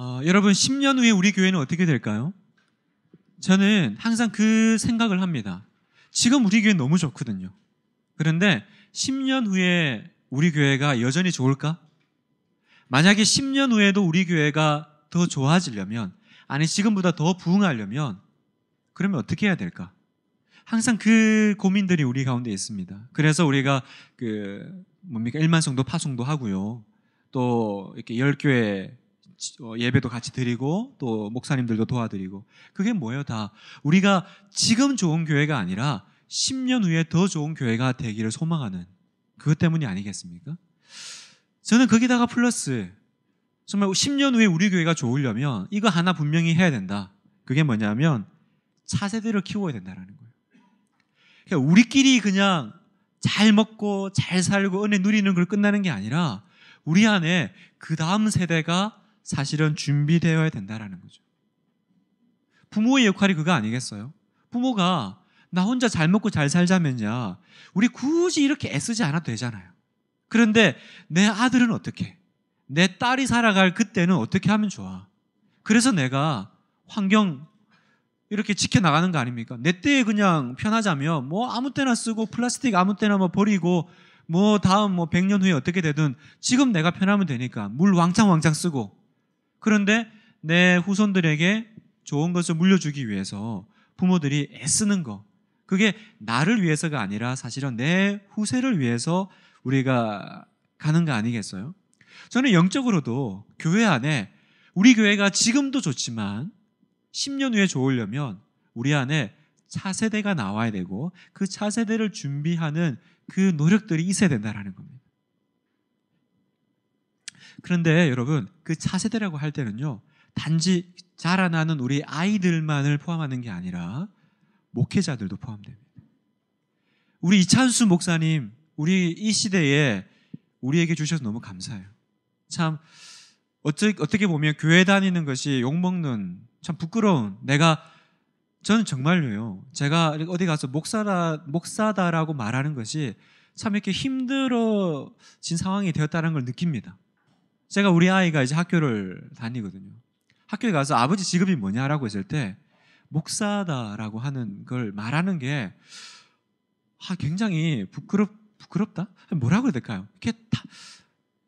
어, 여러분 10년 후에 우리 교회는 어떻게 될까요? 저는 항상 그 생각을 합니다. 지금 우리 교회 너무 좋거든요. 그런데 10년 후에 우리 교회가 여전히 좋을까? 만약에 10년 후에도 우리 교회가 더 좋아지려면, 아니, 지금보다 더 부흥하려면, 그러면 어떻게 해야 될까? 항상 그 고민들이 우리 가운데 있습니다. 그래서 우리가 그, 뭡니까? 일만성도 파송도 하고요. 또 이렇게 열교회 어, 예배도 같이 드리고 또 목사님들도 도와드리고 그게 뭐예요? 다 우리가 지금 좋은 교회가 아니라 10년 후에 더 좋은 교회가 되기를 소망하는 그것 때문이 아니겠습니까? 저는 거기다가 플러스 정말 10년 후에 우리 교회가 좋으려면 이거 하나 분명히 해야 된다. 그게 뭐냐면 차세대를 키워야 된다라는 거예요. 그러니까 우리끼리 그냥 잘 먹고 잘 살고 은혜 누리는 걸 끝나는 게 아니라 우리 안에 그 다음 세대가 사실은 준비되어야 된다라는 거죠. 부모의 역할이 그거 아니겠어요? 부모가 나 혼자 잘 먹고 잘 살자면야 우리 굳이 이렇게 애쓰지 않아도 되잖아요. 그런데 내 아들은 어떻게? 내 딸이 살아갈 그때는 어떻게 하면 좋아? 그래서 내가 환경 이렇게 지켜나가는 거 아닙니까? 내 때에 그냥 편하자며 뭐 아무 때나 쓰고 플라스틱 아무 때나 뭐 버리고 뭐 다음 뭐 100년 후에 어떻게 되든 지금 내가 편하면 되니까 물 왕창 왕창 쓰고 그런데 내 후손들에게 좋은 것을 물려주기 위해서 부모들이 애쓰는 거. 그게 나를 위해서가 아니라 사실은 내 후세를 위해서 우리가 가는 거 아니겠어요? 저는 영적으로도 교회 안에 우리 교회가 지금도 좋지만 10년 후에 좋으려면 우리 안에 차세대가 나와야 되고 그 차세대를 준비하는 그 노력들이 있어야 된다라는 겁니다. 그런데 여러분 그 차세대라고 할 때는요 단지 자라나는 우리 아이들만을 포함하는 게 아니라 목회자들도 포함됩니다. 우리 이찬수 목사님 우리 이 시대에 우리에게 주셔서 너무 감사해요. 참 어째, 어떻게 보면 교회 다니는 것이 욕먹는 참 부끄러운 내가 저는 정말로요. 제가 어디 가서 목사다 목사다라고 말하는 것이 참 이렇게 힘들어진 상황이 되었다는 걸 느낍니다. 제가 우리 아이가 이제 학교를 다니거든요. 학교에 가서 아버지 직업이 뭐냐라고 했을 때 목사다라고 하는 걸 말하는 게 아, 굉장히 부끄럽 부끄럽다. 뭐라고 해야 될까요? 이렇게 다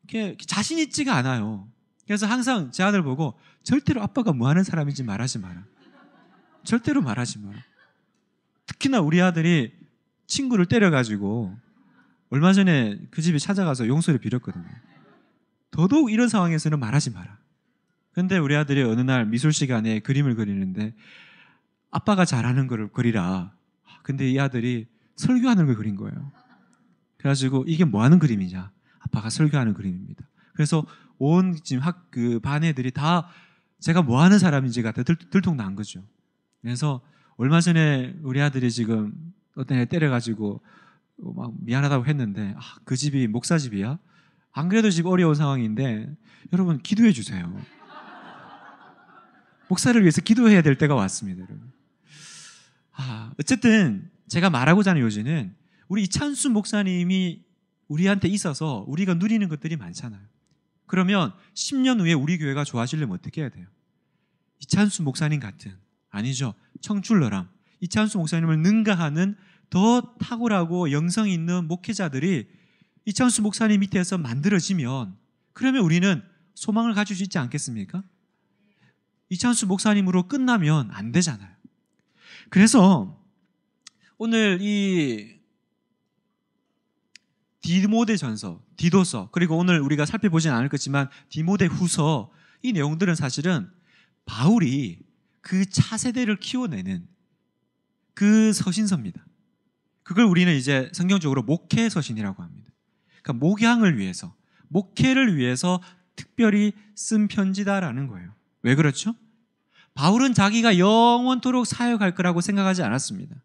이렇게 자신 있지가 않아요. 그래서 항상 제 아들 보고 절대로 아빠가 뭐 하는 사람인지 말하지 마라. 절대로 말하지 마라. 특히나 우리 아들이 친구를 때려가지고 얼마 전에 그 집에 찾아가서 용서를 빌었거든요. 더더욱 이런 상황에서는 말하지 마라. 근데 우리 아들이 어느 날 미술 시간에 그림을 그리는데 아빠가 잘하는 걸 그리라. 근데 이 아들이 설교하는 걸 그린 거예요. 그래가지고 이게 뭐 하는 그림이냐? 아빠가 설교하는 그림입니다. 그래서 온 지금 학그 반 애들이 다 제가 뭐 하는 사람인지가 다 들, 들통난 거죠. 그래서 얼마 전에 우리 아들이 지금 어떤 애 때려가지고 막 미안하다고 했는데 아, 그 집이 목사 집이야? 안 그래도 지금 어려운 상황인데 여러분 기도해 주세요. 목사를 위해서 기도해야 될 때가 왔습니다, 여러분. 아, 어쨌든 제가 말하고자 하는 요지는 우리 이찬수 목사님이 우리한테 있어서 우리가 누리는 것들이 많잖아요. 그러면 10년 후에 우리 교회가 좋아지려면 어떻게 해야 돼요? 이찬수 목사님 같은 아니죠. 청출러람 이찬수 목사님을 능가하는 더 탁월하고 영성 있는 목회자들이 이창수 목사님 밑에서 만들어지면 그러면 우리는 소망을 가질 수 있지 않겠습니까? 이창수 목사님으로 끝나면 안 되잖아요. 그래서 오늘 이 디모데 전서, 디도서, 그리고 오늘 우리가 살펴보진 않을 거지만 디모데 후서 이 내용들은 사실은 바울이 그 차세대를 키워내는 그 서신서입니다. 그걸 우리는 이제 성경적으로 목회 서신이라고 합니다. 그러니까 목양을 위해서, 목회를 위해서 특별히 쓴 편지다라는 거예요. 왜 그렇죠? 바울은 자기가 영원토록 사역할 거라고 생각하지 않았습니다.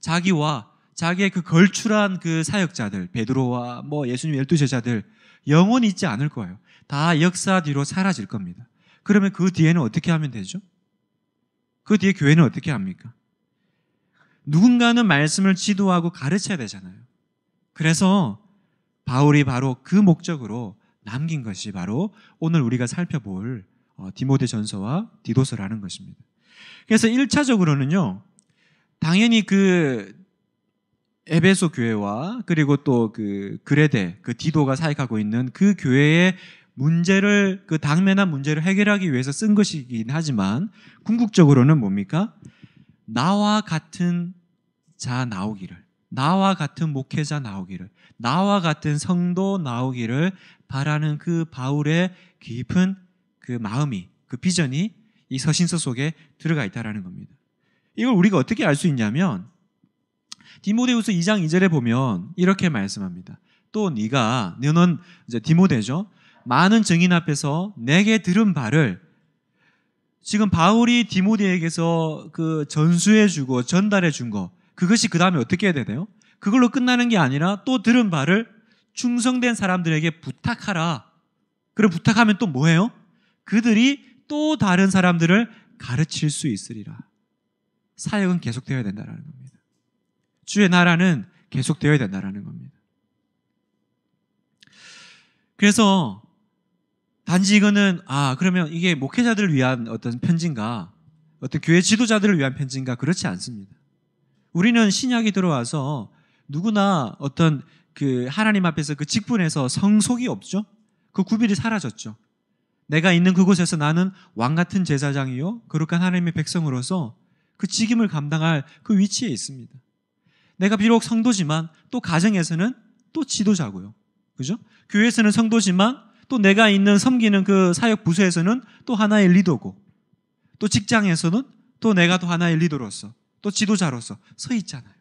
자기와 자기의 그 걸출한 그 사역자들, 베드로와 뭐 예수님 열두 제자들 영원히 있지 않을 거예요. 다 역사 뒤로 사라질 겁니다. 그러면 그 뒤에는 어떻게 하면 되죠? 그 뒤에 교회는 어떻게 합니까? 누군가는 말씀을 지도하고 가르쳐야 되잖아요. 그래서 바울이 바로 그 목적으로 남긴 것이 바로 오늘 우리가 살펴볼 어, 디모데 전서와 디도서라는 것입니다. 그래서 1차적으로는요, 당연히 그 에베소 교회와 그리고 또 그 그레데, 그 디도가 사역하고 있는 그 교회의 문제를, 그 당면한 문제를 해결하기 위해서 쓴 것이긴 하지만 궁극적으로는 뭡니까? 나와 같은 자 나오기를, 나와 같은 목회자 나오기를, 나와 같은 성도 나오기를 바라는 그 바울의 깊은 그 마음이 그 비전이 이 서신서 속에 들어가 있다라는 겁니다. 이걸 우리가 어떻게 알 수 있냐면 디모데후서 2장 2절에 보면 이렇게 말씀합니다. 또 네가 너는 이제 디모데죠. 많은 증인 앞에서 내게 들은 바를 지금 바울이 디모데에게서 그 전수해 주고 전달해 준 거. 그것이 그다음에 어떻게 해야 되나요? 그걸로 끝나는 게 아니라 또 들은 바를 충성된 사람들에게 부탁하라. 그럼 부탁하면 또 뭐예요? 그들이 또 다른 사람들을 가르칠 수 있으리라. 사역은 계속되어야 된다라는 겁니다. 주의 나라는 계속되어야 된다라는 겁니다. 그래서 단지 이거는 아 그러면 이게 목회자들을 위한 어떤 편지인가 어떤 교회 지도자들을 위한 편지인가 그렇지 않습니다. 우리는 신약이 들어와서 누구나 어떤 그 하나님 앞에서 그 직분에서 성속이 없죠. 그 구별이 사라졌죠. 내가 있는 그곳에서 나는 왕 같은 제사장이요. 거룩한 하나님의 백성으로서 그 직임을 감당할 그 위치에 있습니다. 내가 비록 성도지만 또 가정에서는 또 지도자고요. 그죠? 교회에서는 성도지만 또 내가 있는 섬기는 그 사역 부서에서는 또 하나의 리더고 또 직장에서는 또 내가 또 하나의 리더로서 또 지도자로서 서 있잖아요.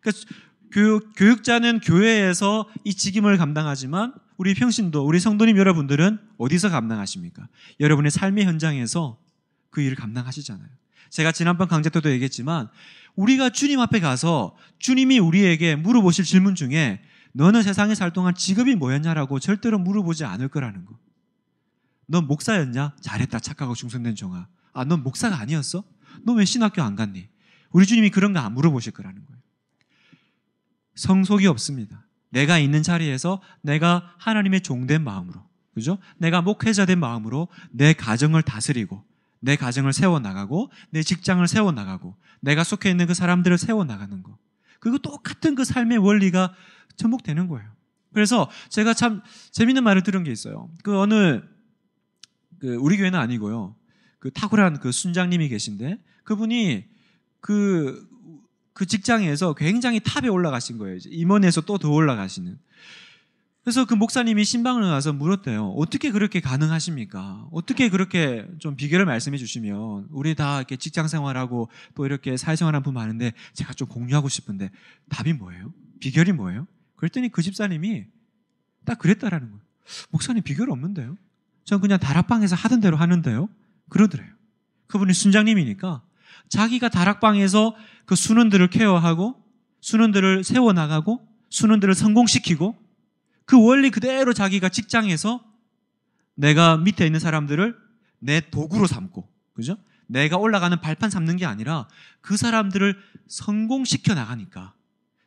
그러니까 교육, 교육자는 교회에서 이 직임을 감당하지만 우리 평신도, 우리 성도님 여러분들은 어디서 감당하십니까? 여러분의 삶의 현장에서 그 일을 감당하시잖아요. 제가 지난번 강좌 때도 얘기했지만 우리가 주님 앞에 가서 주님이 우리에게 물어보실 질문 중에 너는 세상에 살 동안 직업이 뭐였냐라고 절대로 물어보지 않을 거라는 거. 넌 목사였냐? 잘했다. 착하고 중성된 종아. 아, 넌 목사가 아니었어? 너 왜 신학교 안 갔니? 우리 주님이 그런 거 안 물어보실 거라는 거예요. 성속이 없습니다. 내가 있는 자리에서 내가 하나님의 종된 마음으로, 그죠? 내가 목회자된 마음으로 내 가정을 다스리고, 내 가정을 세워나가고, 내 직장을 세워나가고, 내가 속해 있는 그 사람들을 세워나가는 거. 그리고 똑같은 그 삶의 원리가 접목되는 거예요. 그래서 제가 참 재밌는 말을 들은 게 있어요. 그 어느, 그 우리 교회는 아니고요. 그 탁월한 그 순장님이 계신데, 그분이 그그 직장에서 굉장히 탑에 올라가신 거예요. 임원에서 또 더 올라가시는. 그래서 그 목사님이 신방을 가서 물었대요. 어떻게 그렇게 가능하십니까? 어떻게 그렇게 좀 비결을 말씀해 주시면 우리 다 이렇게 직장 생활하고 또 이렇게 사회생활 한분 많은데 제가 좀 공유하고 싶은데 답이 뭐예요? 비결이 뭐예요? 그랬더니 그 집사님이 딱 그랬다라는 거예요. 목사님 비결 없는데요? 전 그냥 다락방에서 하던 대로 하는데요? 그러더래요. 그분이 순장님이니까 자기가 다락방에서 그 수능들을 케어하고 수능들을 세워나가고 수능들을 성공시키고 그 원리 그대로 자기가 직장에서 내가 밑에 있는 사람들을 내 도구로 삼고 그죠? 내가 올라가는 발판 삼는 게 아니라 그 사람들을 성공시켜 나가니까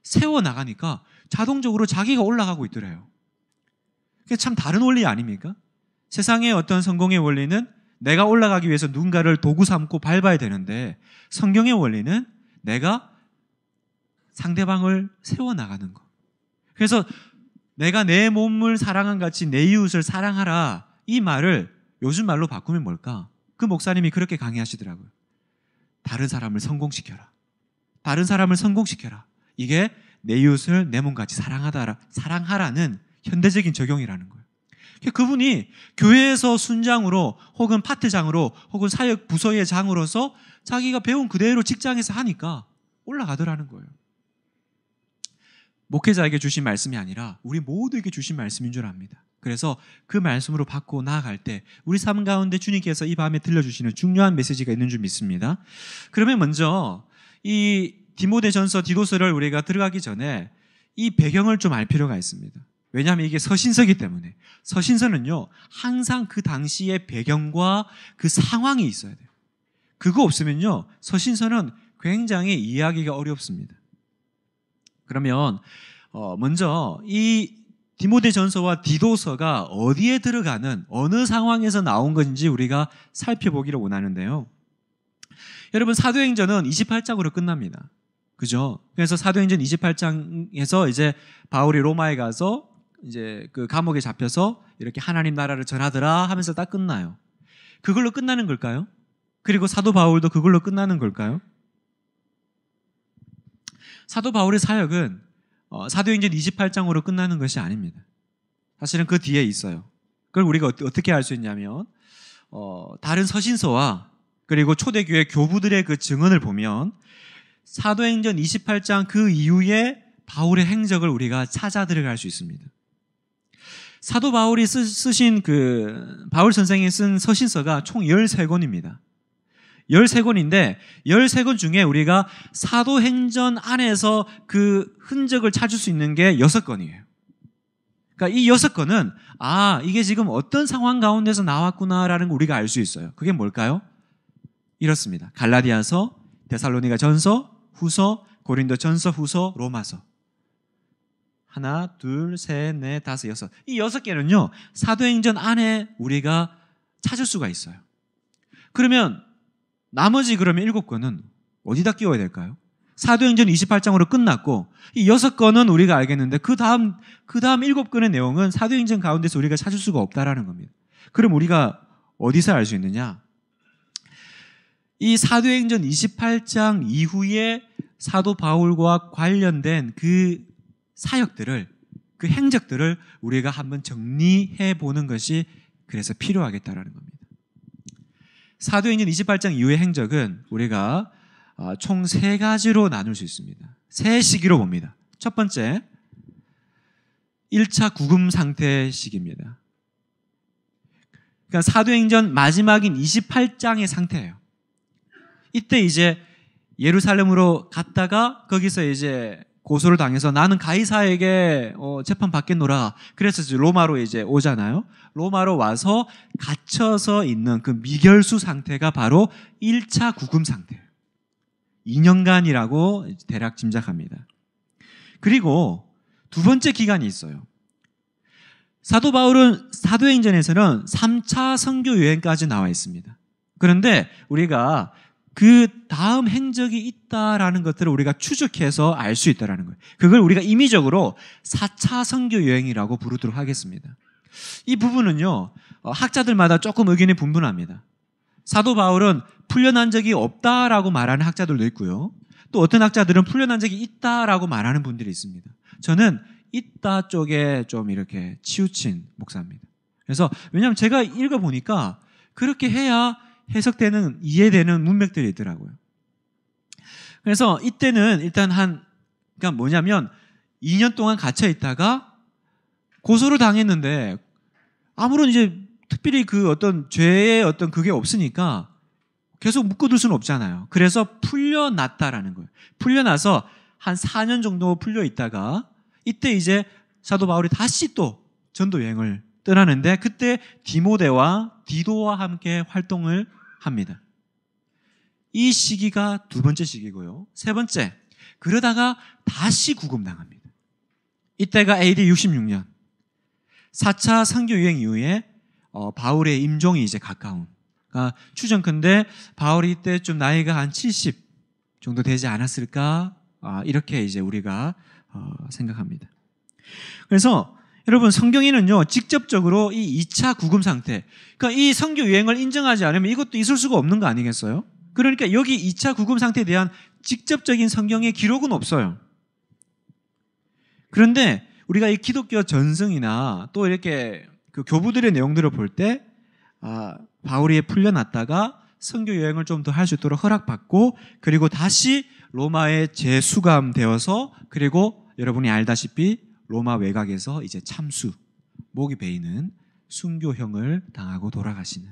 세워 나가니까 자동적으로 자기가 올라가고 있더래요. 그게 참 다른 원리 아닙니까? 세상의 어떤 성공의 원리는 내가 올라가기 위해서 누군가를 도구 삼고 밟아야 되는데 성경의 원리는 내가 상대방을 세워나가는 거. 그래서 내가 내 몸을 사랑한 같이 내 이웃을 사랑하라. 이 말을 요즘 말로 바꾸면 뭘까? 그 목사님이 그렇게 강의하시더라고요. 다른 사람을 성공시켜라. 다른 사람을 성공시켜라. 이게 내 이웃을 내 몸같이 사랑하다 사랑하라는 현대적인 적용이라는 거예요. 그분이 교회에서 순장으로 혹은 파트장으로 혹은 사역 부서의 장으로서 자기가 배운 그대로 직장에서 하니까 올라가더라는 거예요. 목회자에게 주신 말씀이 아니라 우리 모두에게 주신 말씀인 줄 압니다. 그래서 그 말씀으로 받고 나아갈 때 우리 삶 가운데 주님께서 이 밤에 들려주시는 중요한 메시지가 있는 줄 믿습니다. 그러면 먼저 이 디모데전서 디도서를 우리가 들어가기 전에 이 배경을 좀 알 필요가 있습니다. 왜냐하면 이게 서신서기 때문에 서신서는요 항상 그 당시의 배경과 그 상황이 있어야 돼요. 그거 없으면요 서신서는 굉장히 이해하기가 어렵습니다. 그러면 어, 먼저 이 디모데전서와 디도서가 어디에 들어가는 어느 상황에서 나온 건지 우리가 살펴보기를 원하는데요. 여러분 사도행전은 28장으로 끝납니다. 그죠? 그래서 사도행전 28장에서 이제 바울이 로마에 가서 이제 그 감옥에 잡혀서 이렇게 하나님 나라를 전하더라 하면서 딱 끝나요. 그걸로 끝나는 걸까요? 그리고 사도 바울도 그걸로 끝나는 걸까요? 사도 바울의 사역은 어, 사도행전 28장으로 끝나는 것이 아닙니다. 사실은 그 뒤에 있어요. 그걸 우리가 어떻게 알 수 있냐면 어, 다른 서신서와 그리고 초대교회 교부들의 그 증언을 보면 사도행전 28장 그 이후에 바울의 행적을 우리가 찾아 들어갈 수 있습니다. 사도 바울이 쓰, 신그 바울 선생이 쓴 서신서가 총 13권입니다. 13권인데 13권 중에 우리가 사도행전 안에서 그 흔적을 찾을 수 있는 게 6건이에요. 그러니까 이 6건은 아, 이게 지금 어떤 상황 가운데서 나왔구나라는 걸 우리가 알 수 있어요. 그게 뭘까요? 이렇습니다. 갈라디아서, 데살로니가 전서, 후서, 고린도 전서, 후서, 로마서. 하나, 둘, 셋, 넷, 다섯, 여섯. 이 여섯 개는요, 사도행전 안에 우리가 찾을 수가 있어요. 그러면 나머지 그러면 일곱 건은 어디다 끼워야 될까요? 사도행전 28장으로 끝났고 이 여섯 건은 우리가 알겠는데 그 다음 그 다음 일곱 건의 내용은 사도행전 가운데서 우리가 찾을 수가 없다라는 겁니다. 그럼 우리가 어디서 알 수 있느냐? 이 사도행전 28장 이후에 사도 바울과 관련된 그 사역들을 그 행적들을 우리가 한번 정리해 보는 것이 그래서 필요하겠다라는 겁니다. 사도행전 28장 이후의 행적은 우리가 어, 총세 가지로 나눌 수 있습니다. 세 시기로 봅니다. 첫 번째, 1차 구금 상태 시기입니다. 그러니까 사도행전 마지막인 28장의 상태예요. 이때 이제 예루살렘으로 갔다가 거기서 이제 고소를 당해서 나는 가이사에게 어, 재판 받겠노라. 그래서 이제 로마로 이제 오잖아요. 로마로 와서 갇혀서 있는 그 미결수 상태가 바로 1차 구금 상태예요. 2년간이라고 대략 짐작합니다. 그리고 두 번째 기간이 있어요. 사도 바울은 사도행전에서는 3차 선교 여행까지 나와 있습니다. 그런데 우리가 그 다음 행적이 있다라는 것들을 우리가 추적해서 알 수 있다라는 거예요. 그걸 우리가 임의적으로 4차 선교 여행이라고 부르도록 하겠습니다. 이 부분은요. 어, 학자들마다 조금 의견이 분분합니다. 사도 바울은 풀려난 적이 없다라고 말하는 학자들도 있고요. 또 어떤 학자들은 풀려난 적이 있다라고 말하는 분들이 있습니다. 저는 있다 쪽에 좀 이렇게 치우친 목사입니다. 그래서 왜냐하면 제가 읽어보니까 그렇게 해야 해석되는 이해되는 문맥들이 있더라고요. 그래서 이때는 일단 한 그러니까 뭐냐면 2년 동안 갇혀 있다가 고소를 당했는데 아무런 이제 특별히 그 어떤 죄의 어떤 그게 없으니까 계속 묶어둘 수는 없잖아요. 그래서 풀려났다라는 거예요. 풀려나서 한 4년 정도 풀려 있다가 이때 이제 사도 바울이 다시 또 전도 여행을 떠나는데 그때 디모데와 디도와 함께 활동을 합니다. 이 시기가 두 번째 시기고요. 세 번째, 그러다가 다시 구금당합니다. 이때가 AD 66년. 4차 상교 유행 이후에 어, 바울의 임종이 이제 가까운. 그러니까 추정컨대 바울이 이때 좀 나이가 한 70 정도 되지 않았을까? 아, 이렇게 이제 우리가 어, 생각합니다. 그래서 여러분 성경에는요 직접적으로 이 2차 구금 상태 그러니까 이성교 유행을 인정하지 않으면 이것도 있을 수가 없는 거 아니겠어요? 그러니까 여기 2차 구금 상태에 대한 직접적인 성경의 기록은 없어요. 그런데 우리가 이 기독교 전승이나 또 이렇게 그 교부들의 내용들을 볼때 아, 바울이 에 풀려났다가 성교 여행을 좀 더 할 수 있도록 허락받고 그리고 다시 로마에 재수감되어서 그리고 여러분이 알다시피 로마 외곽에서 이제 참수 목이 베이는 순교형을 당하고 돌아가시는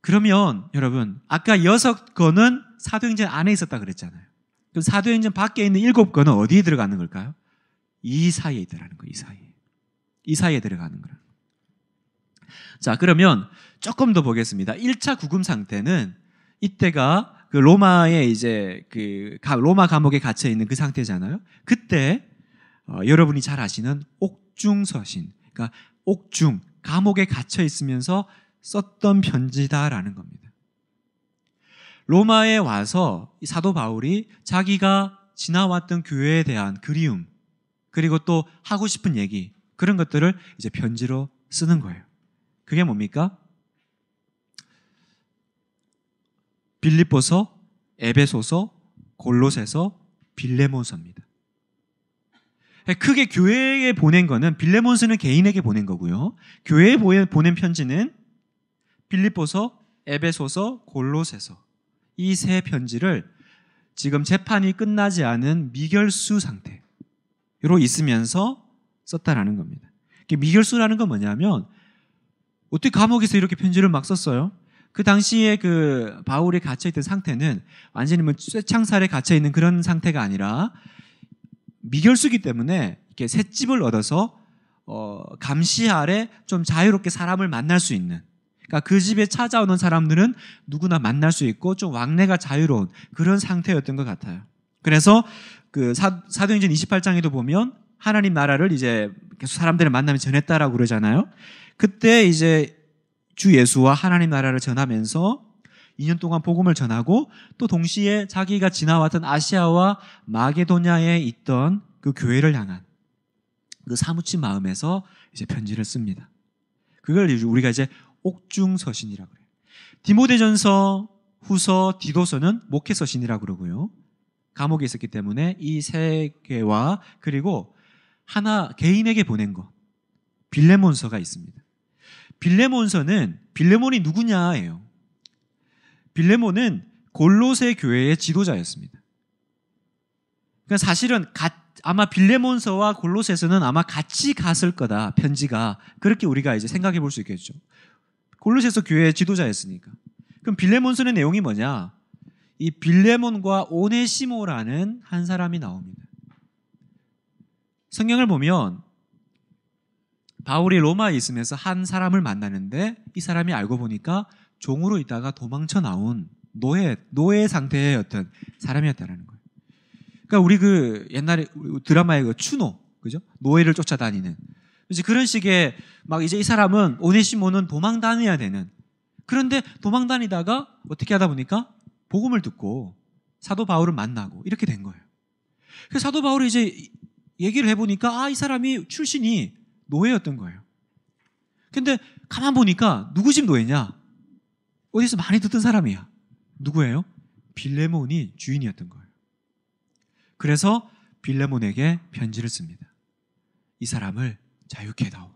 그러면 여러분 아까 여섯 건은 사도행전 안에 있었다 그랬잖아요. 그럼 사도행전 밖에 있는 일곱 건은 어디에 들어가는 걸까요? 이 사이에 들어가는 거이 사이에. 이 사이에 들어가는 거라. 자, 그러면 조금 더 보겠습니다. 1차 구금 상태는 이때가 그 로마에 이제 그 로마 감옥에 갇혀 있는 그 상태잖아요. 그때 어, 여러분이 잘 아시는 옥중서신, 그러니까 옥중 감옥에 갇혀 있으면서 썼던 편지다라는 겁니다. 로마에 와서 사도 바울이 자기가 지나왔던 교회에 대한 그리움, 그리고 또 하고 싶은 얘기, 그런 것들을 이제 편지로 쓰는 거예요. 그게 뭡니까? 빌립보서, 에베소서, 골로세서 빌레몬서입니다. 네, 크게 교회에 보낸 거는 빌레몬스는 개인에게 보낸 거고요. 교회에 보낸 편지는 빌립보서, 에베소서, 골로세서이 세 편지를 지금 재판이 끝나지 않은 미결수 상태로 있으면서 썼다라는 겁니다. 미결수라는 건 뭐냐면 어떻게 감옥에서 이렇게 편지를 막 썼어요? 그 당시에 그 바울이 갇혀 있던 상태는 완전히 뭐 쇠창살에 갇혀 있는 그런 상태가 아니라 미결수기 때문에 이렇게 셋집을 얻어서 어, 감시 아래 좀 자유롭게 사람을 만날 수 있는 그러니까 그 집에 찾아오는 사람들은 누구나 만날 수 있고 좀 왕래가 자유로운 그런 상태였던 것 같아요. 그래서 그 사, 사도행전 28장에도 보면 하나님 나라를 이제 계속 사람들을 만나면 전했다라고 그러잖아요. 그때 이제 주 예수와 하나님 나라를 전하면서 2년 동안 복음을 전하고 또 동시에 자기가 지나왔던 아시아와 마게도냐에 있던 그 교회를 향한 그 사무친 마음에서 이제 편지를 씁니다. 그걸 우리가 이제 옥중서신이라고 그래요. 디모데전서, 후서, 디도서는 목회서신이라고 그러고요. 감옥에 있었기 때문에 이 세 개와 그리고 하나 개인에게 보낸 것 빌레몬서가 있습니다. 빌레몬서는 빌레몬이 누구냐예요. 빌레몬은 골로새 교회의 지도자였습니다. 그러니까 사실은 아마 빌레몬서와 골로새서는 아마 같이 갔을 거다 편지가 그렇게 우리가 이제 생각해 볼 수 있겠죠. 골로새서 교회의 지도자였으니까. 그럼 빌레몬서의 내용이 뭐냐? 이 빌레몬과 오네시모라는 한 사람이 나옵니다. 성경을 보면 바울이 로마에 있으면서 한 사람을 만나는데 이 사람이 알고 보니까 종으로 있다가 도망쳐 나온 노예 노예 상태의 어떤 사람이었다라는 거예요. 그러니까 우리 그 옛날에 드라마의 그 추노 그죠? 노예를 쫓아다니는 이제 그런 식의 막 이제 이 사람은 오네시모는 도망 다녀야 되는 그런데 도망 다니다가 어떻게 하다 보니까 복음을 듣고 사도 바울을 만나고 이렇게 된 거예요. 그 사도 바울이 이제 얘기를 해보니까 아이 사람이 출신이 노예였던 거예요. 근데 가만 보니까 누구 집 노예냐? 어디서 많이 듣던 사람이야. 누구예요? 빌레몬이 주인이었던 거예요. 그래서 빌레몬에게 편지를 씁니다. 이 사람을 자유케 해다오.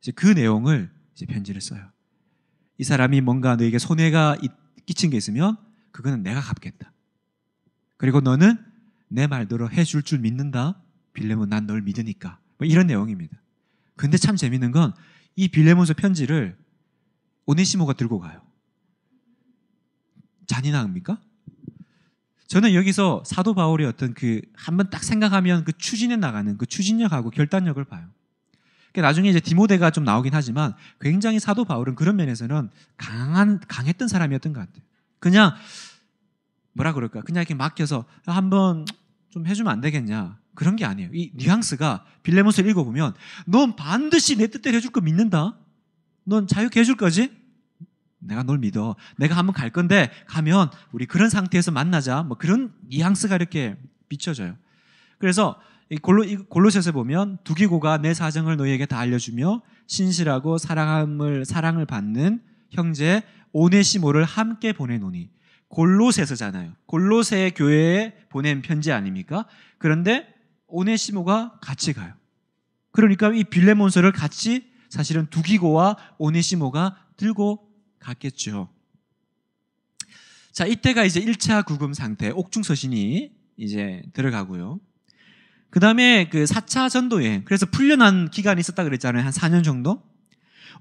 이제 그 내용을 이제 편지를 써요. 이 사람이 뭔가 너에게 손해가 끼친 게 있으면 그거는 내가 갚겠다. 그리고 너는 내 말대로 해줄 줄 믿는다. 빌레몬 난 널 믿으니까. 뭐 이런 내용입니다. 근데 참 재밌는 건 이 빌레몬서 편지를 오네시모가 들고 가요. 잔인합니까? 저는 여기서 사도 바울의 어떤 그 한번 딱 생각하면 그 추진해 나가는 그 추진력하고 결단력을 봐요. 그 나중에 이제 디모데가 좀 나오긴 하지만 굉장히 사도 바울은 그런 면에서는 강한 강했던 사람이었던 것 같아요. 그냥 뭐라 그럴까? 그냥 이렇게 맡겨서 한번 좀 해주면 안 되겠냐? 그런 게 아니에요. 이 뉘앙스가 빌레몬스를 읽어보면 넌 반드시 내 뜻대로 해줄 거 믿는다. 넌 자유케 해줄 거지? 내가 널 믿어. 내가 한번 갈 건데 가면 우리 그런 상태에서 만나자. 뭐 그런 뉘앙스가 이렇게 비춰져요. 그래서 이 골로, 이 골로새서 보면 두기고가 내 사정을 너희에게 다 알려주며 신실하고 사랑함을 사랑을 받는 형제 오네시모를 함께 보내노니 골로새서잖아요. 골로새 교회에 보낸 편지 아닙니까? 그런데 오네시모가 같이 가요. 그러니까 이 빌레몬서를 같이 사실은 두기고와 오네시모가 들고 갔겠죠. 자, 이때가 이제 1차 구금 상태, 옥중서신이 이제 들어가고요. 그 다음에 그 4차 전도에, 그래서 풀려난 기간이 있었다 그랬잖아요. 한 4년 정도?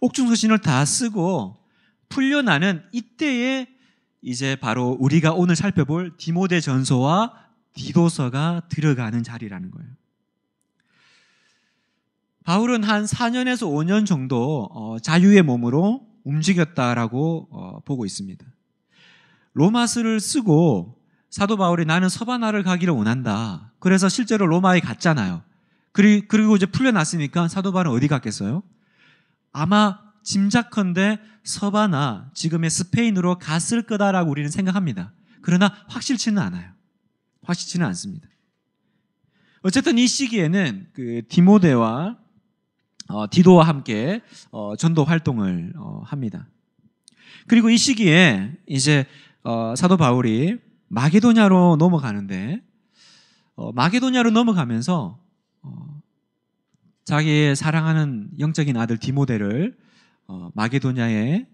옥중서신을 다 쓰고 풀려나는 이때에 이제 바로 우리가 오늘 살펴볼 디모데 전소와 디도서가 들어가는 자리라는 거예요. 바울은 한 4년에서 5년 정도 어, 자유의 몸으로 움직였다라고 어, 보고 있습니다. 로마스를 쓰고 사도 바울이 나는 서바나를 가기를 원한다. 그래서 실제로 로마에 갔잖아요. 그리고 이제 풀려났으니까 사도 바울은 어디 갔겠어요? 아마 짐작컨대 서바나 지금의 스페인으로 갔을 거다라고 우리는 생각합니다. 그러나 확실치는 않아요. 확실치는 않습니다. 어쨌든 이 시기에는 그 디모데와 어, 디도와 함께 어, 전도 활동을 어, 합니다. 그리고 이 시기에 이제 어, 사도 바울이 마게도냐로 넘어가는데 어, 마게도냐로 넘어가면서 어, 자기의 사랑하는 영적인 아들 디모데를 마게도냐에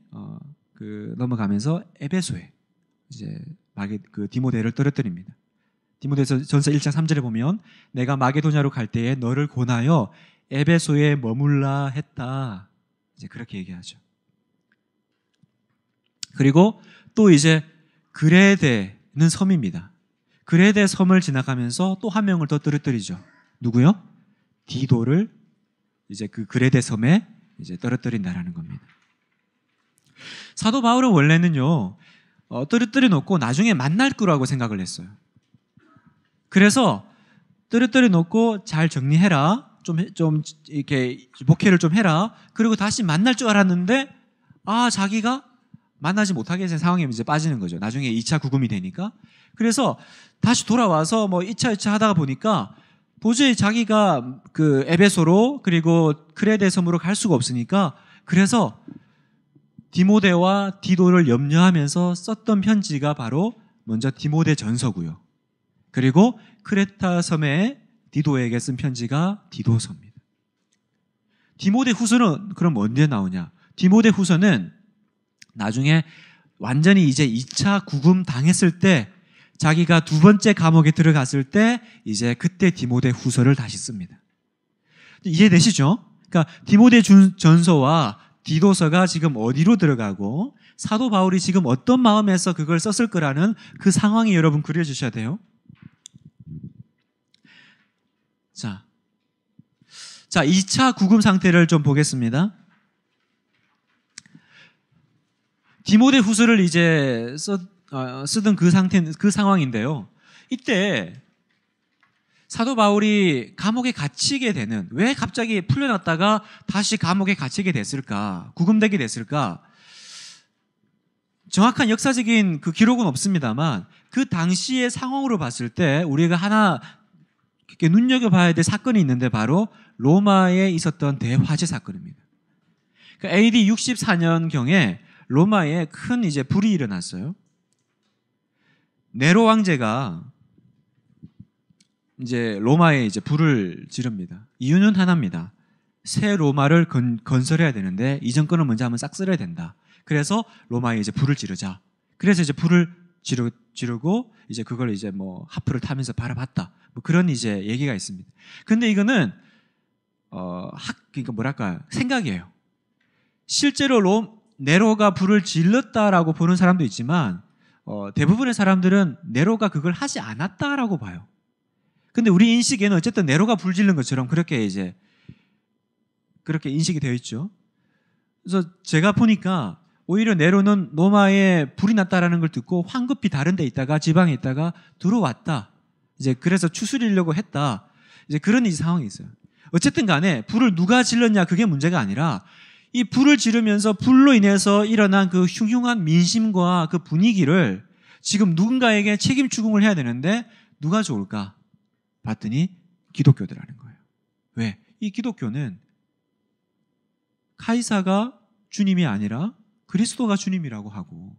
그 넘어가면서 에베소에 이제 마게 그 디모데를 떨어뜨립니다. 디모데서 전서 1장 3절에 보면 내가 마게도냐로 갈 때에 너를 권하여 에베소에 머물라 했다. 이제 그렇게 얘기하죠. 그리고 또 이제 그레데는 섬입니다. 그레데 섬을 지나가면서 또 한 명을 더 떨어뜨리죠. 누구요? 디도를 이제 그 그레데 섬에 이제 떨어뜨린다라는 겁니다. 사도 바울은 원래는요, 어, 떨어뜨려 놓고 나중에 만날 거라고 생각을 했어요. 그래서 떨어뜨려 놓고 잘 정리해라. 좀, 좀 이렇게 목회를 좀 해라. 그리고 다시 만날 줄 알았는데 아 자기가 만나지 못하게 된 상황에 이제 빠지는 거죠. 나중에 2차 구금이 되니까. 그래서 다시 돌아와서 뭐 2차 2차 하다가 보니까 도저히 자기가 그 에베소로 그리고 크레데 섬으로 갈 수가 없으니까 그래서 디모데와 디도를 염려하면서 썼던 편지가 바로 먼저 디모데 전서고요. 그리고 크레타 섬에 디도에게 쓴 편지가 디도서입니다. 디모데 후서는 그럼 언제 나오냐? 디모데 후서는 나중에 완전히 이제 2차 구금 당했을 때 자기가 두 번째 감옥에 들어갔을 때 이제 그때 디모데 후서를 다시 씁니다. 이해되시죠? 그러니까 디모데 전서와 디도서가 지금 어디로 들어가고 사도 바울이 지금 어떤 마음에서 그걸 썼을 거라는 그 상황이 여러분 그려주셔야 돼요. 자, 자, 2차 구금 상태를 좀 보겠습니다. 디모데 후서를 이제 써, 어, 쓰던 그 상태, 그 상황인데요. 이때 사도 바울이 감옥에 갇히게 되는, 왜 갑자기 풀려났다가 다시 감옥에 갇히게 됐을까? 구금되게 됐을까? 정확한 역사적인 그 기록은 없습니다만 그 당시의 상황으로 봤을 때 우리가 하나 깊게 눈여겨봐야 될 사건이 있는데 바로 로마에 있었던 대화재 사건입니다. 그러니 AD 64년경에 로마에 큰 이제 불이 일어났어요. 네로 왕제가 이제 로마에 이제 불을 지릅니다. 이유는 하나입니다. 새 로마를 건, 설해야 되는데 이전권는 먼저 한번 싹 쓸어야 된다. 그래서 로마에 이제 불을 지르자. 그래서 이제 불을 지르, 지르고 이제 그걸 이제 뭐 하프를 타면서 바라봤다. 뭐 그런 이제 얘기가 있습니다. 근데 이거는 어, 학 그러니까 뭐랄까 생각이에요. 실제로 롬 네로가 불을 질렀다라고 보는 사람도 있지만 어, 대부분의 사람들은 네로가 그걸 하지 않았다라고 봐요. 근데 우리 인식에는 어쨌든 네로가 불 질른 것처럼 그렇게 이제 그렇게 인식이 되어 있죠. 그래서 제가 보니까 오히려 네로는 로마에 불이 났다라는 걸 듣고 황급히 다른 데 있다가 지방에 있다가 들어왔다. 이제 그래서 추스리려고 했다. 이제 그런 이 상황이 있어요. 어쨌든 간에 불을 누가 질렀냐 그게 문제가 아니라 이 불을 지르면서 불로 인해서 일어난 그 흉흉한 민심과 그 분위기를 지금 누군가에게 책임 추궁을 해야 되는데 누가 좋을까? 봤더니 기독교들하는 거예요. 왜? 이 기독교는 카이사가 주님이 아니라 그리스도가 주님이라고 하고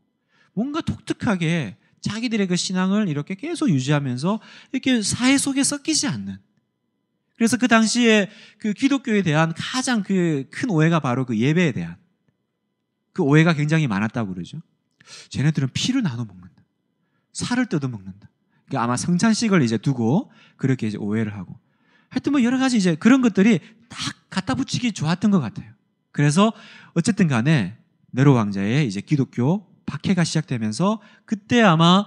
뭔가 독특하게 자기들의 그 신앙을 이렇게 계속 유지하면서 이렇게 사회 속에 섞이지 않는 그래서 그 당시에 그 기독교에 대한 가장 그 큰 오해가 바로 그 예배에 대한 그 오해가 굉장히 많았다고 그러죠. 쟤네들은 피를 나눠 먹는다. 살을 뜯어 먹는다. 그러니까 아마 성찬식을 이제 두고 그렇게 이제 오해를 하고 하여튼 뭐 여러 가지 이제 그런 것들이 딱 갖다 붙이기 좋았던 것 같아요. 그래서 어쨌든 간에 네로 왕자의 이제 기독교 박해가 시작되면서 그때 아마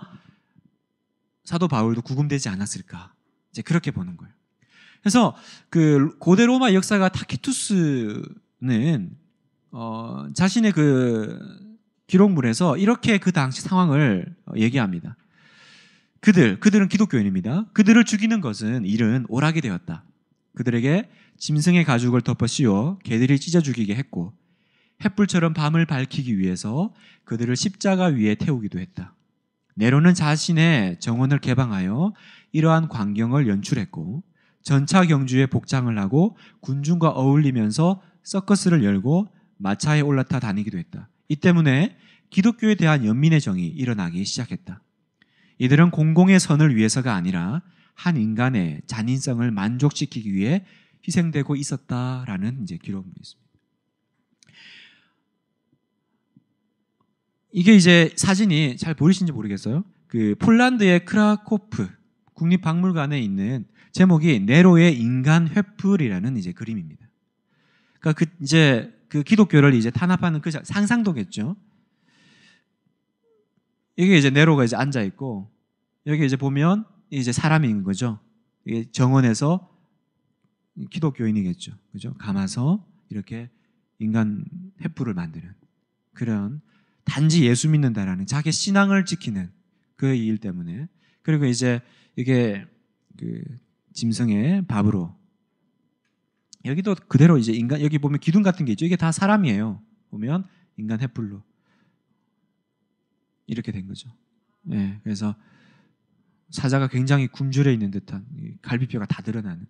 사도 바울도 구금되지 않았을까. 이제 그렇게 보는 거예요. 그래서 그 고대 로마 역사가 타키투스는 어 자신의 그 기록물에서 이렇게 그 당시 상황을 어, 얘기합니다. 그들, 그들은 기독교인입니다. 그들을 죽이는 것은 일은 오락이 되었다. 그들에게 짐승의 가죽을 덮어 씌워 개들이 찢어 죽이게 했고 햇불처럼 밤을 밝히기 위해서 그들을 십자가 위에 태우기도 했다. 네로는 자신의 정원을 개방하여 이러한 광경을 연출했고 전차 경주에 복장을 하고 군중과 어울리면서 서커스를 열고 마차에 올라타 다니기도 했다. 이 때문에 기독교에 대한 연민의 정이 일어나기 시작했다. 이들은 공공의 선을 위해서가 아니라 한 인간의 잔인성을 만족시키기 위해 희생되고 있었다라는 이제 기록이 니다 이게 이제 사진이 잘 보이신지 모르겠어요. 그 폴란드의 크라코프 국립박물관에 있는 제목이 네로의 인간 회풀이라는 이제 그림입니다. 그러니까 그 이제 그 기독교를 이제 탄압하는 그 상상도겠죠. 이게 이제 네로가 이제 앉아 있고 여기 이제 보면 이제 사람인 거죠. 이게 정원에서 기독교인이겠죠. 그죠? 감아서 이렇게 인간 횃불을 만드는 그런 단지 예수 믿는다라는 자기 신앙을 지키는 그 일 때문에 그리고 이제 이게 그 짐승의 밥으로 여기도 그대로 이제 인간 여기 보면 기둥 같은 게 있죠. 이게 다 사람이에요. 보면 인간 해풀로 이렇게 된 거죠. 예. 네, 그래서 사자가 굉장히 굶주려 있는 듯한 갈비뼈가 다 드러나는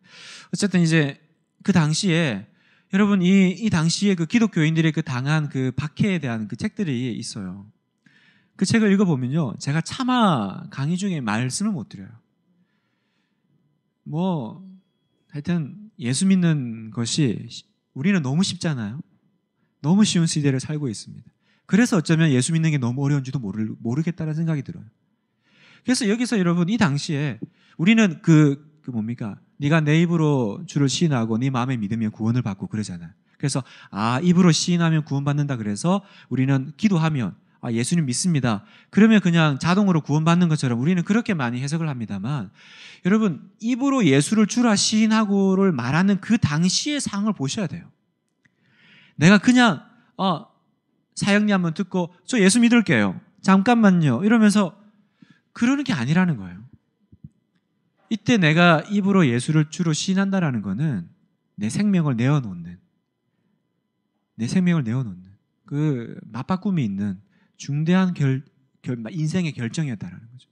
어쨌든 이제 그 당시에 여러분 이, 이 당시에 그 기독교인들의 그 당한 그 박해에 대한 그 책들이 있어요. 그 책을 읽어보면요. 제가 차마 강의 중에 말씀을 못 드려요. 뭐 하여튼 예수 믿는 것이 우리는 너무 쉽잖아요. 너무 쉬운 시대를 살고 있습니다. 그래서 어쩌면 예수 믿는 게 너무 어려운지도 모르, 모르겠다는 생각이 들어요. 그래서 여기서 여러분 이 당시에 우리는 그, 그 뭡니까? 네가 내 입으로 주를 시인하고 네 마음에 믿으면 구원을 받고 그러잖아. 그래서 아 입으로 시인하면 구원받는다 그래서 우리는 기도하면 아 예수님 믿습니다. 그러면 그냥 자동으로 구원받는 것처럼 우리는 그렇게 많이 해석을 합니다만 여러분 입으로 예수를 주라 시인하고를 말하는 그 당시의 상황을 보셔야 돼요. 내가 그냥 어 사형리 한번 듣고 저 예수 믿을게요. 잠깐만요. 이러면서 그러는 게 아니라는 거예요. 이때 내가 입으로 예수를 주로 신한다라는 것은 내 생명을 내어놓는 내 생명을 내어놓는 그 맞바꿈이 있는 중대한 결, 결 인생의 결정이었다라는 거죠.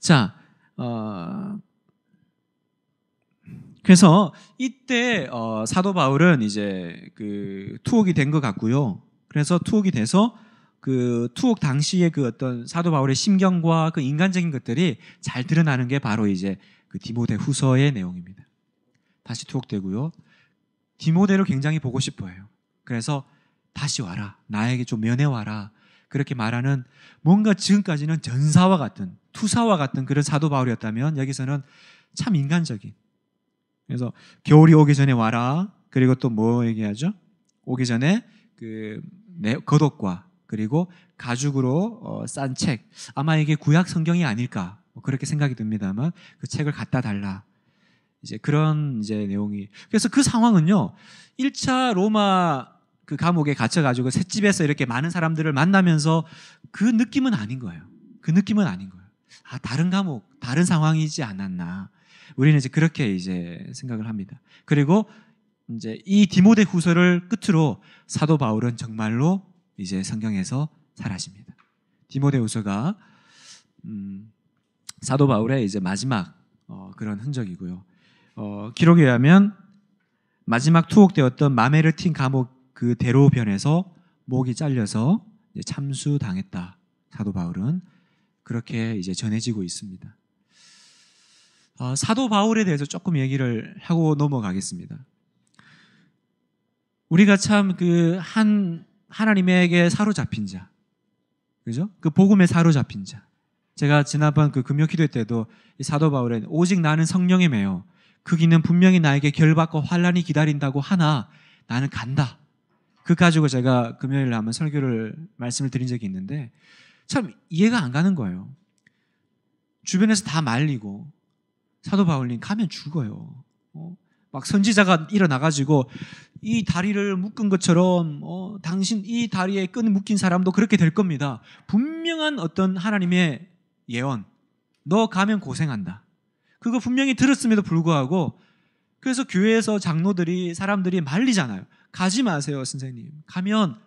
자, 어, 그래서 이때 어, 사도 바울은 이제 그 투옥이 된 것 같고요. 그래서 투옥이 돼서 그 투옥 당시의 그 어떤 사도 바울의 심경과 그 인간적인 것들이 잘 드러나는 게 바로 이제 그 디모데 후서의 내용입니다. 다시 투옥되고요. 디모데를 굉장히 보고 싶어해요. 그래서 다시 와라. 나에게 좀 면해 와라. 그렇게 말하는 뭔가 지금까지는 전사와 같은 투사와 같은 그런 사도 바울이었다면 여기서는 참 인간적인. 그래서 겨울이 오기 전에 와라. 그리고 또 뭐 얘기하죠? 오기 전에 그내 겉옷과 그리고 가죽으로 어, 싼 책. 아마 이게 구약 성경이 아닐까 뭐 그렇게 생각이 듭니다만 그 책을 갖다 달라. 이제 그런 이제 내용이. 그래서 그 상황은요. 1차 로마 그 감옥에 갇혀가지고 새집에서 이렇게 많은 사람들을 만나면서 그 느낌은 아닌 거예요. 그 느낌은 아닌 거예요. 아, 다른 감옥, 다른 상황이지 않았나. 우리는 이제 그렇게 이제 생각을 합니다. 그리고 이제 이 디모데 후서를 끝으로 사도 바울은 정말로 이제 성경에서 사라집니다. 디모데후서가 음, 사도 바울의 이제 마지막 어, 그런 흔적이고요. 어, 기록에 의하면 마지막 투옥되었던 마메르틴 감옥 그 대로변에서 목이 잘려서 참수 당했다. 사도 바울은 그렇게 이제 전해지고 있습니다. 어, 사도 바울에 대해서 조금 얘기를 하고 넘어가겠습니다. 우리가 참그한 하나님에게 사로잡힌 자. 그죠? 그 복음에 사로잡힌 자. 제가 지난번 그 금요 기도 때도 사도 바울은 오직 나는 성령에 매여 그 기는 분명히 나에게 결박과 환란이 기다린다고 하나 나는 간다. 그 가지고 제가 금요일에 한번 설교를 말씀을 드린 적이 있는데 참 이해가 안 가는 거예요. 주변에서 다 말리고 사도 바울님 가면 죽어요. 어? 막 선지자가 일어나가지고 이 다리를 묶은 것처럼 어, 당신 이 다리에 끈 묶인 사람도 그렇게 될 겁니다. 분명한 어떤 하나님의 예언. 너 가면 고생한다. 그거 분명히 들었음에도 불구하고 그래서 교회에서 장로들이 사람들이 말리잖아요. 가지 마세요, 선생님. 가면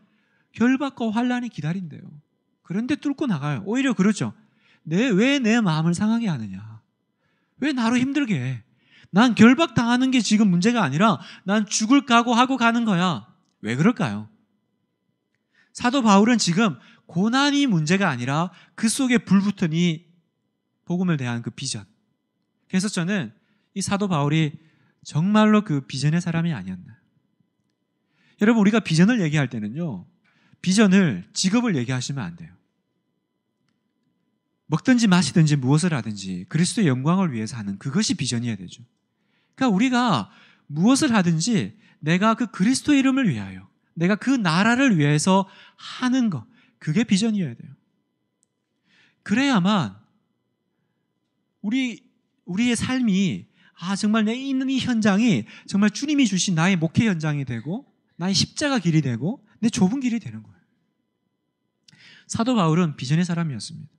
결박과 환란이 기다린대요. 그런데 뚫고 나가요. 오히려 그렇죠. 내 왜 내 마음을 상하게 하느냐? 왜 나로 힘들게 해? 난 결박당하는 게 지금 문제가 아니라 난 죽을 각오하고 가는 거야. 왜 그럴까요? 사도 바울은 지금 고난이 문제가 아니라 그 속에 불붙은 이 복음을 대한 그 비전. 그래서 저는 이 사도 바울이 정말로 그 비전의 사람이 아니었나. 여러분, 우리가 비전을 얘기할 때는요, 비전을, 직업을 얘기하시면 안 돼요. 먹든지 마시든지 무엇을 하든지 그리스도의 영광을 위해서 하는 그것이 비전이어야 되죠. 그러니까 우리가 무엇을 하든지 내가 그 그리스도 이름을 위하여 내가 그 나라를 위해서 하는 것 그게 비전이어야 돼요. 그래야만 우리 우리의 삶이 아 정말 내 있는 이 현장이 정말 주님이 주신 나의 목회 현장이 되고 나의 십자가 길이 되고 내 좁은 길이 되는 거예요. 사도 바울은 비전의 사람이었습니다.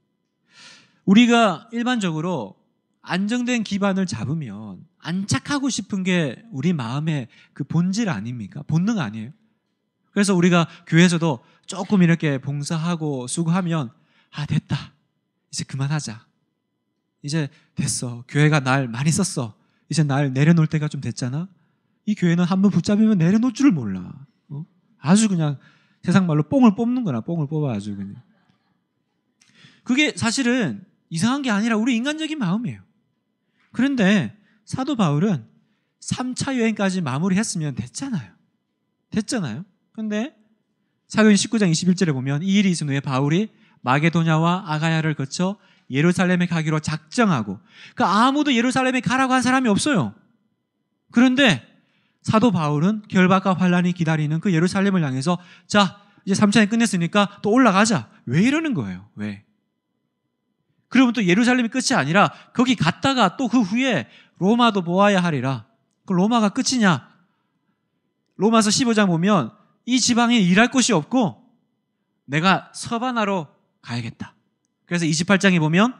우리가 일반적으로 안정된 기반을 잡으면 안착하고 싶은 게 우리 마음의 그 본질 아닙니까? 본능 아니에요? 그래서 우리가 교회에서도 조금 이렇게 봉사하고 수고하면 아 됐다 이제 그만하자 이제 됐어 교회가 날 많이 썼어 이제 날 내려놓을 때가 좀 됐잖아 이 교회는 한 번 붙잡으면 내려놓을 줄 몰라 어? 아주 그냥 세상 말로 뽕을 뽑는거나 뽕을 뽑아 아주 그냥 그게 사실은 이상한 게 아니라 우리 인간적인 마음이에요 그런데 사도 바울은 3차 여행까지 마무리했으면 됐잖아요. 됐잖아요. 근데 사도인 19장 21절에 보면 이 일이 있은 후에 바울이 마게도냐와 아가야를 거쳐 예루살렘에 가기로 작정하고 그 아무도 예루살렘에 가라고 한 사람이 없어요. 그런데 사도 바울은 결박과 환란이 기다리는 그 예루살렘을 향해서 자 이제 3차에 끝냈으니까 또 올라가자. 왜 이러는 거예요? 왜? 그러면또 예루살렘이 끝이 아니라 거기 갔다가 또 그 후에 로마도 모아야 하리라. 그 로마가 끝이냐? 로마서 15장 보면 이 지방에 일할 곳이 없고 내가 서바나로 가야겠다. 그래서 28장에 보면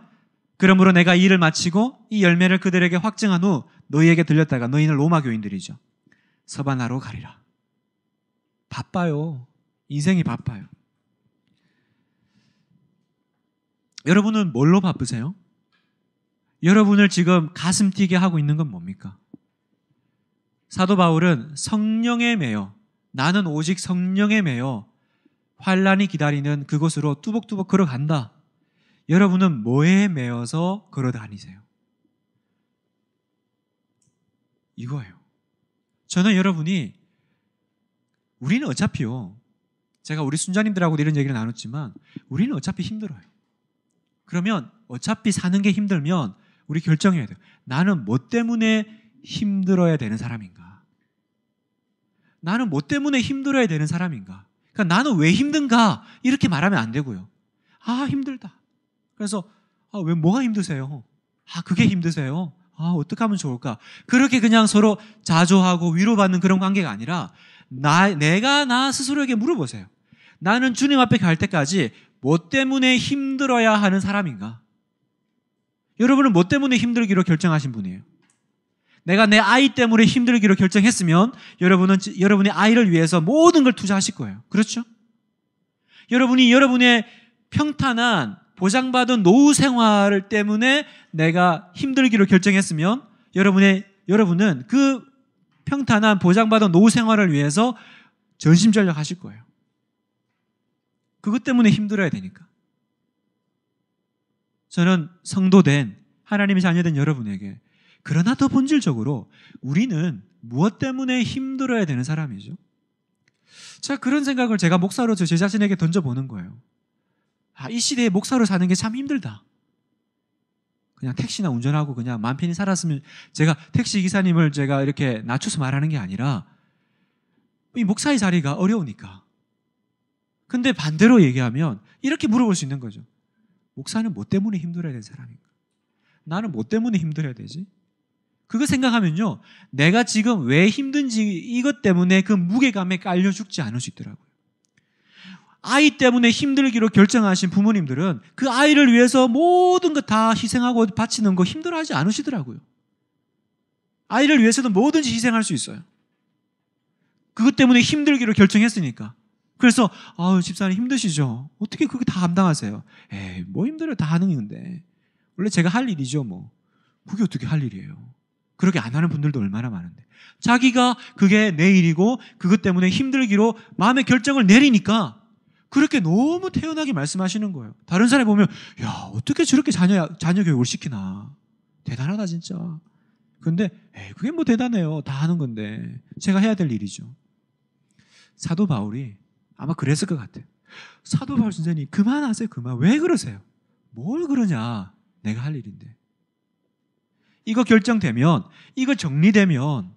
그러므로 내가 일을 마치고 이 열매를 그들에게 확증한 후 너희에게 들렸다가 너희는 로마 교인들이죠. 서바나로 가리라. 바빠요. 인생이 바빠요. 여러분은 뭘로 바쁘세요? 여러분을 지금 가슴 뛰게 하고 있는 건 뭡니까? 사도 바울은 성령에 매여 나는 오직 성령에 매여 환란이 기다리는 그곳으로 뚜벅뚜벅 걸어간다. 여러분은 뭐에 매여서 걸어다니세요? 이거예요. 저는 여러분이 우리는 어차피요. 제가 우리 순자님들하고 이런 얘기를 나눴지만 우리는 어차피 힘들어요. 그러면 어차피 사는 게 힘들면 우리 결정해야 돼요. 나는 뭐 때문에 힘들어야 되는 사람인가? 나는 뭐 때문에 힘들어야 되는 사람인가? 그러니까 나는 왜 힘든가? 이렇게 말하면 안 되고요. 아, 힘들다. 그래서 아, 왜 뭐가 힘드세요? 아, 그게 힘드세요? 아, 어떻게 하면 좋을까? 그렇게 그냥 서로 자조하고 위로받는 그런 관계가 아니라 나 내가 나 스스로에게 물어보세요. 나는 주님 앞에 갈 때까지 뭐 때문에 힘들어야 하는 사람인가? 여러분은 뭐 때문에 힘들기로 결정하신 분이에요? 내가 내 아이 때문에 힘들기로 결정했으면 여러분은 여러분의 아이를 위해서 모든 걸 투자하실 거예요. 그렇죠? 여러분이 여러분의 평탄한 보장받은 노후 생활 때문에 내가 힘들기로 결정했으면 여러분의 여러분은 그 평탄한 보장받은 노후 생활을 위해서 전심전력하실 거예요. 그것 때문에 힘들어야 되니까. 저는 성도된 하나님의 자녀된 여러분에게 그러나 더 본질적으로 우리는 무엇 때문에 힘들어야 되는 사람이죠? 자, 그런 생각을 제가 목사로 제 자신에게 던져보는 거예요. 아, 이 시대에 목사로 사는 게 참 힘들다. 그냥 택시나 운전하고 그냥 만 편히 살았으면 제가 택시 기사님을 제가 이렇게 낮춰서 말하는 게 아니라 이 목사의 자리가 어려우니까 근데 반대로 얘기하면 이렇게 물어볼 수 있는 거죠. 목사는 뭐 때문에 힘들어야 되는 사람인가? 나는 뭐 때문에 힘들어야 되지? 그거 생각하면요. 내가 지금 왜 힘든지 이것 때문에 그 무게감에 깔려 죽지 않을 수 있더라고요. 아이 때문에 힘들기로 결정하신 부모님들은 그 아이를 위해서 모든 것 다 희생하고 바치는 거 힘들어하지 않으시더라고요. 아이를 위해서도 뭐든지 희생할 수 있어요. 그것 때문에 힘들기로 결정했으니까. 그래서 아우 집사님 힘드시죠? 어떻게 그게 다 감당하세요? 에이 뭐 힘들어요 다 하는 건데 원래 제가 할 일이죠 뭐 그게 어떻게 할 일이에요? 그렇게 안 하는 분들도 얼마나 많은데 자기가 그게 내 일이고 그것 때문에 힘들기로 마음의 결정을 내리니까 그렇게 너무 태연하게 말씀하시는 거예요. 다른 사람이 보면 야 어떻게 저렇게 자녀 자녀 교육을 시키나 대단하다 진짜. 근데 에이, 그게 뭐 대단해요 다 하는 건데 제가 해야 될 일이죠. 사도 바울이 아마 그랬을 것 같아요. 사도 바울 선생님 그만하세요 그만 왜 그러세요? 뭘 그러냐 내가 할 일인데 이거 결정되면 이거 정리되면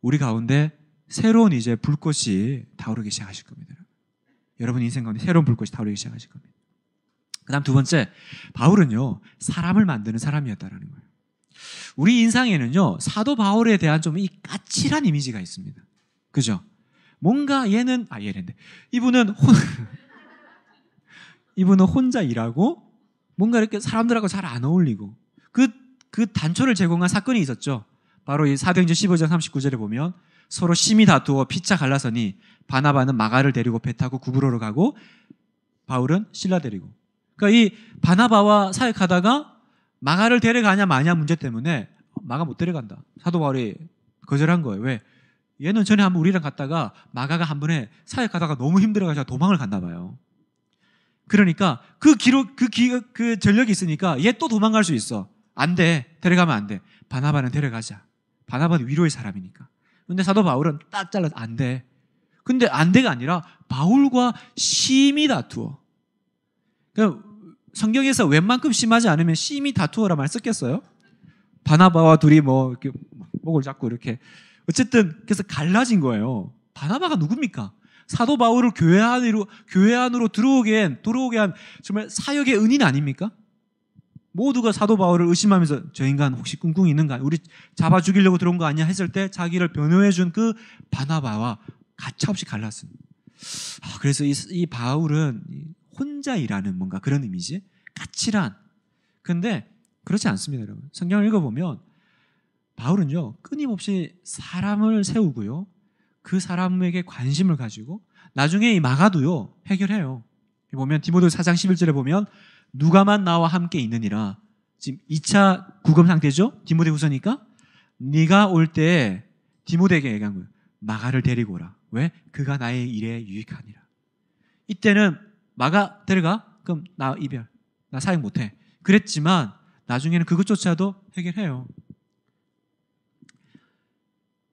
우리 가운데 새로운 이제 불꽃이 타오르기 시작하실 겁니다. 여러분 인생 가운데 새로운 불꽃이 타오르기 시작하실 겁니다. 그다음 두 번째 바울은요 사람을 만드는 사람이었다라는 거예요. 우리 인상에는요 사도 바울에 대한 좀 이 까칠한 이미지가 있습니다. 그죠? 뭔가 얘는 아 얘는데 이분은 혼, 이분은 혼자 일하고 뭔가 이렇게 사람들하고 잘 안 어울리고 그그 그 단초를 제공한 사건이 있었죠. 바로 이 사도행전 15장 39절에 보면 서로 심히 다투어 피차 갈라서니 바나바는 마가를 데리고 배 타고 구부로로 가고 바울은 실라 데리고 그러니까 이 바나바와 사역하다가 마가를 데려가냐 마냐 문제 때문에 마가 못 데려간다. 사도 바울이 거절한 거예요. 왜? 얘는 전에 한 번 우리랑 갔다가 마가가 한 번에 사역 가다가 너무 힘들어가지고 도망을 갔나 봐요. 그러니까 그 기록, 그 기, 그 전력이 있으니까 얘 또 도망갈 수 있어. 안 돼. 데려가면 안 돼. 바나바는 데려가자. 바나바는 위로의 사람이니까. 근데 사도 바울은 딱 잘라서 안 돼. 근데 안 돼가 아니라 바울과 심히 다투어. 그러니까 성경에서 웬만큼 심하지 않으면 심히 다투어라 말 썼겠어요? 바나바와 둘이 뭐 이렇게 목을 잡고 이렇게 어쨌든 그래서 갈라진 거예요. 바나바가 누굽니까? 사도 바울을 교회 안으로 교회 안으로 들어오게 한, 들어오게 한 정말 사역의 은인 아닙니까? 모두가 사도 바울을 의심하면서 저 인간 혹시 꿍꿍 있는가? 우리 잡아 죽이려고 들어온 거 아니야? 했을 때 자기를 변호해 준 그 바나바와 가차없이 갈랐습니다. 아, 그래서 이, 이 바울은 혼자 일하는 뭔가 그런 이미지? 까칠한. 근데 그렇지 않습니다, 여러분. 성경을 읽어보면 바울은요, 끊임없이 사람을 세우고요, 그 사람에게 관심을 가지고 나중에 이 마가도요, 해결해요. 보면 디모데 4장 11절에 보면 누가만 나와 함께 있느니라. 지금 2차 구금 상태죠? 디모데 후서니까 네가 올 때 디모데에게 얘기한 거예요. 마가를 데리고 오라. 왜? 그가 나의 일에 유익하니라. 이때는 마가 데려가. 그럼 나 이별. 나 사용 못해. 그랬지만 나중에는 그것조차도 해결해요.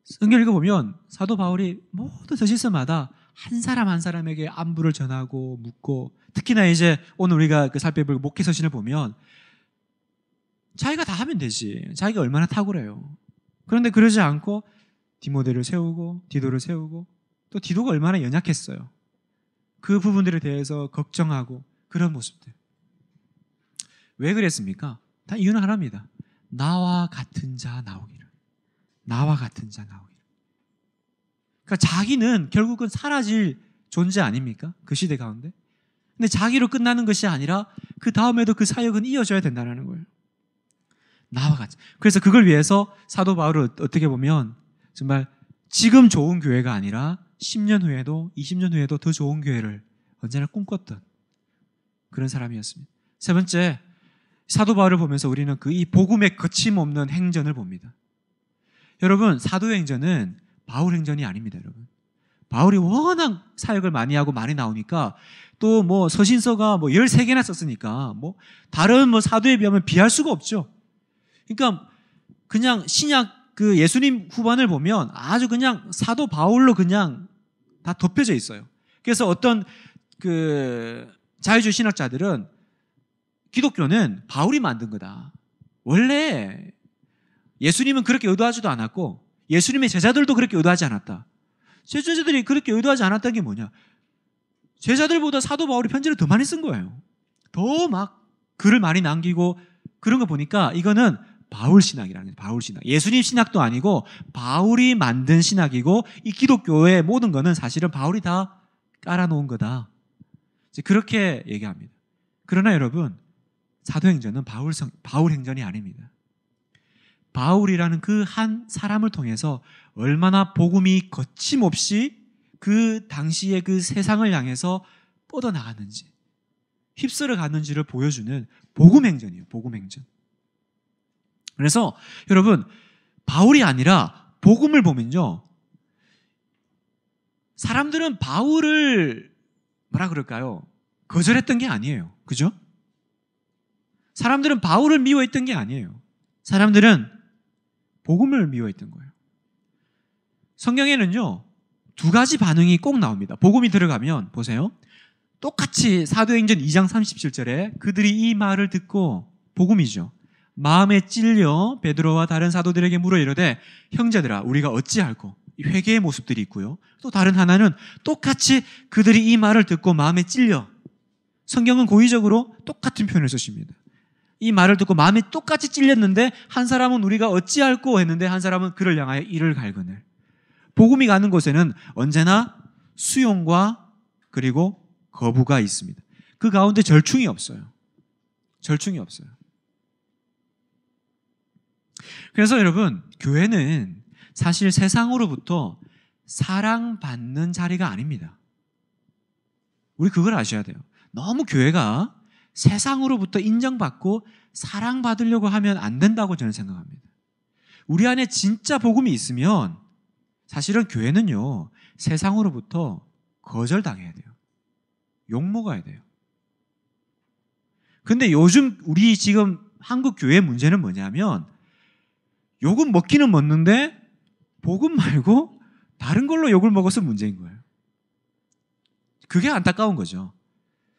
성경 읽어보면 사도 바울이 모든 서실서마다 한 사람 한 사람에게 안부를 전하고 묻고 특히나 이제 오늘 우리가 그 살펴볼 그 목회 서신을 보면 자기가 다 하면 되지. 자기가 얼마나 탁월해요. 그런데 그러지 않고 디모델을 세우고 디도를 세우고 또 디도가 얼마나 연약했어요. 그 부분들에 대해서 걱정하고 그런 모습들. 왜 그랬습니까? 다 이유는 하나입니다. 나와 같은 자 나오기. 나와 같은 자 나오기를. 그러니까 자기는 결국은 사라질 존재 아닙니까? 그 시대 가운데. 근데 자기로 끝나는 것이 아니라 그 다음에도 그 사역은 이어져야 된다는 거예요. 나와 같이. 그래서 그걸 위해서 사도 바울을 어, 어떻게 보면 정말 지금 좋은 교회가 아니라 10년 후에도 20년 후에도 더 좋은 교회를 언제나 꿈꿨던 그런 사람이었습니다. 세 번째 사도 바울을 보면서 우리는 그 이 복음의 거침없는 행전을 봅니다. 여러분 사도행전은 바울 행전이 아닙니다, 여러분. 바울이 워낙 사역을 많이 하고 많이 나오니까 또 뭐 서신서가 뭐 13개나 썼으니까 뭐 다른 뭐 사도에 비하면 비할 수가 없죠. 그러니까 그냥 신약 그 예수님 후반을 보면 아주 그냥 사도 바울로 그냥 다 덮여져 있어요. 그래서 어떤 그 자유주의 신학자들은 기독교는 바울이 만든 거다. 원래 예수님은 그렇게 의도하지도 않았고 예수님의 제자들도 그렇게 의도하지 않았다. 제자들이 그렇게 의도하지 않았다게 뭐냐? 제자들보다 사도 바울이 편지를 더 많이 쓴 거예요. 더 막 글을 많이 남기고 그런 거 보니까 이거는 바울 신학이라는 바울 신학. 예수님 신학도 아니고 바울이 만든 신학이고 이 기독교의 모든 거는 사실은 바울이 다 깔아놓은 거다. 이제 그렇게 얘기합니다. 그러나 여러분 사도행전은 바울 성, 바울 행전이 아닙니다. 바울이라는 그 한 사람을 통해서 얼마나 복음이 거침없이 그 당시의 그 세상을 향해서 뻗어나갔는지 휩쓸어 갔는지를 보여주는 복음 행전이에요. 복음 행전. 그래서 여러분 바울이 아니라 복음을 보면요. 사람들은 바울을 뭐라 그럴까요? 거절했던 게 아니에요. 그죠? 사람들은 바울을 미워했던 게 아니에요. 사람들은 복음을 미워했던 거예요. 성경에는요, 두 가지 반응이 꼭 나옵니다. 복음이 들어가면, 보세요. 똑같이 사도행전 2장 37절에 그들이 이 말을 듣고, 복음이죠. 마음에 찔려 베드로와 다른 사도들에게 물어 이르되, 형제들아, 우리가 어찌할꼬? 회개의 모습들이 있고요. 또 다른 하나는 똑같이 그들이 이 말을 듣고 마음에 찔려. 성경은 고의적으로 똑같은 표현을 쓰십니다. 이 말을 듣고 마음이 똑같이 찔렸는데 한 사람은 우리가 어찌할꼬 했는데 한 사람은 그를 향하여 이를 갈근늘 복음이 가는 곳에는 언제나 수용과 그리고 거부가 있습니다. 그 가운데 절충이 없어요. 절충이 없어요. 그래서 여러분, 교회는 사실 세상으로부터 사랑받는 자리가 아닙니다. 우리 그걸 아셔야 돼요. 너무 교회가 세상으로부터 인정받고 사랑받으려고 하면 안 된다고 저는 생각합니다. 우리 안에 진짜 복음이 있으면 사실은 교회는요, 세상으로부터 거절당해야 돼요. 욕먹어야 돼요. 근데 요즘 우리 지금 한국 교회 문제는 뭐냐면 욕은 먹기는 먹는데 복음 말고 다른 걸로 욕을 먹어서 문제인 거예요. 그게 안타까운 거죠.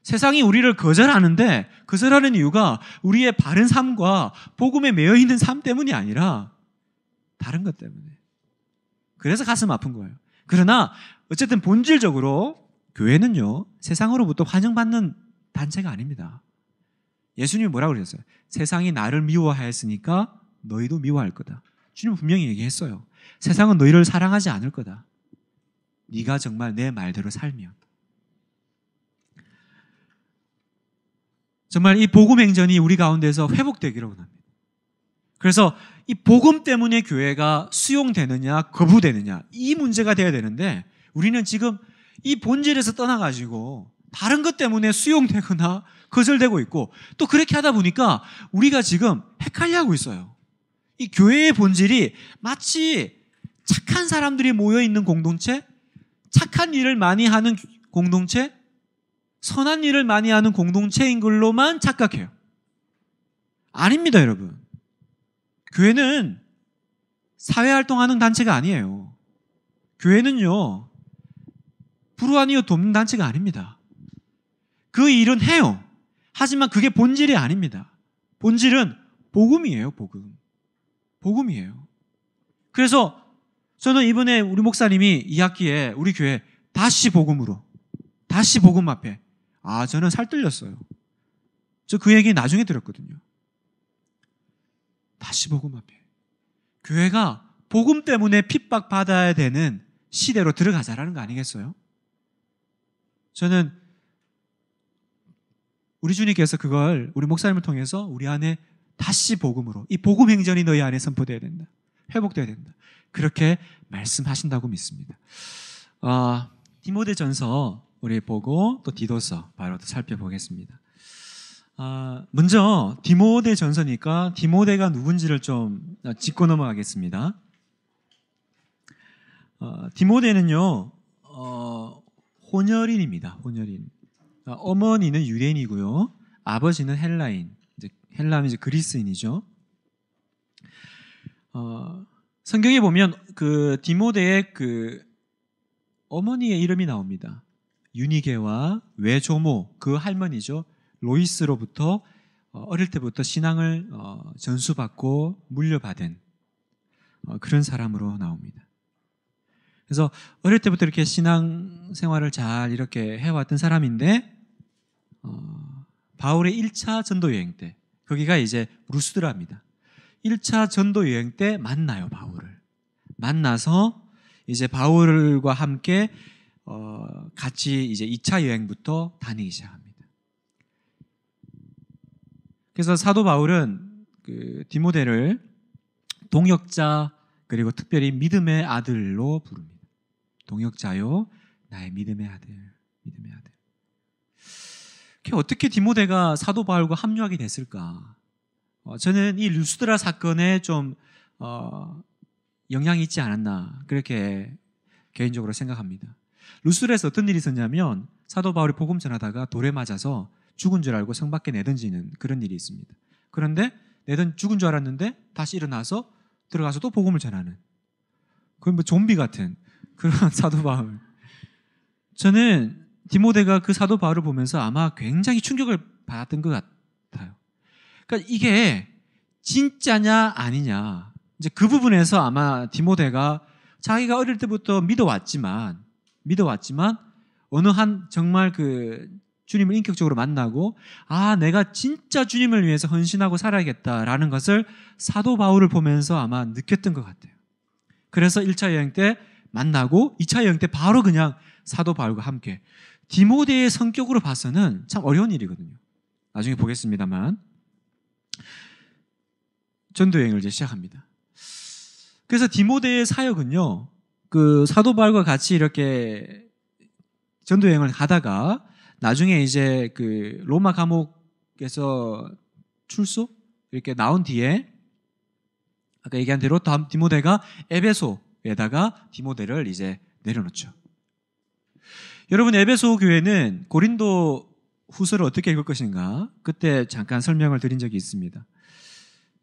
세상이 우리를 거절하는데 거절하는 이유가 우리의 바른 삶과 복음에 매여 있는 삶 때문이 아니라 다른 것 때문에. 그래서 가슴 아픈 거예요. 그러나 어쨌든 본질적으로 교회는요 세상으로부터 환영받는 단체가 아닙니다. 예수님이 뭐라고 그러셨어요? 세상이 나를 미워하였으니까 너희도 미워할 거다. 주님 분명히 얘기했어요. 세상은 너희를 사랑하지 않을 거다. 네가 정말 내 말대로 살면 정말 이 복음 행전이 우리 가운데서 회복되기를 원합니다. 그래서 이 복음 때문에 교회가 수용되느냐 거부되느냐 이 문제가 되야 되는데 우리는 지금 이 본질에서 떠나가지고 다른 것 때문에 수용되거나 거절되고 있고 또 그렇게 하다 보니까 우리가 지금 헷갈려하고 있어요. 이 교회의 본질이 마치 착한 사람들이 모여 있는 공동체, 착한 일을 많이 하는 공동체, 선한 일을 많이 하는 공동체인 걸로만 착각해요. 아닙니다, 여러분. 교회는 사회활동하는 단체가 아니에요. 교회는요, 불우한 이웃 돕는 단체가 아닙니다. 그 일은 해요. 하지만 그게 본질이 아닙니다. 본질은 복음이에요, 복음. 복음이에요. 그래서 저는 이번에 우리 목사님이 이 학기에 우리 교회 다시 복음으로, 다시 복음 앞에 아, 저는 살뜰렸어요. 저 그 얘기 나중에 들었거든요. 다시 복음 앞에. 교회가 복음 때문에 핍박받아야 되는 시대로 들어가자라는 거 아니겠어요? 저는 우리 주님께서 그걸 우리 목사님을 통해서 우리 안에 다시 복음으로 이 복음 행전이 너희 안에 선포돼야 된다. 회복돼야 된다. 그렇게 말씀하신다고 믿습니다. 아, 디모데전서 우리 보고 또 디도서 바로 또 살펴보겠습니다. 아, 먼저 디모데 전서니까 디모데가 누군지를 좀 짚고 넘어가겠습니다. 어, 디모데는요 어, 혼혈인입니다. 혼혈인. 아, 어머니는 유대인이고요, 아버지는 헬라인. 이제 헬라는 이제 그리스인이죠. 어, 성경에 보면 그 디모데의 그 어머니의 이름이 나옵니다. 유니계와 외조모 그 할머니죠 로이스로부터 어, 어릴 때부터 신앙을 어, 전수받고 물려받은 어, 그런 사람으로 나옵니다. 그래서 어릴 때부터 이렇게 신앙 생활을 잘 이렇게 해왔던 사람인데 바울의 1차 전도 여행 때 거기가 이제 루스드라입니다. 1차 전도 여행 때 만나요 바울을 만나서 이제 바울과 함께 어, 같이 이제 2차 여행부터 다니기 시작합니다. 그래서 사도 바울은 그 디모데를 동역자 그리고 특별히 믿음의 아들로 부릅니다. 동역자요, 나의 믿음의 아들, 믿음의 아들. 어떻게 디모데가 사도 바울과 합류하게 됐을까? 어, 저는 이 루스드라 사건에 좀 어, 영향이 있지 않았나 그렇게 개인적으로 생각합니다. 루스에서 어떤 일이 있었냐면 사도 바울이 복음 전하다가 돌에 맞아서 죽은 줄 알고 성 밖에 내던지는 그런 일이 있습니다. 그런데 내던 죽은 줄 알았는데 다시 일어나서 들어가서 또 복음을 전하는 그건 뭐 좀비 같은 그런 사도 바울. 저는 디모데가 그 사도 바울을 보면서 아마 굉장히 충격을 받았던 것 같아요. 그러니까 이게 진짜냐 아니냐 이제 그 부분에서 아마 디모데가 자기가 어릴 때부터 믿어왔지만 믿어왔지만 어느 한 정말 그 주님을 인격적으로 만나고 아 내가 진짜 주님을 위해서 헌신하고 살아야겠다라는 것을 사도 바울을 보면서 아마 느꼈던 것 같아요. 그래서 1차 여행 때 만나고 2차 여행 때 바로 그냥 사도 바울과 함께 디모데의 성격으로 봐서는 참 어려운 일이거든요. 나중에 보겠습니다만 전도 여행을 이제 시작합니다. 그래서 디모데의 사역은요 그 사도 바울과 같이 이렇게 전도 여행을 가다가 나중에 이제 그 로마 감옥에서 출소 이렇게 나온 뒤에 아까 얘기한 대로 디모데가 에베소에다가 디모데를 이제 내려놓죠. 여러분 에베소 교회는 고린도 후서를 어떻게 읽을 것인가 그때 잠깐 설명을 드린 적이 있습니다.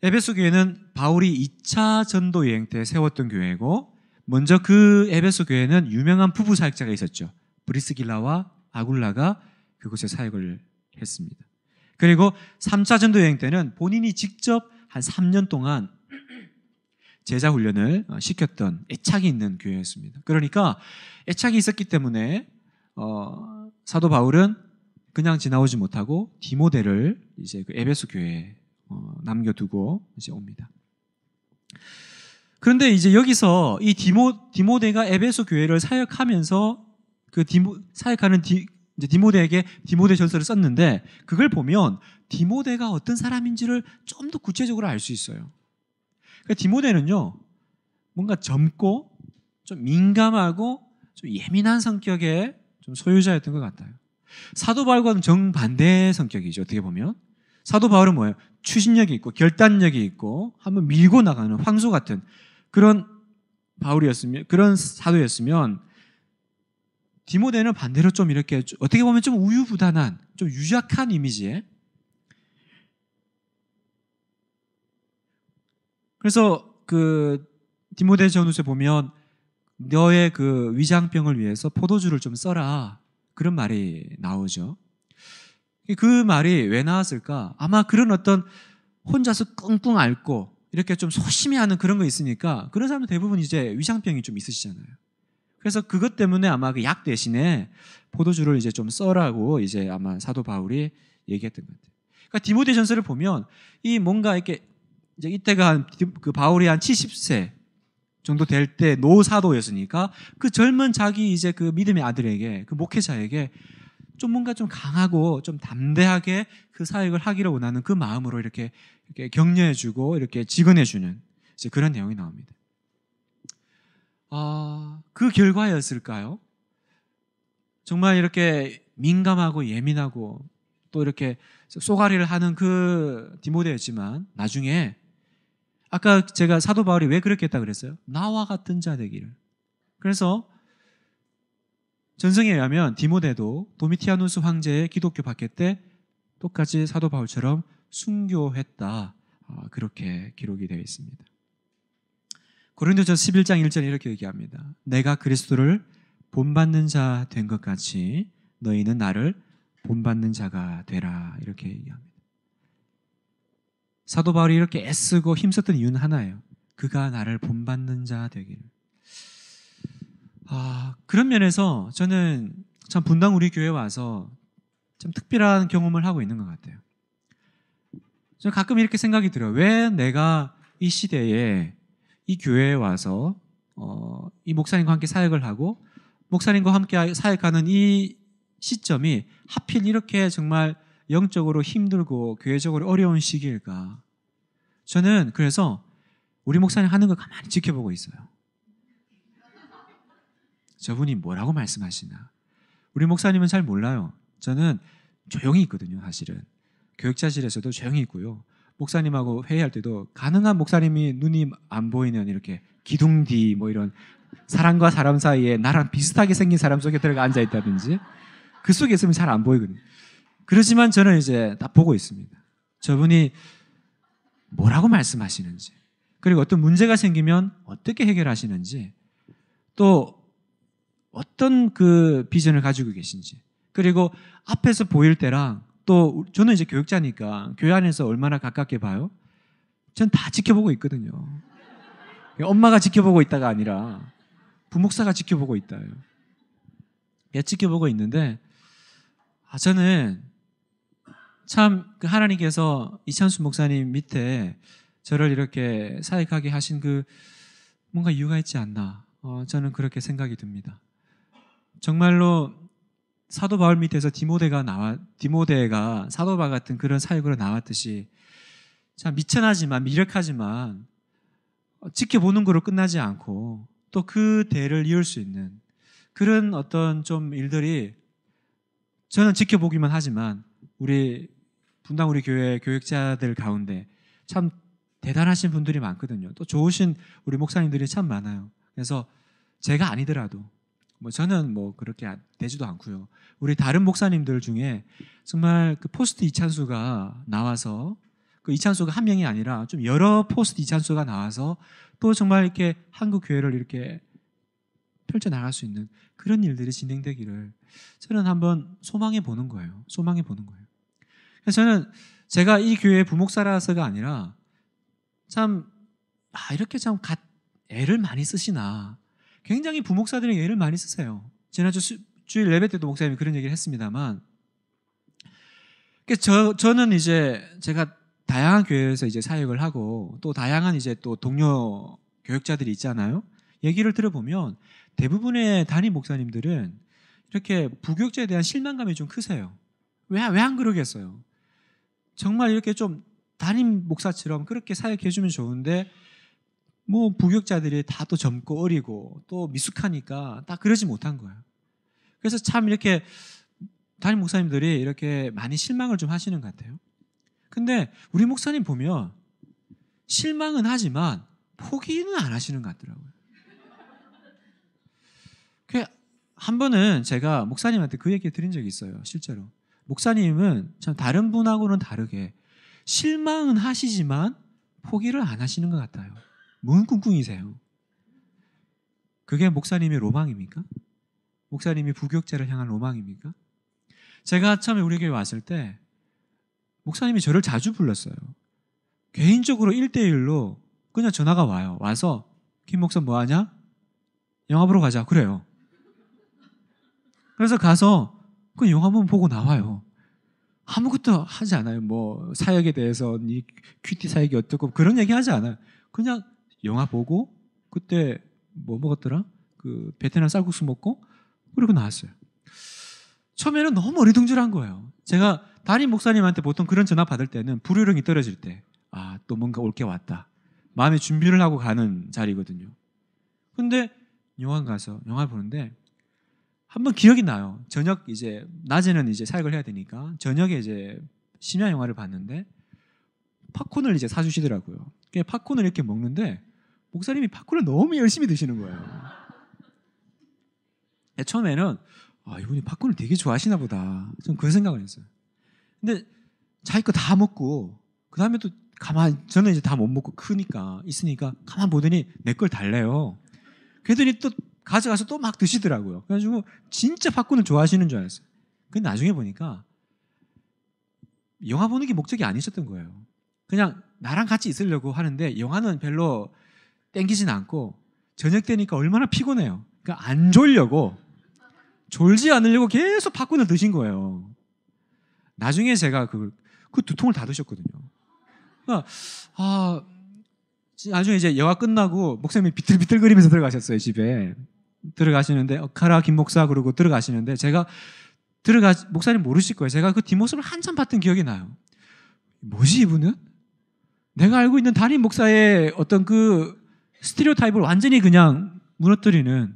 에베소 교회는 바울이 2차 전도 여행 때 세웠던 교회고 먼저 그 에베소 교회는 유명한 부부 사역자가 있었죠. 브리스길라와 아굴라가 그곳에 사역을 했습니다. 그리고 3차 전도 여행 때는 본인이 직접 한 3년 동안 제자 훈련을 어, 시켰던 애착이 있는 교회였습니다. 그러니까 애착이 있었기 때문에 어, 사도 바울은 그냥 지나오지 못하고 디모데를 이제 그 에베소 교회에 어, 남겨두고 이제 옵니다. 그런데 이제 여기서 이 디모 디모데가 에베소 교회를 사역하면서 그 디모 사역하는 디 이제 디모데에게 디모데 전서를 썼는데 그걸 보면 디모데가 어떤 사람인지를 좀 더 구체적으로 알 수 있어요. 그러니까 디모데는요 뭔가 젊고 좀 민감하고 좀 예민한 성격의 좀 소유자였던 것 같아요. 사도 바울과는 정반대 성격이죠. 어떻게 보면 사도 바울은 뭐예요? 추진력이 있고 결단력이 있고 한번 밀고 나가는 황소 같은 그런 바울이었으면 그런 사도였으면 디모데는 반대로 좀 이렇게 어떻게 보면 좀 우유부단한 좀 유약한 이미지에 그래서 그 디모데 전후에 보면 너의 그 위장병을 위해서 포도주를 좀 써라 그런 말이 나오죠. 그 말이 왜 나왔을까? 아마 그런 어떤 혼자서 끙끙 앓고 이렇게 좀소심히 하는 그런 거 있으니까 그런 사람도 대부분 이제 위장병이 좀 있으시잖아요. 그래서 그것 때문에 아마 그 약 대신에 포도주를 이제 좀 써라고 이제 아마 사도 바울이 얘기했던 것 같아요. 그러니까 디모데전서를 보면 이 뭔가 이렇게 이제 이때가 한그 바울이 한 70세 정도 될 때 노사도였으니까 그 젊은 자기 이제 그 믿음의 아들에게 그 목회자에게 좀 뭔가 좀 강하고 좀 담대하게 그 사역을 하기를 원하는 그 마음으로 이렇게 이렇게 격려해주고 이렇게 직언해주는 이제 그런 내용이 나옵니다. 아, 그 결과였을까요? 정말 이렇게 민감하고 예민하고 또 이렇게 쏘가리를 하는 그 디모데였지만 나중에 아까 제가 사도 바울이 왜 그렇게 했다 그랬어요? 나와 같은 자 되기를. 그래서 전승에 의하면 디모데도 도미티아누스 황제의 기독교 박해 때 똑같이 사도 바울처럼 순교했다. 어, 그렇게 기록이 되어 있습니다. 고린도전 11장 1절 이렇게 얘기합니다. 내가 그리스도를 본받는 자 된 것 같이 너희는 나를 본받는 자가 되라 이렇게 얘기합니다. 사도 바울이 이렇게 애쓰고 힘썼던 이유는 하나예요. 그가 나를 본받는 자 되기를. 아, 그런 면에서 저는 참 분당 우리 교회 와서 참 특별한 경험을 하고 있는 것 같아요. 저는 가끔 이렇게 생각이 들어요. 왜 내가 이 시대에 이 교회에 와서 어, 이 목사님과 함께 사역을 하고 목사님과 함께 사역하는 이 시점이 하필 이렇게 정말 영적으로 힘들고 교회적으로 어려운 시기일까? 저는 그래서 우리 목사님 하는 거 가만히 지켜보고 있어요. 저분이 뭐라고 말씀하시나. 우리 목사님은 잘 몰라요. 저는 조용히 있거든요, 사실은. 교육자실에서도 조용히 있고요. 목사님하고 회의할 때도 가능한 목사님이 눈이 안 보이는 이렇게 기둥 뒤 뭐 이런 사람과 사람 사이에 나랑 비슷하게 생긴 사람 속에 들어가 앉아 있다든지 그 속에 있으면 잘 안 보이거든요. 그렇지만 저는 이제 다 보고 있습니다. 저분이 뭐라고 말씀하시는지 그리고 어떤 문제가 생기면 어떻게 해결하시는지 또 어떤 그 비전을 가지고 계신지 그리고 앞에서 보일 때랑 또 저는 이제 교육자니까 교회 안에서 얼마나 가깝게 봐요? 전 다 지켜보고 있거든요. 엄마가 지켜보고 있다가 아니라 부목사가 지켜보고 있다요. 예, 지켜보고 있는데 아, 저는 참 그 하나님께서 이찬수 목사님 밑에 저를 이렇게 사역하게 하신 그 뭔가 이유가 있지 않나 어, 저는 그렇게 생각이 듭니다. 정말로 사도 바울 밑에서 디모데가 나와 디모데가 사도 바 같은 그런 사역으로 나왔듯이 참 미천하지만 미력하지만 지켜보는 거로 끝나지 않고 또 그 대를 이을 수 있는 그런 어떤 좀 일들이 저는 지켜보기만 하지만 우리 분당 우리 교회 교육자들 가운데 참 대단하신 분들이 많거든요. 또 좋으신 우리 목사님들이 참 많아요. 그래서 제가 아니더라도 뭐 저는 뭐 그렇게 되지도 않고요. 우리 다른 목사님들 중에 정말 그 포스트 이찬수가 나와서 그 이찬수가 한 명이 아니라 좀 여러 포스트 이찬수가 나와서 또 정말 이렇게 한국 교회를 이렇게 펼쳐 나갈 수 있는 그런 일들이 진행되기를 저는 한번 소망해 보는 거예요. 소망해 보는 거예요. 그래서 저는 제가 이 교회 부목사라서가 아니라 참 아, 이렇게 참 애를 많이 쓰시나 굉장히 부목사들이 예를 많이 쓰세요. 지난주 수, 주일 예배 때도 목사님이 그런 얘기를 했습니다만 그, 저, 저는 이제 제가 다양한 교회에서 이제 사역을 하고 또 다양한 이제 또 동료 교육자들이 있잖아요. 얘기를 들어보면 대부분의 단임 목사님들은 이렇게 부교육자에 대한 실망감이 좀 크세요. 왜, 왜 안 그러겠어요? 정말 이렇게 좀 담임 목사처럼 그렇게 사역해주면 좋은데 뭐 부격자들이 다 또 젊고 어리고 또 미숙하니까 딱 그러지 못한 거예 그래서 참 이렇게 담임 목사님들이 이렇게 많이 실망을 좀 하시는 것 같아요. 근데 우리 목사님 보면 실망은 하지만 포기는 안 하시는 것 같더라고요. 한 번은 제가 목사님한테 그 얘기 드린 적이 있어요, 실제로. 목사님은 참 다른 분하고는 다르게 실망은 하시지만 포기를 안 하시는 것 같아요. 문 꿍꿍이세요? 그게 목사님의 로망입니까? 목사님이 부격자를 향한 로망입니까? 제가 처음에 우리 교회 왔을 때 목사님이 저를 자주 불렀어요. 개인적으로 1대1로 그냥 전화가 와요. 와서 김 목사 뭐 하냐? 영화 보러 가자. 그래요. 그래서 가서 그 영화만 보고 나와요. 아무것도 하지 않아요. 뭐 사역에 대해서 이 큐티 사역이 어떻고 그런 얘기 하지 않아요. 그냥 영화 보고 그때 뭐 먹었더라? 그 베트남 쌀국수 먹고 그리고 나왔어요. 처음에는 너무 어리둥절한 거예요. 제가 담임 목사님한테 보통 그런 전화 받을 때는 불효령이 떨어질 때, 아, 또 뭔가 올게 왔다. 마음의 준비를 하고 가는 자리거든요. 근데 영화 가서 영화 를 보는데 한 번 기억이 나요. 저녁 이제 낮에는 이제 사역을 해야 되니까 저녁에 이제 심야 영화를 봤는데 팝콘을 이제 사주시더라고요. 팝콘을 이렇게 먹는데 목사님이 팝콘을 너무 열심히 드시는 거예요. 네, 처음에는 아, 이분이 팝콘을 되게 좋아하시나 보다. 전 그런 생각을 했어요. 근데 자기 거 다 먹고 그 다음에 또 가만 저는 이제 다 못 먹고 크니까 있으니까 가만 보더니 내 걸 달래요. 그랬더니 또 가져가서 또 막 드시더라고요. 그래가지고 진짜 팝콘을 좋아하시는 줄 알았어요. 근데 나중에 보니까 영화 보는 게 목적이 아니셨던 거예요. 그냥 나랑 같이 있으려고 하는데 영화는 별로 땡기진 않고 저녁 되니까 얼마나 피곤해요. 그러니까 안 졸려고 졸지 않으려고 계속 팝콘을 드신 거예요. 나중에 제가 그, 그 두통을 다 드셨거든요. 그러니까, 아, 나중에 이제 여화 끝나고 목사님이 비틀비틀거리면서 들어가셨어요, 집에. 들어가시는데, 어, 카라 김 목사 그러고 들어가시는데, 제가 들어가, 목사님 모르실 거예요. 제가 그 뒷모습을 한참 봤던 기억이 나요. 뭐지, 이분은? 내가 알고 있는 담임 목사의 어떤 그 스테레오 타입을 완전히 그냥 무너뜨리는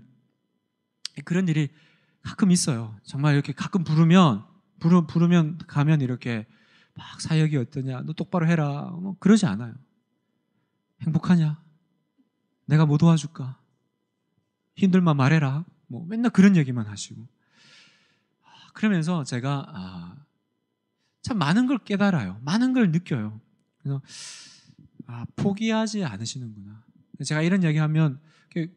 그런 일이 가끔 있어요. 정말 이렇게 가끔 부르면 부르, 부르면 가면 이렇게 막 사역이 어떠냐, 너 똑바로 해라, 뭐 그러지 않아요. 행복하냐? 내가 뭐 도와줄까? 힘들만 말해라. 뭐 맨날 그런 얘기만 하시고 아, 그러면서 제가 아, 참 많은 걸 깨달아요. 많은 걸 느껴요. 그래서 아, 포기하지 않으시는구나. 제가 이런 이야기하면 그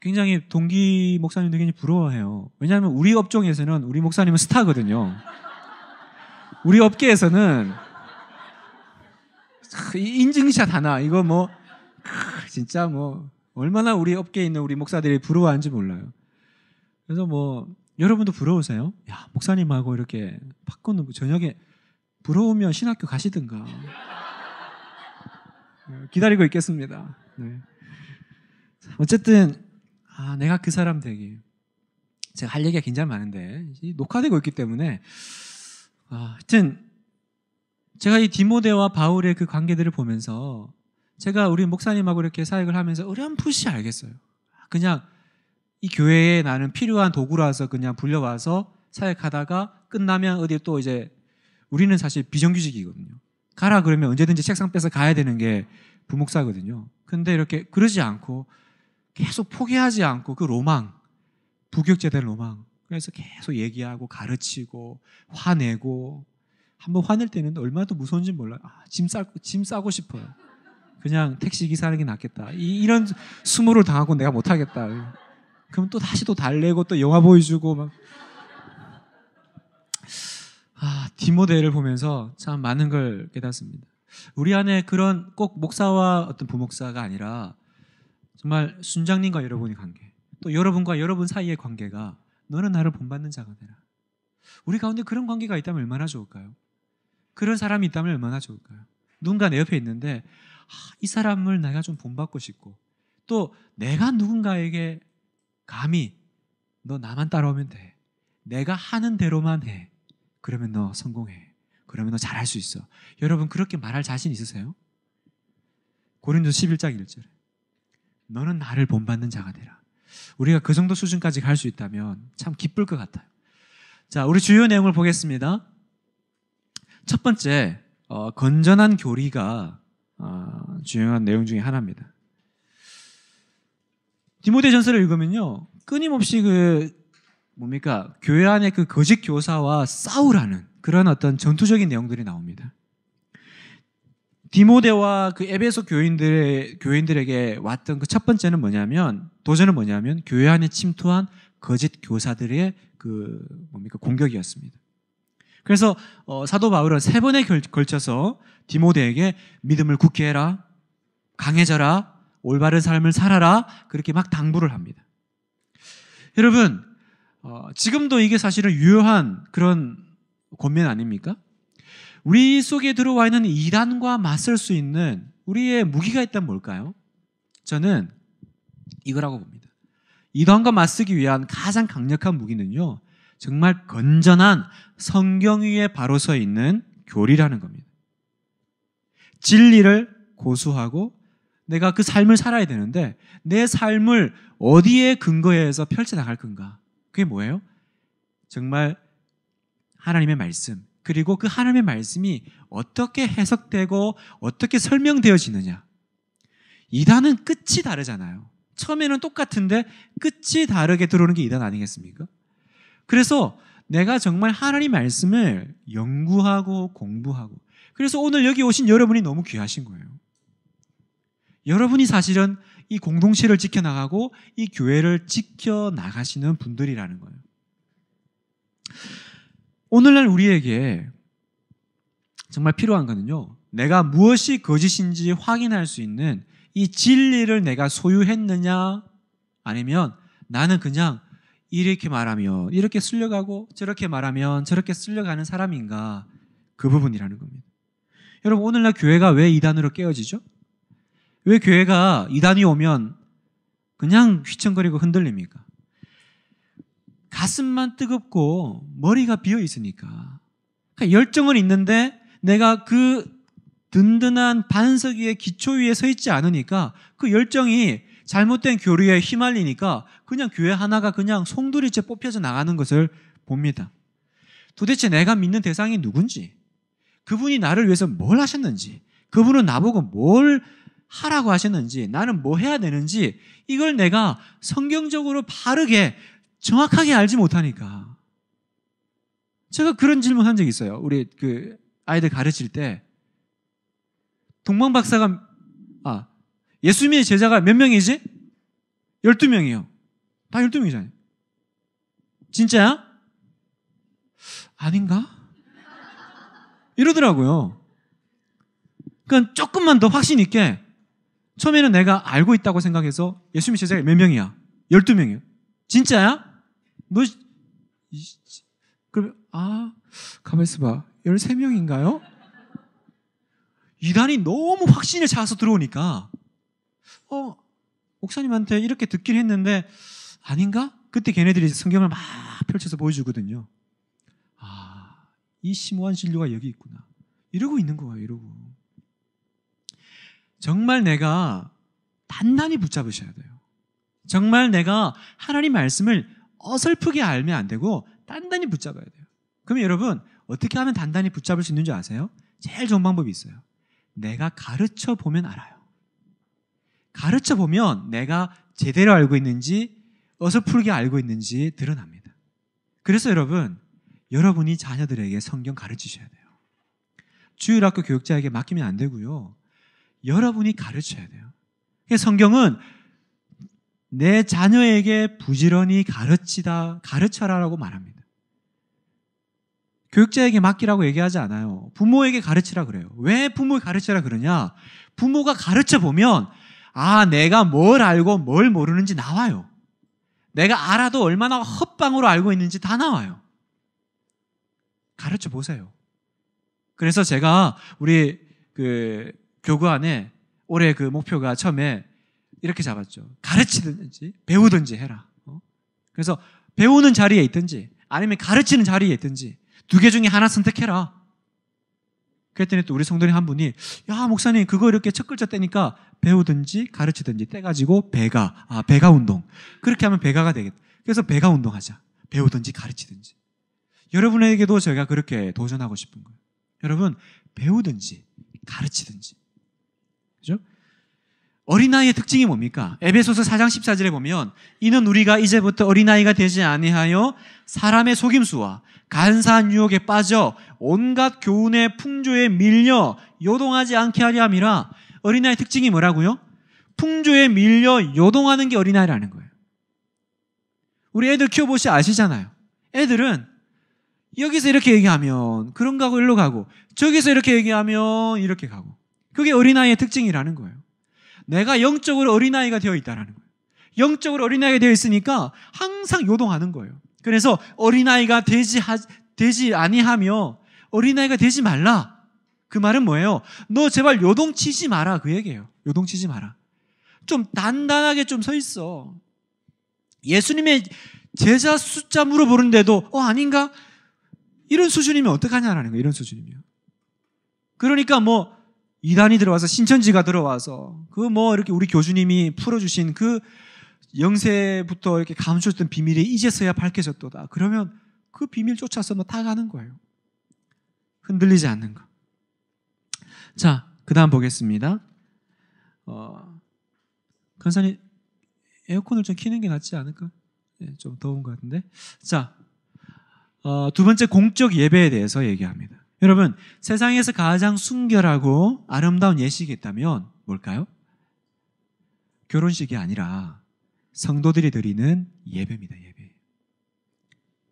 굉장히 동기 목사님들 굉장히 부러워해요. 왜냐하면 우리 업종에서는 우리 목사님은 스타거든요. 우리 업계에서는 인증샷 하나 이거 뭐 진짜 뭐 얼마나 우리 업계에 있는 우리 목사들이 부러워하는지 몰라요. 그래서 뭐 여러분도 부러우세요? 야 목사님하고 이렇게 바꾸는 저녁에 부러우면 신학교 가시든가 기다리고 있겠습니다. 네. 어쨌든 아, 내가 그 사람 되기. 제가 할 얘기가 굉장히 많은데 녹화되고 있기 때문에 아, 하여튼 제가 이 디모데와 바울의 그 관계들을 보면서 제가 우리 목사님하고 이렇게 사역을 하면서 어렴풋이 알겠어요. 그냥 이 교회에 나는 필요한 도구라서 그냥 불려와서 사역하다가 끝나면 어디 또 이제 우리는 사실 비정규직이거든요. 가라 그러면 언제든지 책상 빼서 가야 되는 게 부목사거든요. 근데 이렇게 그러지 않고 계속 포기하지 않고 그 로망, 부격제된 로망. 그래서 계속 얘기하고 가르치고 화내고 한번 화낼 때는 얼마나 더 무서운지 몰라요. 아, 짐, 싸, 짐 싸고 싶어요. 그냥 택시 기사하는 게 낫겠다. 이, 런 수모를 당하고 내가 못하겠다. 그럼 또 다시 또 달래고 또 영화 보여주고 막. 아, 디모델을 보면서 참 많은 걸 깨닫습니다. 우리 안에 그런 꼭 목사와 어떤 부목사가 아니라 정말 순장님과 여러분의 관계, 또 여러분과 여러분 사이의 관계가 너는 나를 본받는 자가 되라. 우리 가운데 그런 관계가 있다면 얼마나 좋을까요? 그런 사람이 있다면 얼마나 좋을까요? 누군가 내 옆에 있는데 아, 이 사람을 내가 좀 본받고 싶고 또 내가 누군가에게 감히 너 나만 따라오면 돼. 내가 하는 대로만 해. 그러면 너 성공해. 그러면 너 잘할 수 있어. 여러분 그렇게 말할 자신 있으세요? 고린도 11장 1절. 너는 나를 본받는 자가 되라. 우리가 그 정도 수준까지 갈 수 있다면 참 기쁠 것 같아요. 자, 우리 주요 내용을 보겠습니다. 첫 번째, 어, 건전한 교리가 어, 중요한 내용 중의 하나입니다. 디모데전서를 읽으면요, 끊임없이 그 뭡니까 교회 안에 그 거짓 교사와 싸우라는 그런 어떤 전투적인 내용들이 나옵니다. 디모데와 그 에베소 교인들의 교인들에게 왔던 그 첫 번째는 뭐냐면 도전은 뭐냐면 교회 안에 침투한 거짓 교사들의 그 뭡니까 공격이었습니다. 그래서 어, 사도 바울은 세 번에 걸쳐서 디모데에게 믿음을 굳게 해라, 강해져라, 올바른 삶을 살아라 그렇게 막 당부를 합니다. 여러분 어, 지금도 이게 사실은 유효한 그런 권면 아닙니까? 우리 속에 들어와 있는 이단과 맞설 수 있는 우리의 무기가 있다면 뭘까요? 저는 이거라고 봅니다. 이단과 맞서기 위한 가장 강력한 무기는요. 정말 건전한 성경 위에 바로 서 있는 교리라는 겁니다. 진리를 고수하고 내가 그 삶을 살아야 되는데 내 삶을 어디에 근거해서 펼쳐 나갈 건가? 그게 뭐예요? 정말 하나님의 말씀, 그리고 그 하나님의 말씀이 어떻게 해석되고 어떻게 설명되어지느냐. 이단은 끝이 다르잖아요. 처음에는 똑같은데 끝이 다르게 들어오는 게 이단 아니겠습니까? 그래서 내가 정말 하나님 말씀을 연구하고 공부하고 그래서 오늘 여기 오신 여러분이 너무 귀하신 거예요. 여러분이 사실은 이 공동체를 지켜나가고 이 교회를 지켜나가시는 분들이라는 거예요. 오늘날 우리에게 정말 필요한 것은요. 내가 무엇이 거짓인지 확인할 수 있는 이 진리를 내가 소유했느냐 아니면 나는 그냥 이렇게 말하면 이렇게 쓸려가고 저렇게 말하면 저렇게 쓸려가는 사람인가 그 부분이라는 겁니다. 여러분 오늘날 교회가 왜 이단으로 깨어지죠? 왜 교회가 이단이 오면 그냥 휘청거리고 흔들립니까? 가슴만 뜨겁고 머리가 비어 있으니까. 그러니까 열정은 있는데 내가 그 든든한 반석 위에 기초 위에 서 있지 않으니까 그 열정이 잘못된 교류에 휘말리니까 그냥 교회 하나가 그냥 송두리째 뽑혀져 나가는 것을 봅니다. 도대체 내가 믿는 대상이 누군지, 그분이 나를 위해서 뭘 하셨는지, 그분은 나보고 뭘 하라고 하셨는지, 나는 뭐 해야 되는지, 이걸 내가 성경적으로 바르게 정확하게 알지 못하니까. 제가 그런 질문 한 적이 있어요. 우리 그 아이들 가르칠 때 동방 박사가 아 예수님의 제자가 몇 명이지? 12명이요. 다 12명이잖아요. 진짜야? 아닌가? 이러더라고요. 그러니까 조금만 더 확신 있게 처음에는 내가 알고 있다고 생각해서 예수님의 제자가 몇 명이야? 12명이요. 진짜야? 너, 뭐, 이, 그럼, 아, 가만있어봐. 13명인가요? 이단이 너무 확신을 찾아서 들어오니까, 어, 목사님한테 이렇게 듣긴 했는데, 아닌가? 그때 걔네들이 성경을 막 펼쳐서 보여주거든요. 아, 이 심오한 진료가 여기 있구나. 이러고 있는 거예요, 이러고. 정말 내가 단단히 붙잡으셔야 돼요. 정말 내가 하나님 말씀을 어설프게 알면 안 되고 단단히 붙잡아야 돼요. 그럼 여러분 어떻게 하면 단단히 붙잡을 수 있는지 아세요? 제일 좋은 방법이 있어요. 내가 가르쳐 보면 알아요. 가르쳐 보면 내가 제대로 알고 있는지 어설프게 알고 있는지 드러납니다. 그래서 여러분 여러분이 자녀들에게 성경 가르치셔야 돼요. 주일학교 교육자에게 맡기면 안 되고요. 여러분이 가르쳐야 돼요. 성경은 내 자녀에게 부지런히 가르치다, 가르쳐라라고 말합니다. 교육자에게 맡기라고 얘기하지 않아요. 부모에게 가르치라 그래요. 왜 부모에 가르치라 그러냐? 부모가 가르쳐 보면, 아, 내가 뭘 알고 뭘 모르는지 나와요. 내가 알아도 얼마나 헛방으로 알고 있는지 다 나와요. 가르쳐 보세요. 그래서 제가 우리 그 교구 안에 올해 그 목표가 처음에 이렇게 잡았죠. 가르치든지 배우든지 해라. 어? 그래서 배우는 자리에 있든지 아니면 가르치는 자리에 있든지 두 개 중에 하나 선택해라. 그랬더니 또 우리 성도님 한 분이 야 목사님 그거 이렇게 첫 글자 떼니까 배우든지 가르치든지 떼가지고 배가 아 배가 운동 그렇게 하면 배가가 되겠다. 그래서 배가 운동하자. 배우든지 가르치든지. 여러분에게도 제가 그렇게 도전하고 싶은 거예요. 여러분 배우든지 가르치든지 그죠? 어린아이의 특징이 뭡니까? 에베소서 4장 14절에 보면 이는 우리가 이제부터 어린아이가 되지 아니하여 사람의 속임수와 간사한 유혹에 빠져 온갖 교훈의 풍조에 밀려 요동하지 않게 하려 함이라 어린아이 특징이 뭐라고요? 풍조에 밀려 요동하는 게 어린아이라는 거예요. 우리 애들 키워보시 아시잖아요. 애들은 여기서 이렇게 얘기하면 그런 가고 일로 가고 저기서 이렇게 얘기하면 이렇게 가고 그게 어린아이의 특징이라는 거예요. 내가 영적으로 어린아이가 되어 있다라는 거예요. 영적으로 어린아이가 되어 있으니까 항상 요동하는 거예요. 그래서 어린아이가 되지 하, 되지 아니하며 어린아이가 되지 말라. 그 말은 뭐예요? 너 제발 요동치지 마라 그 얘기예요. 요동치지 마라. 좀 단단하게 좀 서 있어. 예수님의 제자 숫자 물어보는데도 어 아닌가? 이런 수준이면 어떡하냐라는 거예요 이런 수준이면. 그러니까 뭐 이단이 들어와서 신천지가 들어와서 그 뭐 이렇게 우리 교수님이 풀어주신 그 영세부터 이렇게 감추었던 비밀이 이제서야 밝혀졌도다. 그러면 그 비밀 쫓아서 뭐다 가는 거예요. 흔들리지 않는 거. 자, 그 다음 보겠습니다. 어, 간사님, 에어컨을 좀 키는 게 낫지 않을까? 네, 좀 더운 것 같은데. 자, 어, 두 번째 공적 예배에 대해서 얘기합니다. 여러분, 세상에서 가장 순결하고 아름다운 예식이 있다면 뭘까요? 결혼식이 아니라 성도들이 드리는 예배입니다, 예배.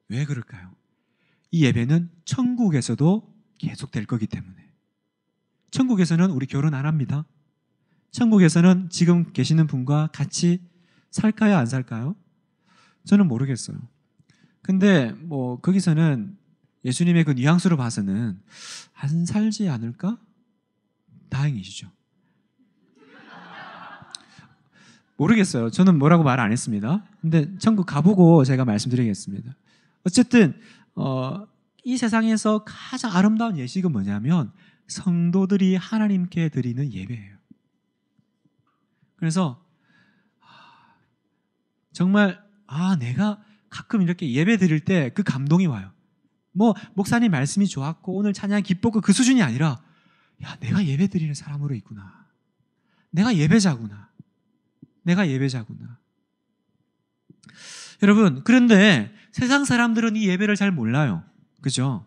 왜 그럴까요? 이 예배는 천국에서도 계속될 거기 때문에. 천국에서는 우리 결혼 안 합니다. 천국에서는 지금 계시는 분과 같이 살까요, 안 살까요? 저는 모르겠어요. 근데 뭐 거기서는 예수님의 그 뉘앙스로 봐서는 안 살지 않을까? 다행이시죠. 모르겠어요. 저는 뭐라고 말 안 했습니다. 근데 천국 가보고 제가 말씀드리겠습니다. 어쨌든 어, 이 세상에서 가장 아름다운 예식은 뭐냐면 성도들이 하나님께 드리는 예배예요. 그래서 아, 정말 아 내가 가끔 이렇게 예배 드릴 때 그 감동이 와요. 뭐 목사님 말씀이 좋았고 오늘 찬양 기뻤고 그 수준이 아니라 야 내가 예배 드리는 사람으로 있구나. 내가 예배자구나. 내가 예배자구나. 여러분 그런데 세상 사람들은 이 예배를 잘 몰라요. 그죠?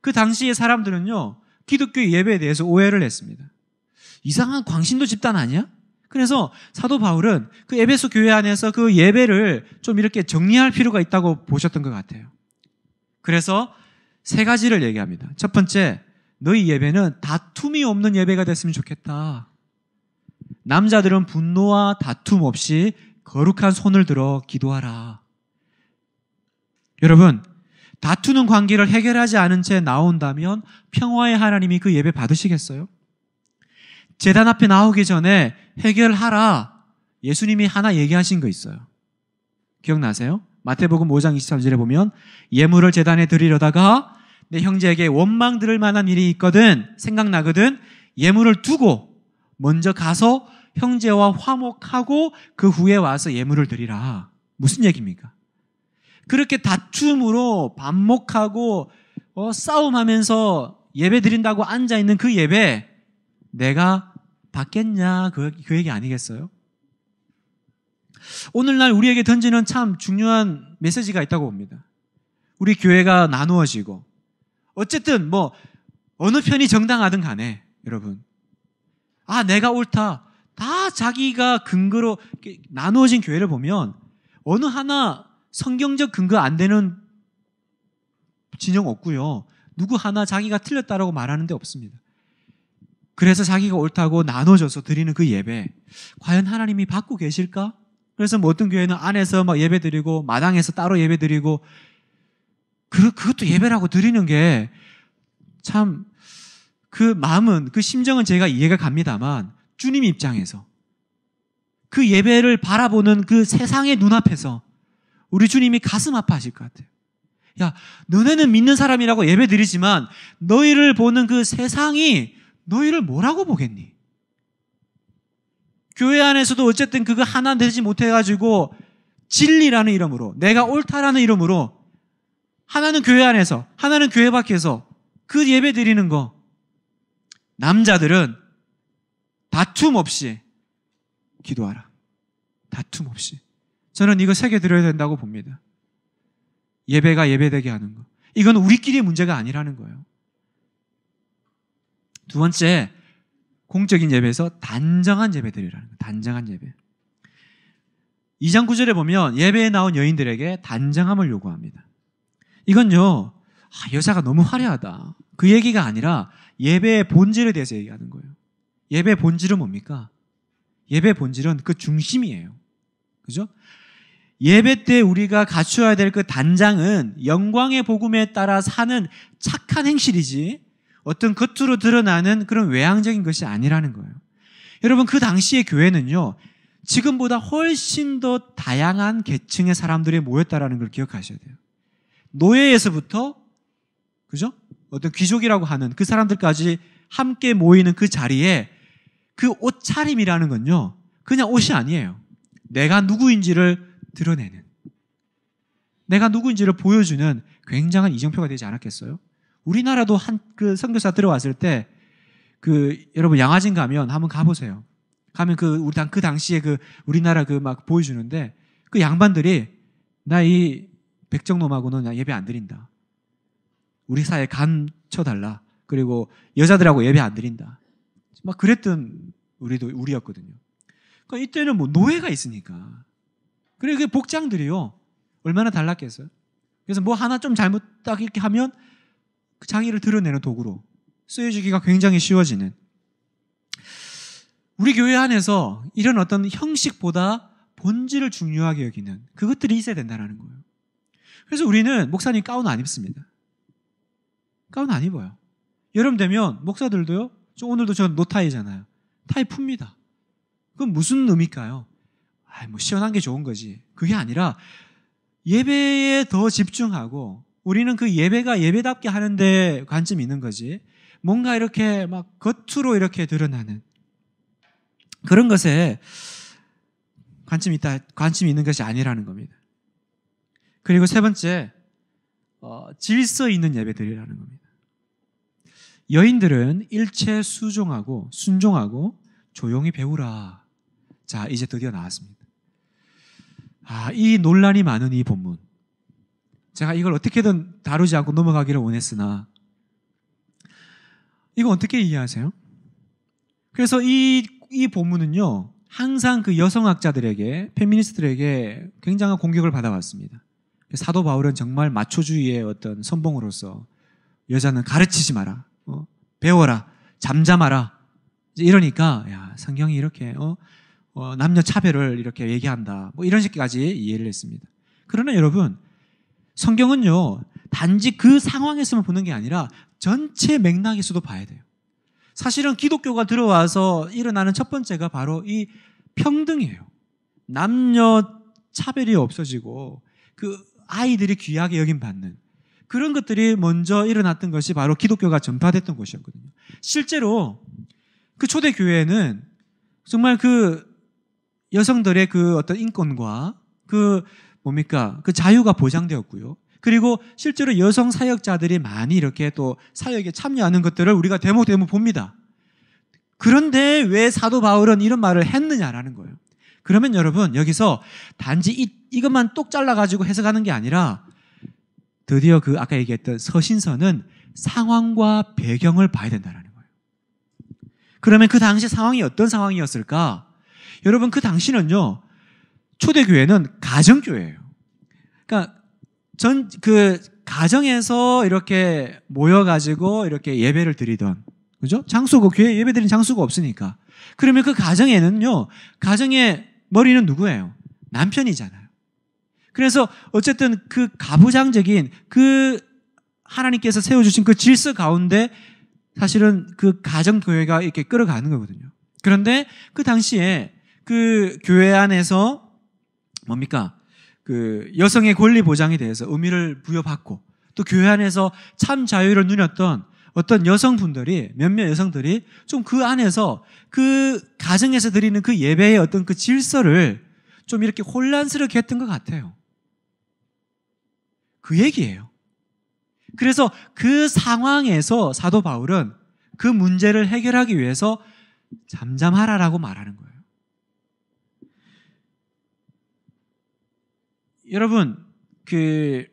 그 당시의 사람들은요 기독교 예배에 대해서 오해를 했습니다. 이상한 광신도 집단 아니야? 그래서 사도 바울은 그 에베소 교회 안에서 그 예배를 좀 이렇게 정리할 필요가 있다고 보셨던 것 같아요. 그래서 세 가지를 얘기합니다. 첫 번째, 너희 예배는 다툼이 없는 예배가 됐으면 좋겠다. 남자들은 분노와 다툼 없이 거룩한 손을 들어 기도하라. 여러분, 다투는 관계를 해결하지 않은 채 나온다면 평화의 하나님이 그 예배 받으시겠어요? 재단 앞에 나오기 전에 해결하라. 예수님이 하나 얘기하신 거 있어요. 기억나세요? 마태복음 5장 23절에 보면 예물을 재단에 드리려다가 내 형제에게 원망 들을 만한 일이 있거든 생각나거든 예물을 두고 먼저 가서 형제와 화목하고 그 후에 와서 예물을 드리라. 무슨 얘기입니까? 그렇게 다툼으로 반목하고 어, 싸움하면서 예배 드린다고 앉아 있는 그 예배 내가 받겠냐 그, 그 얘기 아니겠어요? 오늘날 우리에게 던지는 참 중요한 메시지가 있다고 봅니다. 우리 교회가 나누어지고 어쨌든 뭐 어느 편이 정당하든 간에 여러분 아 내가 옳다 다 자기가 근거로 나누어진 교회를 보면 어느 하나 성경적 근거 안 되는 진영 없고요 누구 하나 자기가 틀렸다라고 말하는 데 없습니다. 그래서 자기가 옳다고 나눠져서 드리는 그 예배 과연 하나님이 받고 계실까? 그래서 모든 교회는 안에서 막 예배 드리고 마당에서 따로 예배 드리고 그, 그것도 예배라고 드리는 게 참 그 마음은 그 심정은 제가 이해가 갑니다만 주님 입장에서 그 예배를 바라보는 그 세상의 눈앞에서 우리 주님이 가슴 아파하실 것 같아요. 야, 너네는 믿는 사람이라고 예배 드리지만 너희를 보는 그 세상이 너희를 뭐라고 보겠니? 교회 안에서도 어쨌든 그거 하나 되지 못해가지고 진리라는 이름으로 내가 옳다라는 이름으로 하나는 교회 안에서 하나는 교회 밖에서 그 예배 드리는 거 남자들은 다툼 없이 기도하라. 다툼 없이. 저는 이거 세개 드려야 된다고 봅니다. 예배가 예배되게 하는 거. 이건 우리끼리의 문제가 아니라는 거예요. 두 번째, 공적인 예배에서 단정한 예배들이라는 거예요. 단정한 예배. 2장 9절에 보면 예배에 나온 여인들에게 단정함을 요구합니다. 이건요, 아, 여자가 너무 화려하다. 그 얘기가 아니라 예배의 본질에 대해서 얘기하는 거예요. 예배의 본질은 뭡니까? 예배의 본질은 그 중심이에요. 그죠? 예배 때 우리가 갖추어야될 그 단장은 영광의 복음에 따라 사는 착한 행실이지 어떤 겉으로 드러나는 그런 외향적인 것이 아니라는 거예요. 여러분, 그 당시의 교회는요, 지금보다 훨씬 더 다양한 계층의 사람들이 모였다라는 걸 기억하셔야 돼요. 노예에서부터, 그죠? 어떤 귀족이라고 하는 그 사람들까지 함께 모이는 그 자리에 그 옷차림이라는 건요, 그냥 옷이 아니에요. 내가 누구인지를 드러내는, 내가 누구인지를 보여주는 굉장한 이정표가 되지 않았겠어요? 우리나라도 한 그 선교사 들어왔을 때 그 여러분 양화진 가면 한번 가보세요. 가면 그 우리 당그 당시에 그 우리나라 그 막 보여주는데 그 양반들이 나 이 백정놈하고는 예배 안 드린다. 우리 사회 간 쳐달라. 그리고 여자들하고 예배 안 드린다. 막 그랬던 우리도 우리였거든요. 그 이때는 뭐 노예가 있으니까. 그래 그 복장들이요 얼마나 달랐겠어요. 그래서 뭐 하나 좀 잘못 딱 이렇게 하면 그 장애를 드러내는 도구로 쓰여지기가 굉장히 쉬워지는 우리 교회 안에서 이런 어떤 형식보다 본질을 중요하게 여기는 그것들이 있어야 된다는 거예요. 그래서 우리는 목사님 가운 안 입습니다. 가운 안 입어요. 여름 되면 목사들도요. 저 오늘도 저 노타이잖아요. 타이 풉니다. 그건 무슨 의미일까요? 아, 뭐 시원한 게 좋은 거지. 그게 아니라 예배에 더 집중하고 우리는 그 예배가 예배답게 하는데 관심이 있는 거지. 뭔가 이렇게 막 겉으로 이렇게 드러나는 그런 것에 관심이 있다, 관심이 있는 것이 아니라는 겁니다. 그리고 세 번째, 어, 질서 있는 예배들이라는 겁니다. 여인들은 일체 수종하고 순종하고 조용히 배우라. 자, 이제 드디어 나왔습니다. 아, 이 논란이 많은 이 본문. 제가 이걸 어떻게든 다루지 않고 넘어가기를 원했으나 이거 어떻게 이해하세요? 그래서 이, 이 본문은요, 항상 그 여성학자들에게, 페미니스트들에게 굉장한 공격을 받아왔습니다. 사도 바울은 정말 마초주의의 어떤 선봉으로서 여자는 가르치지 마라, 어? 배워라, 잠잠하라. 이러니까, 야, 성경이 이렇게, 어? 어, 남녀 차별을 이렇게 얘기한다. 뭐 이런 식까지 이해를 했습니다. 그러나 여러분, 성경은요, 단지 그 상황에서만 보는 게 아니라 전체 맥락에서도 봐야 돼요. 사실은 기독교가 들어와서 일어나는 첫 번째가 바로 이 평등이에요. 남녀 차별이 없어지고 그 아이들이 귀하게 여긴 받는 그런 것들이 먼저 일어났던 것이 바로 기독교가 전파됐던 것이었거든요. 실제로 그 초대교회는 정말 그 여성들의 그 어떤 인권과 그 뭡니까? 그 자유가 보장되었고요. 그리고 실제로 여성 사역자들이 많이 이렇게 또 사역에 참여하는 것들을 우리가 대목대목 봅니다. 그런데 왜 사도 바울은 이런 말을 했느냐라는 거예요. 그러면 여러분 여기서 단지 이, 이것만 똑 잘라가지고 해석하는 게 아니라 드디어 그 아까 얘기했던 서신서는 상황과 배경을 봐야 된다라는 거예요. 그러면 그 당시 상황이 어떤 상황이었을까? 여러분 그 당시는요 초대교회는 가정교회예요. 그러니까 전 그 가정에서 이렇게 모여가지고 이렇게 예배를 드리던 그죠? 장소가 교회 예배 드린 장소가 없으니까. 그러면 그 가정에는요, 가정의 머리는 누구예요? 남편이잖아요. 그래서 어쨌든 그 가부장적인 그 하나님께서 세워주신 그 질서 가운데 사실은 그 가정교회가 이렇게 끌어가는 거거든요. 그런데 그 당시에 그 교회 안에서 뭡니까? 그 여성의 권리 보장에 대해서 의미를 부여받고 또 교회 안에서 참 자유를 누렸던 어떤 여성분들이 몇몇 여성들이 좀 그 안에서 그 가정에서 드리는 그 예배의 어떤 그 질서를 좀 이렇게 혼란스럽게 했던 것 같아요. 그 얘기예요. 그래서 그 상황에서 사도 바울은 그 문제를 해결하기 위해서 잠잠하라라고 말하는 거예요. 여러분 그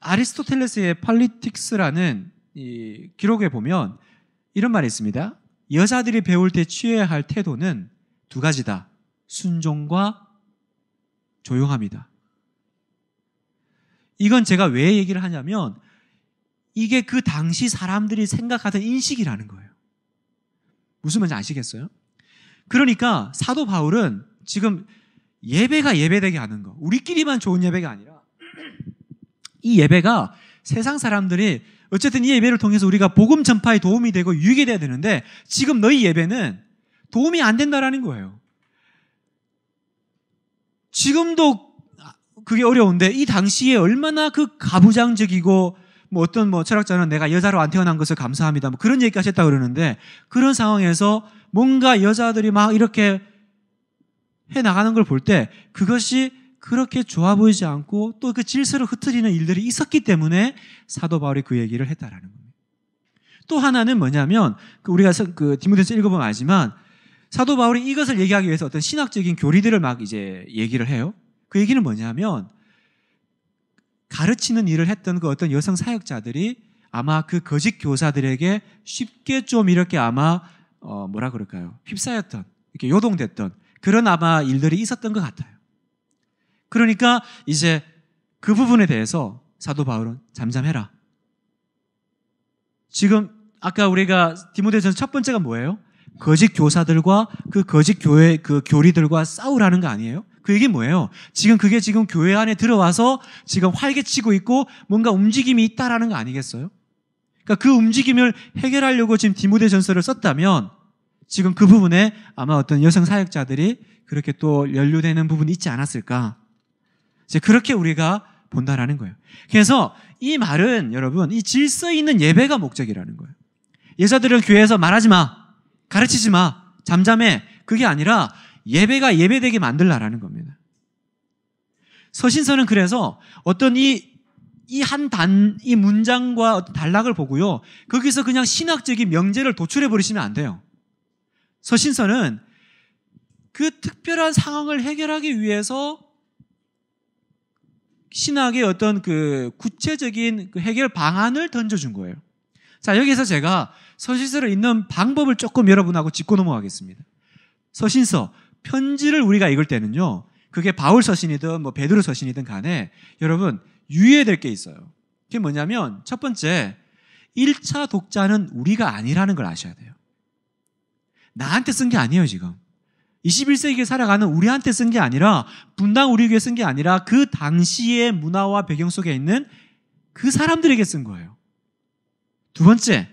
아리스토텔레스의 팔리틱스라는 이 기록에 보면 이런 말이 있습니다. 여자들이 배울 때 취해야 할 태도는 두 가지다. 순종과 조용합니다. 이건 제가 왜 얘기를 하냐면 이게 그 당시 사람들이 생각하던 인식이라는 거예요. 무슨 말인지 아시겠어요? 그러니까 사도 바울은 지금 예배가 예배되게 하는 거. 우리끼리만 좋은 예배가 아니라 이 예배가 세상 사람들이 어쨌든 이 예배를 통해서 우리가 복음 전파에 도움이 되고 유익이 돼야 되는데 지금 너희 예배는 도움이 안 된다라는 거예요. 지금도 그게 어려운데 이 당시에 얼마나 그 가부장적이고 뭐 어떤 뭐 철학자는 내가 여자로 안 태어난 것을 감사합니다. 뭐 그런 얘기까지 했다 그러는데 그런 상황에서 뭔가 여자들이 막 이렇게 해 나가는 걸 볼 때 그것이 그렇게 좋아 보이지 않고 또 그 질서를 흐트리는 일들이 있었기 때문에 사도 바울이 그 얘기를 했다라는 겁니다. 또 하나는 뭐냐면 그 우리가 그 디모데서 읽어보면 알지만 사도 바울이 이것을 얘기하기 위해서 어떤 신학적인 교리들을 막 이제 얘기를 해요. 그 얘기는 뭐냐면 가르치는 일을 했던 그 어떤 여성 사역자들이 아마 그 거짓 교사들에게 쉽게 좀 이렇게 아마 어 뭐라 그럴까요? 휩싸였던 이렇게 요동됐던 그런 아마 일들이 있었던 것 같아요. 그러니까 이제 그 부분에 대해서 사도 바울은 잠잠해라. 지금 아까 우리가 디모데전첫 번째가 뭐예요? 거짓 교사들과 그 거짓 교회 그 교리들과 싸우라는 거 아니에요? 그 얘기 뭐예요? 지금 그게 지금 교회 안에 들어와서 지금 활개치고 있고 뭔가 움직임이 있다라는 거 아니겠어요? 그러니까 그 움직임을 해결하려고 지금 디모데전서를 썼다면 지금 그 부분에 아마 어떤 여성 사역자들이 그렇게 또 연루되는 부분이 있지 않았을까. 이제 그렇게 우리가 본다라는 거예요. 그래서 이 말은 여러분, 이 질서 있는 예배가 목적이라는 거예요. 여자들은 교회에서 말하지 마, 가르치지 마, 잠잠해. 그게 아니라 예배가 예배되게 만들라라는 겁니다. 서신서는 그래서 어떤 이, 이 한 단, 이 문장과 어떤 단락을 보고요. 거기서 그냥 신학적인 명제를 도출해 버리시면 안 돼요. 서신서는 그 특별한 상황을 해결하기 위해서 신학의 어떤 그 구체적인 그 해결 방안을 던져준 거예요. 자, 여기서 제가 서신서를 읽는 방법을 조금 여러분하고 짚고 넘어가겠습니다. 서신서, 편지를 우리가 읽을 때는요, 그게 바울 서신이든 뭐 베드로 서신이든 간에 여러분 유의해야 될 게 있어요. 그게 뭐냐면 첫 번째, 1차 독자는 우리가 아니라는 걸 아셔야 돼요. 나한테 쓴 게 아니에요, 지금. 21세기에 살아가는 우리한테 쓴 게 아니라 분당 우리 교회 쓴게 아니라 그 당시의 문화와 배경 속에 있는 그 사람들에게 쓴 거예요. 두 번째.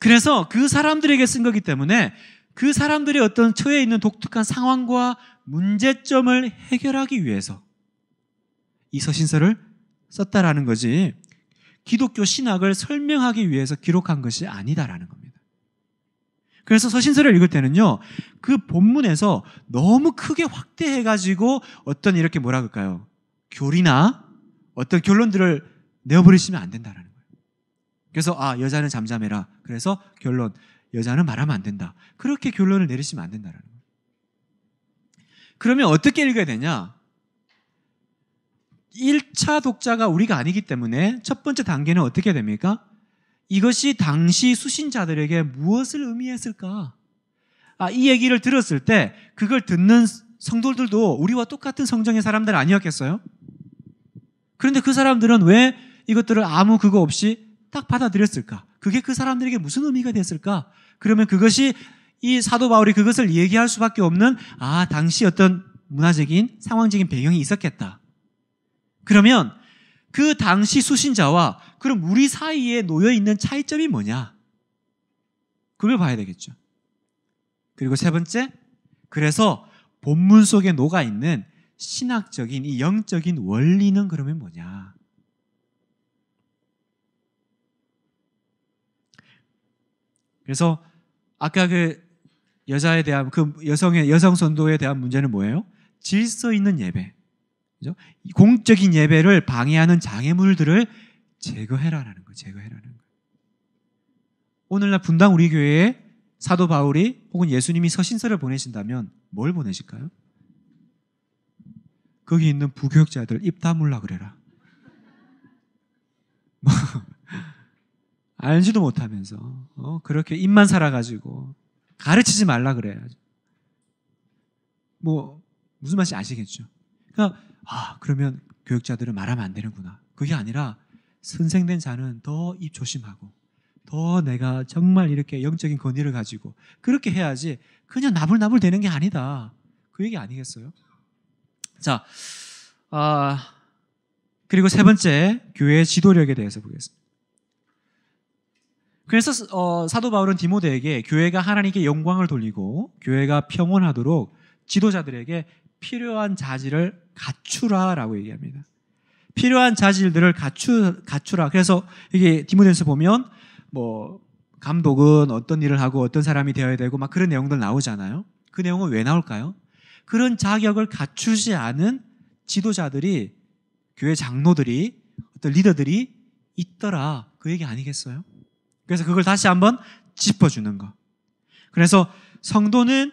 그래서 그 사람들에게 쓴 거기 때문에 그 사람들이 어떤 처해 있는 독특한 상황과 문제점을 해결하기 위해서 이 서신서를 썼다라는 거지. 기독교 신학을 설명하기 위해서 기록한 것이 아니다라는 겁니다. 그래서 서신서를 읽을 때는요, 그 본문에서 너무 크게 확대해가지고 어떤 이렇게 뭐라 그럴까요? 교리나 어떤 결론들을 내어버리시면 안 된다라는 거예요. 그래서, 아, 여자는 잠잠해라. 그래서 결론, 여자는 말하면 안 된다. 그렇게 결론을 내리시면 안 된다라는 거예요. 그러면 어떻게 읽어야 되냐? 1차 독자가 우리가 아니기 때문에 첫 번째 단계는 어떻게 됩니까? 이것이 당시 수신자들에게 무엇을 의미했을까? 아, 이 얘기를 들었을 때 그걸 듣는 성도들도 우리와 똑같은 성정의 사람들 아니었겠어요? 그런데 그 사람들은 왜 이것들을 아무 그거 없이 딱 받아들였을까? 그게 그 사람들에게 무슨 의미가 됐을까? 그러면 그것이 이 사도 바울이 그것을 얘기할 수밖에 없는 아, 당시 어떤 문화적인 상황적인 배경이 있었겠다. 그러면 그 당시 수신자와 그럼 우리 사이에 놓여 있는 차이점이 뭐냐? 그걸 봐야 되겠죠. 그리고 세 번째, 그래서 본문 속에 녹아 있는 신학적인 이 영적인 원리는 그러면 뭐냐? 그래서 아까 그 여자에 대한 그 여성의 여성 선도에 대한 문제는 뭐예요? 질서 있는 예배. 그죠? 공적인 예배를 방해하는 장애물들을 제거해라라는 거, 제거해라는 거. 오늘날 분당 우리 교회에 사도 바울이 혹은 예수님이 서신서를 보내신다면 뭘 보내실까요? 거기 있는 부교육자들 입 다물라 그래라. 뭐, 알지도 못하면서 어, 그렇게 입만 살아가지고 가르치지 말라 그래야죠. 뭐 무슨 말인지 아시겠죠? 그러니까 아, 그러면 교육자들은 말하면 안 되는구나. 그게 아니라 선생된 자는 더 입 조심하고 더 내가 정말 이렇게 영적인 권위를 가지고 그렇게 해야지 그냥 나불나불 되는 게 아니다. 그 얘기 아니겠어요? 자, 아, 그리고 세 번째 교회 지도력에 대해서 보겠습니다. 그래서 어, 사도 바울은 디모데에게 교회가 하나님께 영광을 돌리고 교회가 평온하도록 지도자들에게 필요한 자질을 갖추라라고 얘기합니다. 필요한 자질들을 갖추 갖추라. 그래서 이게 디모데서 보면 뭐 감독은 어떤 일을 하고 어떤 사람이 되어야 되고 막 그런 내용들 나오잖아요. 그 내용은 왜 나올까요? 그런 자격을 갖추지 않은 지도자들이 교회 장로들이 어떤 리더들이 있더라. 그 얘기 아니겠어요? 그래서 그걸 다시 한번 짚어주는 거. 그래서 성도는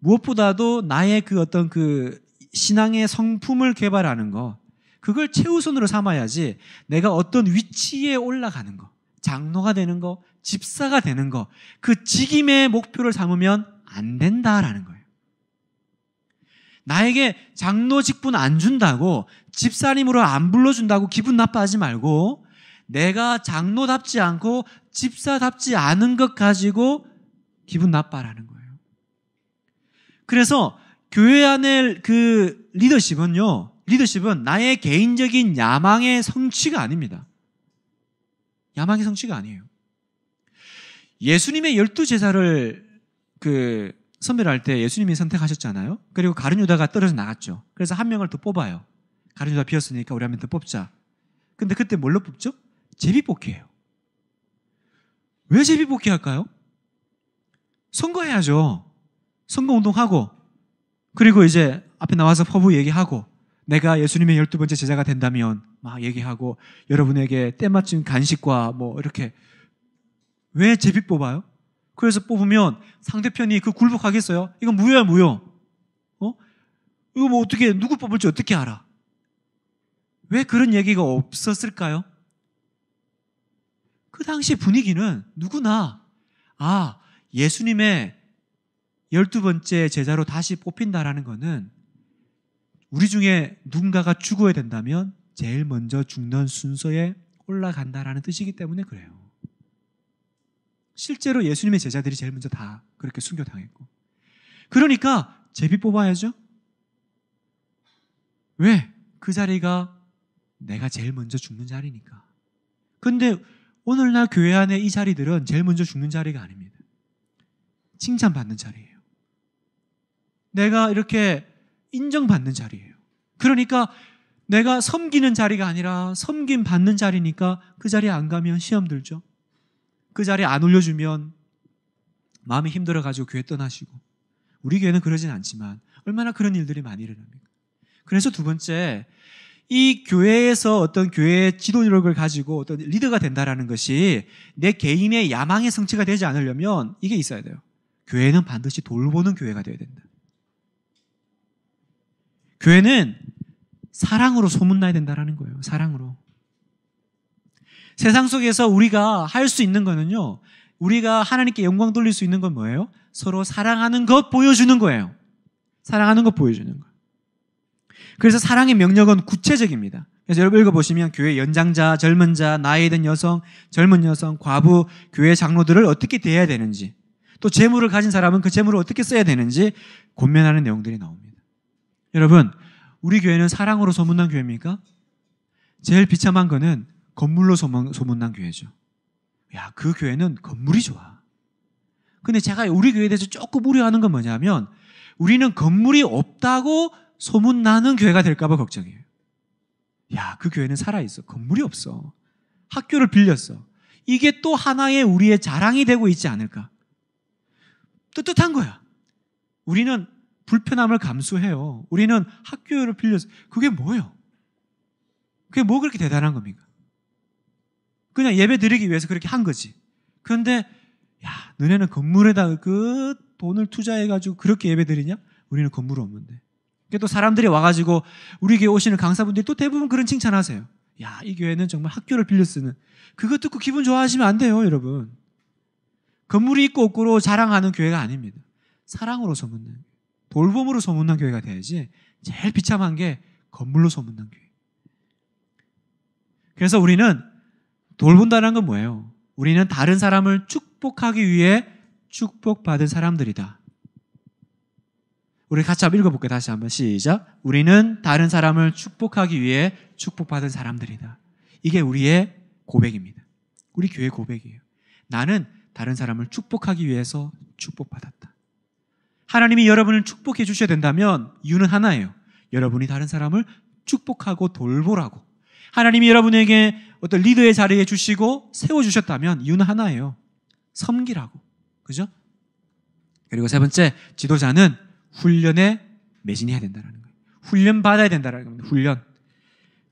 무엇보다도 나의 그 어떤 그 신앙의 성품을 개발하는 거, 그걸 최우선으로 삼아야지 내가 어떤 위치에 올라가는 거, 장로가 되는 거, 집사가 되는 거, 그 직임의 목표를 삼으면 안 된다라는 거예요. 나에게 장로 직분 안 준다고 집사님으로 안 불러준다고 기분 나빠하지 말고 내가 장로답지 않고 집사답지 않은 것 가지고 기분 나빠라는 거예요. 그래서 교회 안의 그 리더십은요, 리더십은 나의 개인적인 야망의 성취가 아닙니다. 야망의 성취가 아니에요. 예수님의 열두 제사를 그 선별할 때 예수님이 선택하셨잖아요. 그리고 가르뉴다가 떨어져 나갔죠. 그래서 한 명을 더 뽑아요. 가르뉴다 비었으니까 우리 한 명 더 뽑자. 근데 그때 뭘로 뽑죠? 제비뽑기예요. 왜 제비뽑기 할까요? 선거해야죠. 성거운동하고 그리고 이제 앞에 나와서 포부 얘기하고 내가 예수님의 열두 번째 제자가 된다면 막 얘기하고 여러분에게 때맞춘 간식과 뭐 이렇게 왜 제비 뽑아요? 그래서 뽑으면 상대편이 그 굴복하겠어요? 이건 무효야 무효. 어? 이거 뭐 어떻게 누구 뽑을지 어떻게 알아? 왜 그런 얘기가 없었을까요? 그 당시 분위기는 누구나 아 예수님의 열두 번째 제자로 다시 뽑힌다라는 것은 우리 중에 누군가가 죽어야 된다면 제일 먼저 죽는 순서에 올라간다라는 뜻이기 때문에 그래요. 실제로 예수님의 제자들이 제일 먼저 다 그렇게 순교당했고. 그러니까 제비 뽑아야죠? 왜? 그 자리가 내가 제일 먼저 죽는 자리니까. 근데 오늘날 교회 안에 이 자리들은 제일 먼저 죽는 자리가 아닙니다. 칭찬받는 자리예요. 내가 이렇게 인정받는 자리예요. 그러니까 내가 섬기는 자리가 아니라 섬김 받는 자리니까 그 자리에 안 가면 시험 들죠. 그 자리에 안 올려주면 마음이 힘들어가지고 교회 떠나시고 우리 교회는 그러진 않지만 얼마나 그런 일들이 많이 일어납니까? 그래서 두 번째 이 교회에서 어떤 교회의 지도력을 가지고 어떤 리더가 된다라는 것이 내 개인의 야망의 성취가 되지 않으려면 이게 있어야 돼요. 교회는 반드시 돌보는 교회가 되어야 된다. 교회는 사랑으로 소문나야 된다라는 거예요. 사랑으로. 세상 속에서 우리가 할 수 있는 거는요. 우리가 하나님께 영광 돌릴 수 있는 건 뭐예요? 서로 사랑하는 것 보여주는 거예요. 사랑하는 것 보여주는 거. 그래서 사랑의 명령은 구체적입니다. 그래서 여러분 읽어보시면 교회 연장자, 젊은 자, 나이 든 여성, 젊은 여성, 과부, 교회 장로들을 어떻게 대해야 되는지, 또 재물을 가진 사람은 그 재물을 어떻게 써야 되는지 고민하는 내용들이 나옵니다. 여러분, 우리 교회는 사랑으로 소문난 교회입니까? 제일 비참한 거는 건물로 소문난 교회죠. 야, 그 교회는 건물이 좋아. 근데 제가 우리 교회에 대해서 조금 우려하는 건 뭐냐면 우리는 건물이 없다고 소문나는 교회가 될까봐 걱정이에요. 야, 그 교회는 살아있어. 건물이 없어. 학교를 빌렸어. 이게 또 하나의 우리의 자랑이 되고 있지 않을까. 뜨뜻한 거야. 우리는 불편함을 감수해요. 우리는 학교를 빌려서 그게 뭐예요? 그게 뭐 그렇게 대단한 겁니까? 그냥 예배 드리기 위해서 그렇게 한 거지. 그런데 야, 너네는 건물에다 그 돈을 투자해 가지고 그렇게 예배 드리냐? 우리는 건물 없는데. 그러니까 또 사람들이 와가지고 우리 교회 오시는 강사분들이 또 대부분 그런 칭찬하세요. 야, 이 교회는 정말 학교를 빌려 쓰는. 그거 듣고 기분 좋아하시면 안 돼요, 여러분. 건물이 있고 없고로 자랑하는 교회가 아닙니다. 사랑으로 소문나는 돌봄으로 소문난 교회가 돼야지 제일 비참한 게 건물로 소문난 교회. 그래서 우리는 돌본다는 건 뭐예요? 우리는 다른 사람을 축복하기 위해 축복받은 사람들이다. 우리 같이 한번 읽어볼게요. 다시 한번 시작. 우리는 다른 사람을 축복하기 위해 축복받은 사람들이다. 이게 우리의 고백입니다. 우리 교회 고백이에요. 나는 다른 사람을 축복하기 위해서 축복받았다. 하나님이 여러분을 축복해 주셔야 된다면 이유는 하나예요. 여러분이 다른 사람을 축복하고 돌보라고. 하나님이 여러분에게 어떤 리더의 자리에 주시고 세워 주셨다면 이유는 하나예요. 섬기라고. 그죠? 그리고 세 번째, 지도자는 훈련에 매진해야 된다는 거예요. 훈련 받아야 된다는 겁니다. 훈련.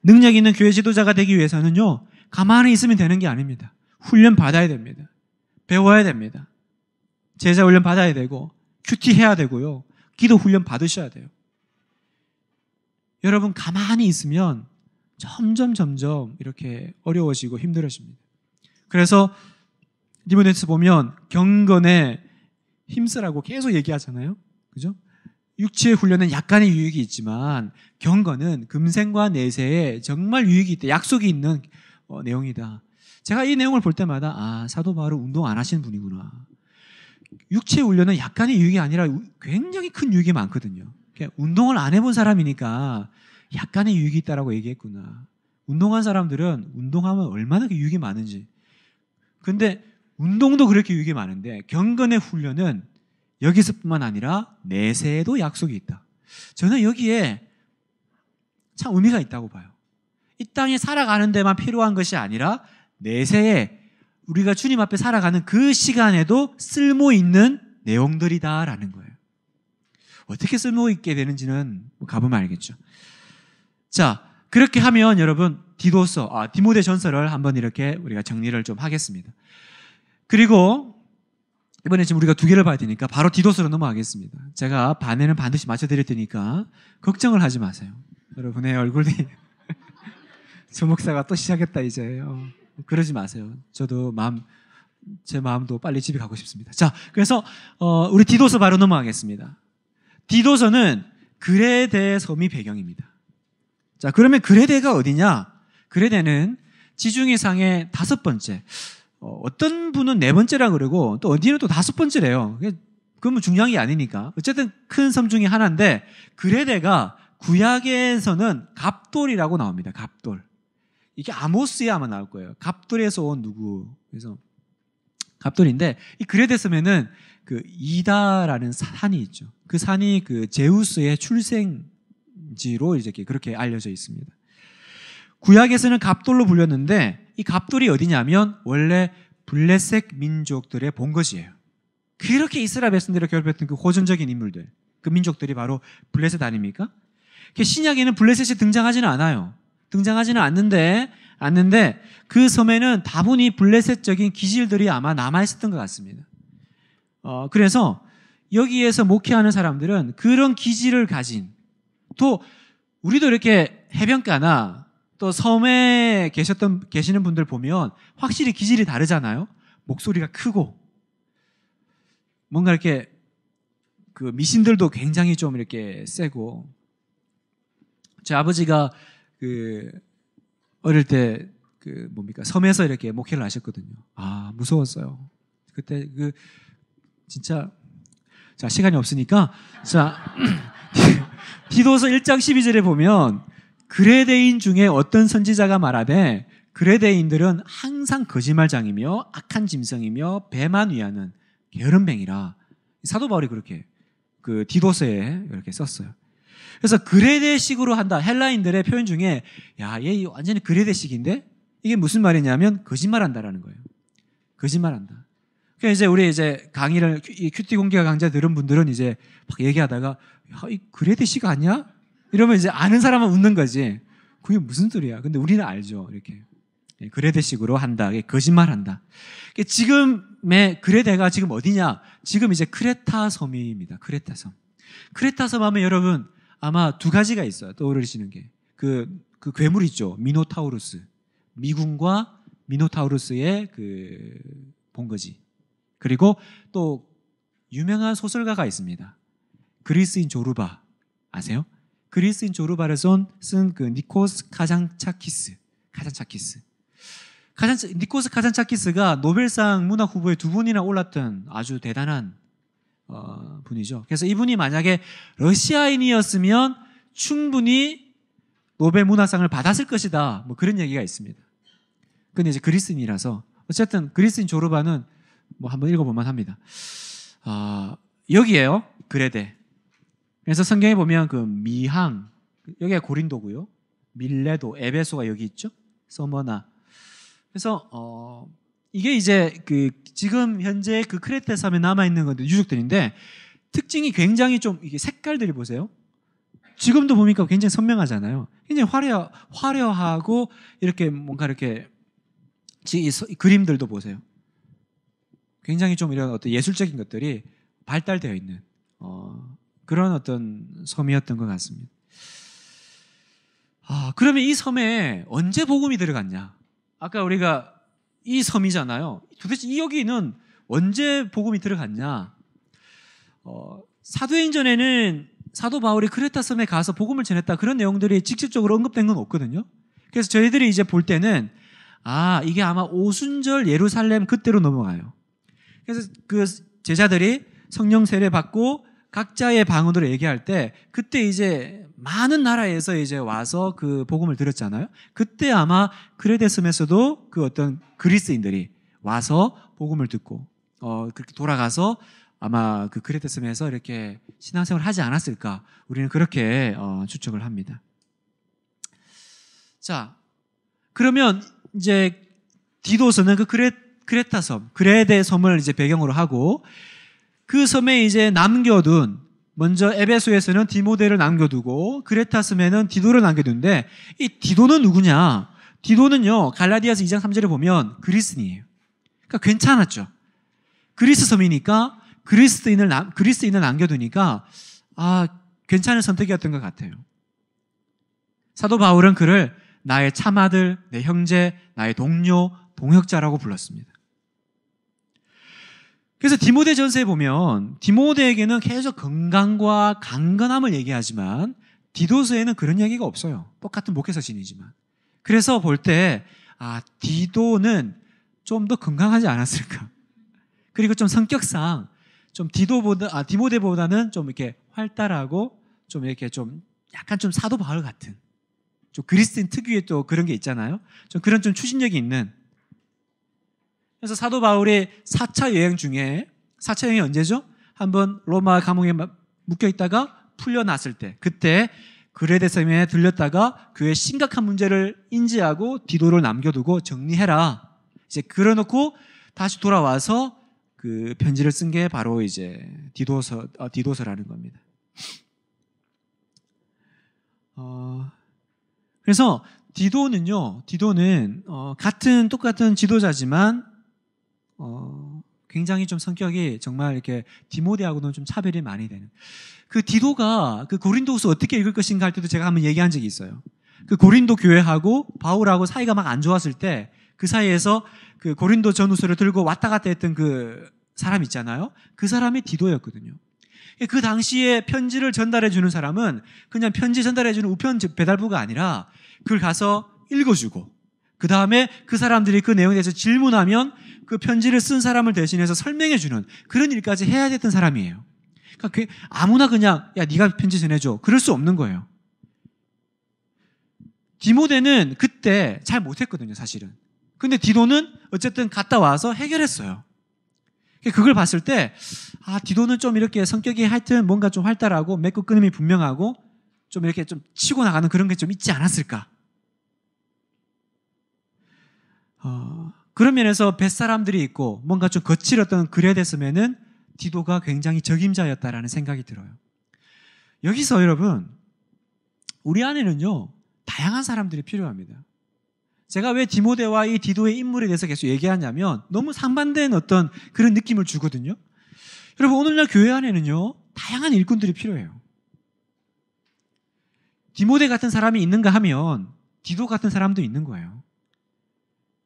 능력 있는 교회 지도자가 되기 위해서는요, 가만히 있으면 되는 게 아닙니다. 훈련 받아야 됩니다. 배워야 됩니다. 제자 훈련 받아야 되고, 큐티해야 되고요. 기도 훈련 받으셔야 돼요. 여러분 가만히 있으면 점점 점점 이렇게 어려워지고 힘들어집니다. 그래서 디모데스 보면 경건에 힘쓰라고 계속 얘기하잖아요. 그죠? 육체 훈련은 약간의 유익이 있지만 경건은 금생과 내세에 정말 유익이 있다. 약속이 있는 어, 내용이다. 제가 이 내용을 볼 때마다 아 사도 바울 운동 안 하시는 분이구나. 육체 훈련은 약간의 유익이 아니라 굉장히 큰 유익이 많거든요. 운동을 안 해본 사람이니까 약간의 유익이 있다라고 얘기했구나. 운동한 사람들은 운동하면 얼마나 그 유익이 많은지. 근데 운동도 그렇게 유익이 많은데 경건의 훈련은 여기서뿐만 아니라 내세에도 약속이 있다. 저는 여기에 참 의미가 있다고 봐요. 이 땅에 살아가는 데만 필요한 것이 아니라 내세에 우리가 주님 앞에 살아가는 그 시간에도 쓸모 있는 내용들이다라는 거예요. 어떻게 쓸모 있게 되는지는 뭐 가보면 알겠죠. 자, 그렇게 하면 여러분 디도서, 아, 디모데 전서를 한번 이렇게 우리가 정리를 좀 하겠습니다. 그리고 이번에 지금 우리가 두 개를 봐야 되니까 바로 디도서로 넘어가겠습니다. 제가 반에는 반드시 맞춰드릴 테니까 걱정을 하지 마세요. 여러분의 얼굴이 조목사가 또 시작했다 이제. 요 그러지 마세요. 저도 마음 제 마음도 빨리 집에 가고 싶습니다. 자, 그래서 어, 우리 디도서 바로 넘어가겠습니다. 디도서는 그레데 섬이 배경입니다. 자, 그러면 그레데가 어디냐? 그레데는 지중해상의 다섯 번째. 어, 어떤 분은 네 번째라 그러고 또 어디는 또 다섯 번째래요. 그건뭐 중요한 게 아니니까. 어쨌든 큰 섬 중에 하나인데 그레데가 구약에서는 갑돌이라고 나옵니다. 갑돌. 이게 아모스에 아마 나올 거예요. 갑돌에서 온 누구. 그래서 갑돌인데 이 그레데스면은 그 이다라는 산이 있죠. 그 산이 그 제우스의 출생지로 이제 그렇게 알려져 있습니다. 구약에서는 갑돌로 불렸는데 이 갑돌이 어디냐면 원래 블레셋 민족들의 본거지예요. 그렇게 이스라엘 백성들을 결합했던그 호전적인 인물들, 그 민족들이 바로 블레셋 아닙니까? 그 신약에는 블레셋이 등장하지는 않아요. 등장하지는 않는데 않는데 그 섬에는 다분히 블레셋적인 기질들이 아마 남아 있었던 것 같습니다. 어, 그래서 여기에서 목회하는 사람들은 그런 기질을 가진 또 우리도 이렇게 해변가나 또 섬에 계셨던 계시는 분들 보면 확실히 기질이 다르잖아요. 목소리가 크고 뭔가 이렇게 그 미신들도 굉장히 좀 이렇게 세고 제 아버지가 그 어릴 때 그 뭡니까 섬에서 이렇게 목회를 하셨거든요. 아 무서웠어요. 그때 그 진짜 자 시간이 없으니까 자 디도서 1장 12절에 보면 그레데인 중에 어떤 선지자가 말하되 그레데인들은 항상 거짓말장이며 악한 짐승이며 배만 위하는 게으름뱅이라 사도 바울이 그렇게 그 디도서에 이렇게 썼어요. 그래서 그레데식으로 한다. 헬라인들의 표현 중에 야, 얘 완전히 그레데식인데 이게 무슨 말이냐면 거짓말한다라는 거예요. 거짓말한다. 그러니까 이제 우리 이제 강의를 큐티 공개 강좌 들은 분들은 이제 막 얘기하다가 야, 이 그레데식 아니야? 이러면 이제 아는 사람은 웃는 거지. 그게 무슨 소리야? 근데 우리는 알죠. 이렇게. 예, 그레데식으로 한다. 거짓말한다. 지금의 그레데가 지금 어디냐? 지금 이제 크레타 섬입니다. 크레타 섬. 크레타 섬 하면 여러분 아마 두 가지가 있어요. 떠오르시는 게. 그, 그 괴물 있죠. 미노타우루스. 미군과 미노타우루스의 그 본거지. 그리고 또 유명한 소설가가 있습니다. 그리스인 조르바. 아세요? 그리스인 조르바를 쓴 그 니코스 카잔차키스. 카잔차키스. 카잔, 니코스 카잔차키스가 노벨상 문학 후보에 두분이나 올랐던 아주 대단한 어, 분이죠. 그래서 이분이 만약에 러시아인이었으면 충분히 노벨 문화상을 받았을 것이다. 뭐 그런 얘기가 있습니다. 근데 이제 그리스인이라서 어쨌든 그리스인 조르바는 뭐 한번 읽어보면 합니다. 아, 여기에요. 그레데. 그래서 성경에 보면 그 미항 여기가 고린도고요. 밀레도, 에베소가 여기 있죠. 서머나. 그래서 어 이게 이제 그 지금 현재 그 크레테 섬에 남아 있는 것들 유적들인데 특징이 굉장히 좀 이게 색깔들이 보세요. 지금도 보니까 굉장히 선명하잖아요. 굉장히 화려 화려하고 이렇게 뭔가 이렇게 이 그림들도 보세요. 굉장히 좀 이런 어떤 예술적인 것들이 발달되어 있는 어, 그런 어떤 섬이었던 것 같습니다. 아, 그러면 이 섬에 언제 복음이 들어갔냐? 아까 우리가 이 섬이잖아요. 도대체 여기는 언제 복음이 들어갔냐? 어, 사도행전에는 사도 바울이 크레타 섬에 가서 복음을 전했다 그런 내용들이 직접적으로 언급된 건 없거든요. 그래서 저희들이 이제 볼 때는 아 이게 아마 오순절 예루살렘 그때로 넘어가요. 그래서 그 제자들이 성령 세례 받고 각자의 방언으로 얘기할 때 그때 이제 많은 나라에서 이제 와서 그 복음을 들었잖아요. 그때 아마 그레데스에서도그 어떤 그리스인들이 와서 복음을 듣고 어 그렇게 돌아가서 아마 그 크레데스에서 이렇게 신앙생활을 하지 않았을까 우리는 그렇게 어 추측을 합니다. 자 그러면 이제 디도서는 그그레 크레타 섬, 그레데 섬을 이제 배경으로 하고 그 섬에 이제 남겨둔 먼저 에베소에서는 디모데를 남겨두고 그레타섬에는 디도를 남겨둔데 이 디도는 누구냐? 디도는요 갈라디아서 2장 3절에 보면 그리스인이에요. 그러니까 괜찮았죠. 그리스 섬이니까 그리스인을 남, 그리스인을 남겨두니까 아 괜찮은 선택이었던 것 같아요. 사도 바울은 그를 나의 참아들, 내 형제, 나의 동료, 동역자라고 불렀습니다. 그래서 디모데전세에 보면 디모데에게는 계속 건강과 강건함을 얘기하지만 디도서에는 그런 이야기가 없어요. 똑같은 목회사신이지만 그래서 볼 때 아, 디도는 좀 더 건강하지 않았을까? 그리고 좀 성격상 좀 디도보다 아 디모데보다는 좀 이렇게 활달하고 좀 이렇게 좀 약간 좀 사도 바울 같은 좀 그리스인 특유의 또 그런 게 있잖아요. 좀 그런 좀 추진력이 있는 그래서 사도 바울의 4차 여행 중에 4차 여행이 언제죠? 한번 로마 감옥에 묶여 있다가 풀려났을 때 그때 그레데섬에 들렸다가 교회 심각한 문제를 인지하고 디도를 남겨두고 정리해라. 이제 그려놓고 다시 돌아와서 그 편지를 쓴 게 바로 이제 디도서 아, 디도서라는 겁니다. 어, 그래서 디도는요, 디도는 어, 같은 똑같은 지도자지만 어, 굉장히 좀 성격이 정말 이렇게 디모데하고는 좀 차별이 많이 되는. 그 디도가 그 고린도후서 어떻게 읽을 것인가 할 때도 제가 한번 얘기한 적이 있어요. 그 고린도 교회하고 바울하고 사이가 막 안 좋았을 때 그 사이에서 그 고린도 전후서를 들고 왔다 갔다 했던 그 사람 있잖아요. 그 사람이 디도였거든요. 그 당시에 편지를 전달해 주는 사람은 그냥 편지 전달해 주는 우편 배달부가 아니라 그걸 가서 읽어주고 그 다음에 그 사람들이 그 내용에 대해서 질문하면 그 편지를 쓴 사람을 대신해서 설명해 주는 그런 일까지 해야 됐던 사람이에요. 그러니까 아무나 그냥 야 네가 편지 전해줘 그럴 수 없는 거예요. 디모데는 그때 잘 못했거든요, 사실은. 근데 디도는 어쨌든 갔다 와서 해결했어요. 그러니까 그걸 봤을 때, 아, 디도는 좀 이렇게 성격이 하여튼 뭔가 좀 활달하고 맺고 끊음이 분명하고 좀 이렇게 좀 치고 나가는 그런 게 좀 있지 않았을까. 어, 그런 면에서 뱃사람들이 있고 뭔가 좀 거칠었던 그레데스면은 디도가 굉장히 적임자였다라는 생각이 들어요. 여기서 여러분, 우리 안에는요, 다양한 사람들이 필요합니다. 제가 왜 디모데와 이 디도의 인물에 대해서 계속 얘기하냐면 너무 상반된 어떤 그런 느낌을 주거든요. 여러분, 오늘날 교회 안에는요, 다양한 일꾼들이 필요해요. 디모데 같은 사람이 있는가 하면 디도 같은 사람도 있는 거예요.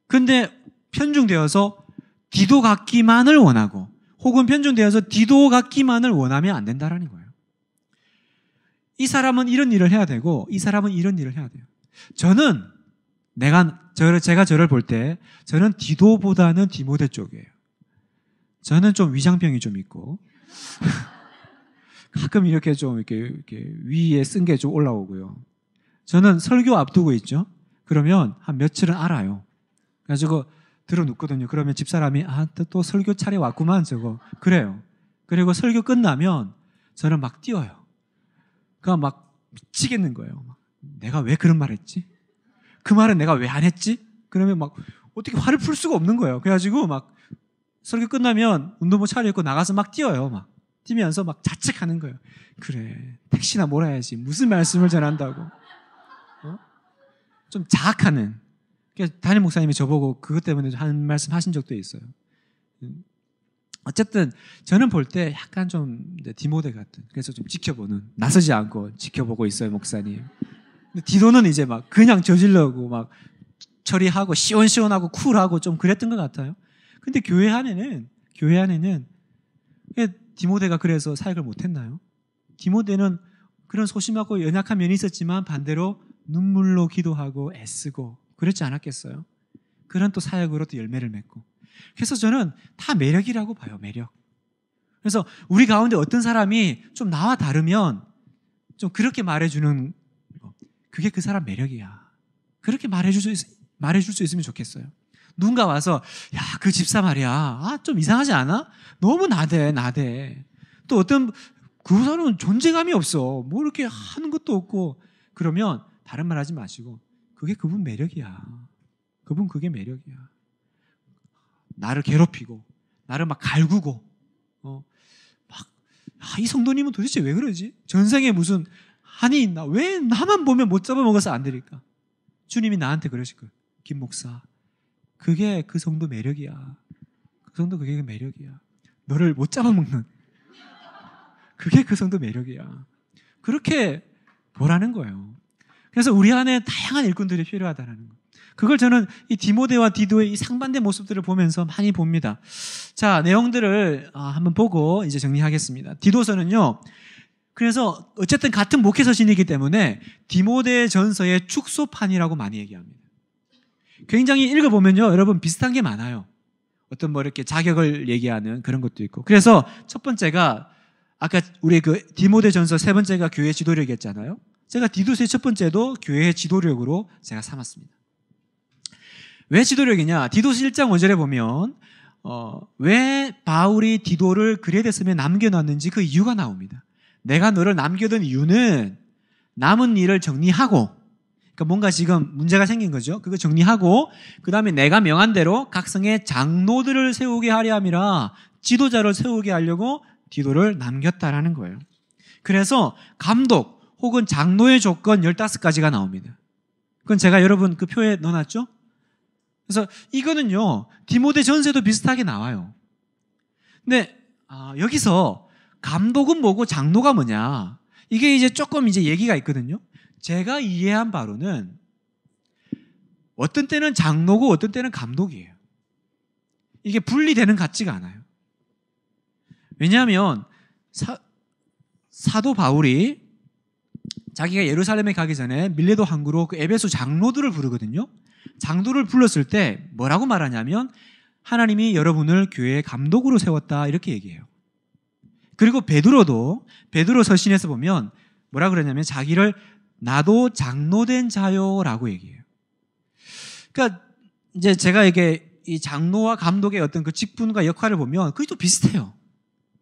근데 편중되어서 디도 같기만을 원하고 혹은 편중되어서 디도 같기만을 원하면 안 된다라는 거예요. 이 사람은 이런 일을 해야 되고 이 사람은 이런 일을 해야 돼요. 저는 내가 저를 제가 저를 볼 때 저는 디도보다는 디모데 쪽이에요. 저는 좀 위장병이 좀 있고 가끔 이렇게 좀 이렇게, 이렇게 위에 쓴 게 좀 올라오고요. 저는 설교 앞두고 있죠. 그러면 한 며칠은 알아요. 그래가지고 들어눕거든요. 그러면 집사람이 아, 또 설교 차례 왔구만 저거. 그래요. 그리고 설교 끝나면 저는 막 뛰어요. 그러막 미치겠는 거예요. 내가 왜 그런 말 했지? 그 말은 내가 왜 안 했지? 그러면 막 어떻게 화를 풀 수가 없는 거예요. 그래가지고 막 설교 끝나면 운동복 차려입고 나가서 막 뛰어요. 막 뛰면서 막 자책하는 거예요. 그래 택시나 몰아야지 무슨 말씀을 전한다고 어? 좀 자학하는 담임 목사님이 저보고 그것 때문에 한 말씀 하신 적도 있어요. 어쨌든 저는 볼 때 약간 좀 디모데 같은 그래서 좀 지켜보는 나서지 않고 지켜보고 있어요 목사님. 근데 디도는 이제 막 그냥 저질러고 막 처리하고 시원시원하고 쿨하고 좀 그랬던 것 같아요. 근데 교회 안에는 교회 안에는 디모데가 그래서 사역을 못했나요? 디모데는 그런 소심하고 연약한 면이 있었지만 반대로 눈물로 기도하고 애쓰고 그랬지 않았겠어요? 그런 또 사역으로 또 열매를 맺고. 그래서 저는 다 매력이라고 봐요, 매력. 그래서 우리 가운데 어떤 사람이 좀 나와 다르면 좀 그렇게 말해주는 그게 그 사람 매력이야. 그렇게 말해줄 수, 있, 말해줄 수 있으면 좋겠어요. 누군가 와서, 야, 그 집사 말이야. 아, 좀 이상하지 않아? 너무 나대, 나대. 또 어떤, 그 사람은 존재감이 없어. 뭐 이렇게 하는 것도 없고. 그러면 다른 말 하지 마시고, 그게 그분 매력이야. 그분 그게 매력이야. 나를 괴롭히고, 나를 막 갈구고, 어, 막, 아, 이 성도님은 도대체 왜 그러지? 전생에 무슨 한이 있나? 왜 나만 보면 못 잡아먹어서 안 되니까? 주님이 나한테 그러실 거예요. 김 목사. 그게 그 성도 매력이야. 그 성도 그게 매력이야. 너를 못 잡아먹는. 그게 그 성도 매력이야. 그렇게 보라는 거예요. 그래서 우리 안에 다양한 일꾼들이 필요하다라는 거. 그걸 저는 이 디모데와 디도의 이 상반된 모습들을 보면서 많이 봅니다. 자, 내용들을 아, 한번 보고 이제 정리하겠습니다. 디도서는요. 그래서 어쨌든 같은 목회 서신이기 때문에 디모데 전서의 축소판이라고 많이 얘기합니다. 굉장히 읽어보면요. 여러분 비슷한 게 많아요. 어떤 뭐 이렇게 자격을 얘기하는 그런 것도 있고. 그래서 첫 번째가 아까 우리 그 디모데 전서 세 번째가 교회 지도력이었잖아요. 제가 디도스의 첫 번째도 교회의 지도력으로 제가 삼았습니다. 왜 지도력이냐? 디도스 1장 5절에 보면 어, 왜 바울이 디도를 그레데섬에 남겨놨는지 그 이유가 나옵니다. 내가 너를 남겨둔 이유는 남은 일을 정리하고 그러니까 뭔가 지금 문제가 생긴 거죠. 그거 정리하고 그 다음에 내가 명한 대로 각성의 장로들을 세우게 하려 함이라 지도자를 세우게 하려고 디도를 남겼다라는 거예요. 그래서 감독 혹은 장로의 조건 15가지가 나옵니다. 그건 제가 여러분 그 표에 넣어놨죠? 그래서 이거는요, 디모데 전세도 비슷하게 나와요. 근데 아, 여기서 감독은 뭐고 장로가 뭐냐. 이게 이제 조금 이제 얘기가 있거든요. 제가 이해한 바로는 어떤 때는 장로고 어떤 때는 감독이에요. 이게 분리되는 같지가 않아요. 왜냐하면 사, 사도 바울이 자기가 예루살렘에 가기 전에 밀레도 항구로 그 에베소 장로들을 부르거든요. 장도를 불렀을 때 뭐라고 말하냐면 하나님이 여러분을 교회의 감독으로 세웠다 이렇게 얘기해요. 그리고 베드로도 베드로 서신에서 보면 뭐라 그러냐면 자기를 나도 장로된 자요라고 얘기해요. 그러니까 이제 제가 이게 이 장로와 감독의 어떤 그 직분과 역할을 보면 그게 또 비슷해요.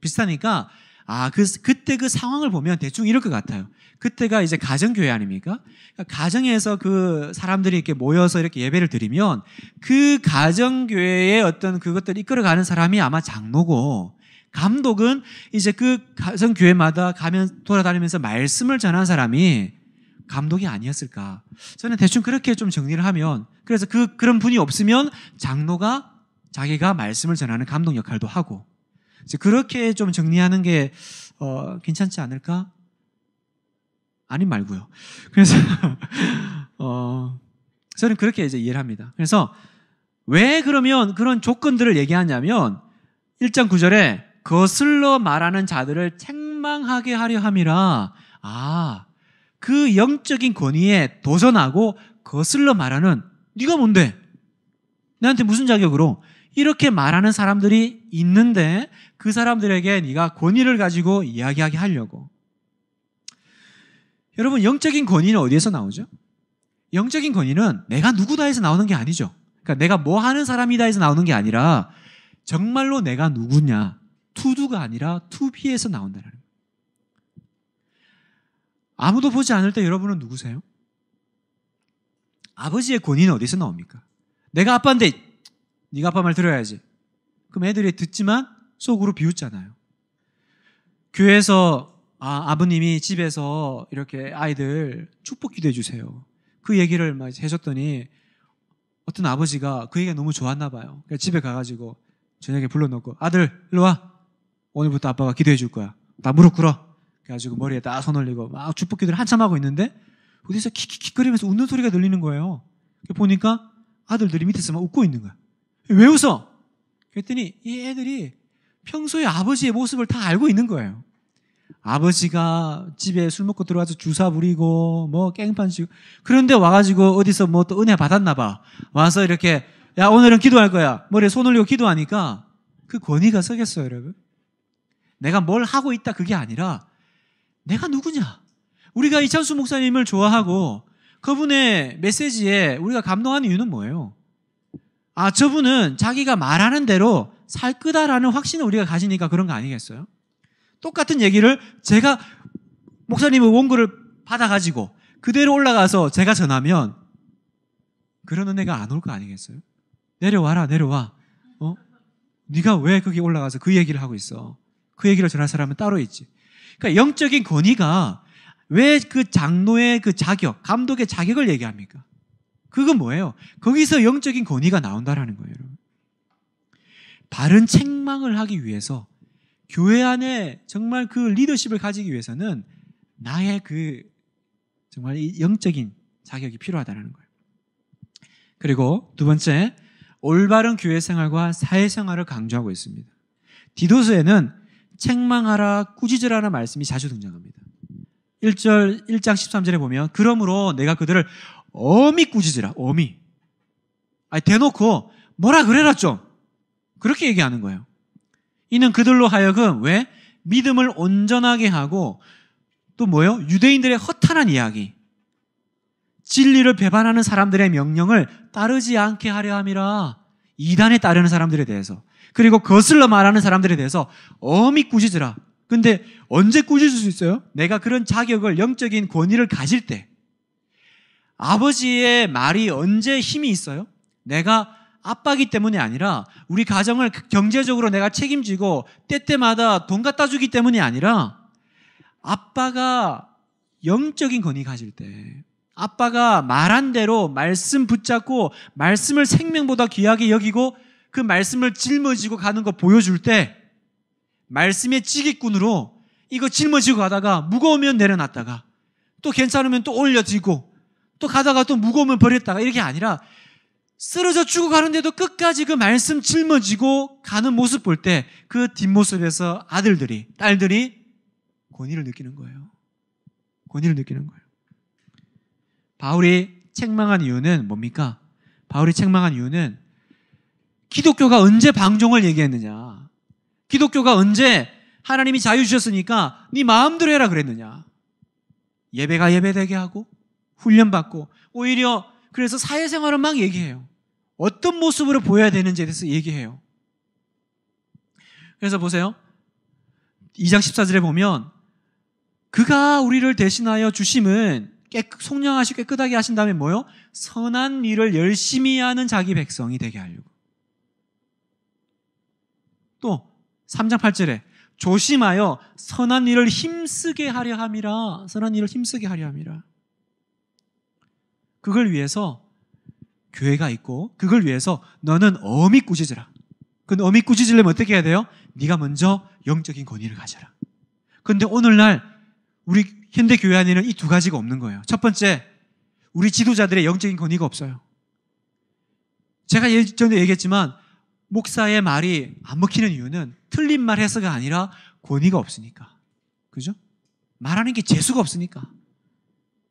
비슷하니까 아, 그, 그때 그 상황을 보면 대충 이럴 것 같아요. 그때가 이제 가정교회 아닙니까? 니까 그러니까 가정에서 그 사람들이 이렇게 모여서 이렇게 예배를 드리면 그 가정교회의 어떤 그것들을 이끌어가는 사람이 아마 장로고 감독은 이제 그 가정교회마다 가면 돌아다니면서 말씀을 전한 사람이 감독이 아니었을까. 저는 대충 그렇게 좀 정리를 하면 그래서 그, 그런 분이 없으면 장로가 자기가 말씀을 전하는 감독 역할도 하고 그렇게 좀 정리하는 게 어, 괜찮지 않을까? 아니 말고요. 그래서 어, 저는 그렇게 이제 이해를 합니다. 그래서 왜 그러면 그런 조건들을 얘기하냐면 1장 9절에 거슬러 말하는 자들을 책망하게 하려 함이라. 아, 그 영적인 권위에 도전하고 거슬러 말하는 네가 뭔데? 나한테 무슨 자격으로 이렇게 말하는 사람들이 있는데 그 사람들에게 네가 권위를 가지고 이야기하게 하려고. 여러분, 영적인 권위는 어디에서 나오죠? 영적인 권위는 내가 누구다 해서 나오는 게 아니죠. 그러니까 내가 뭐 하는 사람이다 해서 나오는 게 아니라 정말로 내가 누구냐. 투두가 아니라 투비에서 나온다는 거예요. 아무도 보지 않을 때 여러분은 누구세요? 아버지의 권위는 어디서 나옵니까? 내가 아빠인데 네가 아빠 말 들어야지. 그럼 애들이 듣지만 속으로 비웃잖아요. 교회에서 아, 아버님이 집에서 이렇게 아이들 축복 기도해 주세요. 그 얘기를 막 해줬더니 어떤 아버지가 그 얘기가 너무 좋았나 봐요. 그래서 그러니까 집에 가가지고 저녁에 불러놓고 아들 일로 와 오늘부터 아빠가 기도해 줄 거야. 나 무릎 꿇어. 그래가지고 머리에 딱손 올리고 막 축복 기도를 한참 하고 있는데 어디서 킥킥킥거리면서 웃는 소리가 들리는 거예요. 그러니까 보니까 아들들이 밑에서 막 웃고 있는 거야. 왜 웃어? 그랬더니 이 애들이 평소에 아버지의 모습을 다 알고 있는 거예요. 아버지가 집에 술 먹고 들어와서 주사 부리고 뭐 깽판 치고 그런데 와가지고 어디서 뭐 또 은혜 받았나 봐 와서 이렇게 야 오늘은 기도할 거야 머리에 손 올리고 기도하니까 그 권위가 서겠어요 여러분 내가 뭘 하고 있다 그게 아니라 내가 누구냐 우리가 이찬수 목사님을 좋아하고 그분의 메시지에 우리가 감동하는 이유는 뭐예요 아 저분은 자기가 말하는 대로 살 거다라는 확신을 우리가 가지니까 그런 거 아니겠어요? 똑같은 얘기를 제가 목사님의 원고를 받아가지고 그대로 올라가서 제가 전하면 그런 은혜가 안 올 거 아니겠어요? 내려와라 내려와 어? 네가 왜 거기 올라가서 그 얘기를 하고 있어? 그 얘기를 전할 사람은 따로 있지. 그러니까 영적인 권위가 왜 그 장로의 그 자격, 감독의 자격을 얘기합니까? 그건 뭐예요? 거기서 영적인 권위가 나온다라는 거예요. 여러분. 바른 책망을 하기 위해서 교회 안에 정말 그 리더십을 가지기 위해서는 나의 그 정말 영적인 자격이 필요하다는 거예요. 그리고 두 번째, 올바른 교회 생활과 사회 생활을 강조하고 있습니다. 디도서에는 책망하라, 꾸짖으라는 말씀이 자주 등장합니다. 1절, 1장 13절에 보면, 그러므로 내가 그들을 어미 꾸짖으라, 어미. 아니, 대놓고, 뭐라 그래라 좀. 그렇게 얘기하는 거예요. 이는 그들로 하여금 왜 믿음을 온전하게 하고 또 뭐요? 유대인들의 허탈한 이야기. 진리를 배반하는 사람들의 명령을 따르지 않게 하려 함이라. 이단에 따르는 사람들에 대해서. 그리고 거슬러 말하는 사람들에 대해서 엄히 꾸짖으라. 근데 언제 꾸짖을 수 있어요? 내가 그런 자격을 영적인 권위를 가질 때. 아버지의 말이 언제 힘이 있어요? 내가 아빠기 때문이 아니라 우리 가정을 경제적으로 내가 책임지고 때때마다 돈 갖다 주기 때문이 아니라 아빠가 영적인 권위 가질 때 아빠가 말한 대로 말씀 붙잡고 말씀을 생명보다 귀하게 여기고 그 말씀을 짊어지고 가는 거 보여줄 때 말씀의 찌기꾼으로 이거 짊어지고 가다가 무거우면 내려놨다가 또 괜찮으면 또 올려지고 또 가다가 또 무거우면 버렸다가 이렇게 아니라 쓰러져 죽어가는데도 끝까지 그 말씀 짊어지고 가는 모습 볼 때 그 뒷모습에서 아들들이, 딸들이 권위를 느끼는 거예요. 권위를 느끼는 거예요. 바울이 책망한 이유는 뭡니까? 바울이 책망한 이유는 기독교가 언제 방종을 얘기했느냐? 기독교가 언제 하나님이 자유 주셨으니까 네 마음대로 해라 그랬느냐? 예배가 예배되게 하고 훈련받고 오히려 그래서 사회생활은 막 얘기해요. 어떤 모습으로 보여야 되는지에 대해서 얘기해요. 그래서 보세요. 2장 14절에 보면 그가 우리를 대신하여 주심은 깨, 량하시 깨끗하게 하신 다음에 뭐요? 선한 일을 열심히 하는 자기 백성이 되게 하려고. 또 3장 8절에 조심하여 선한 일을 힘쓰게 하려 함이라. 선한 일을 힘쓰게 하려 함이라. 그걸 위해서 교회가 있고 그걸 위해서 너는 어미 꾸짖으라. 그 어미 꾸짖으려면 어떻게 해야 돼요? 네가 먼저 영적인 권위를 가져라. 근데 오늘날 우리 현대 교회 안에는 이 두 가지가 없는 거예요. 첫 번째, 우리 지도자들의 영적인 권위가 없어요. 제가 예전에 얘기했지만 목사의 말이 안 먹히는 이유는 틀린 말 해서가 아니라 권위가 없으니까. 그죠? 말하는 게 재수가 없으니까.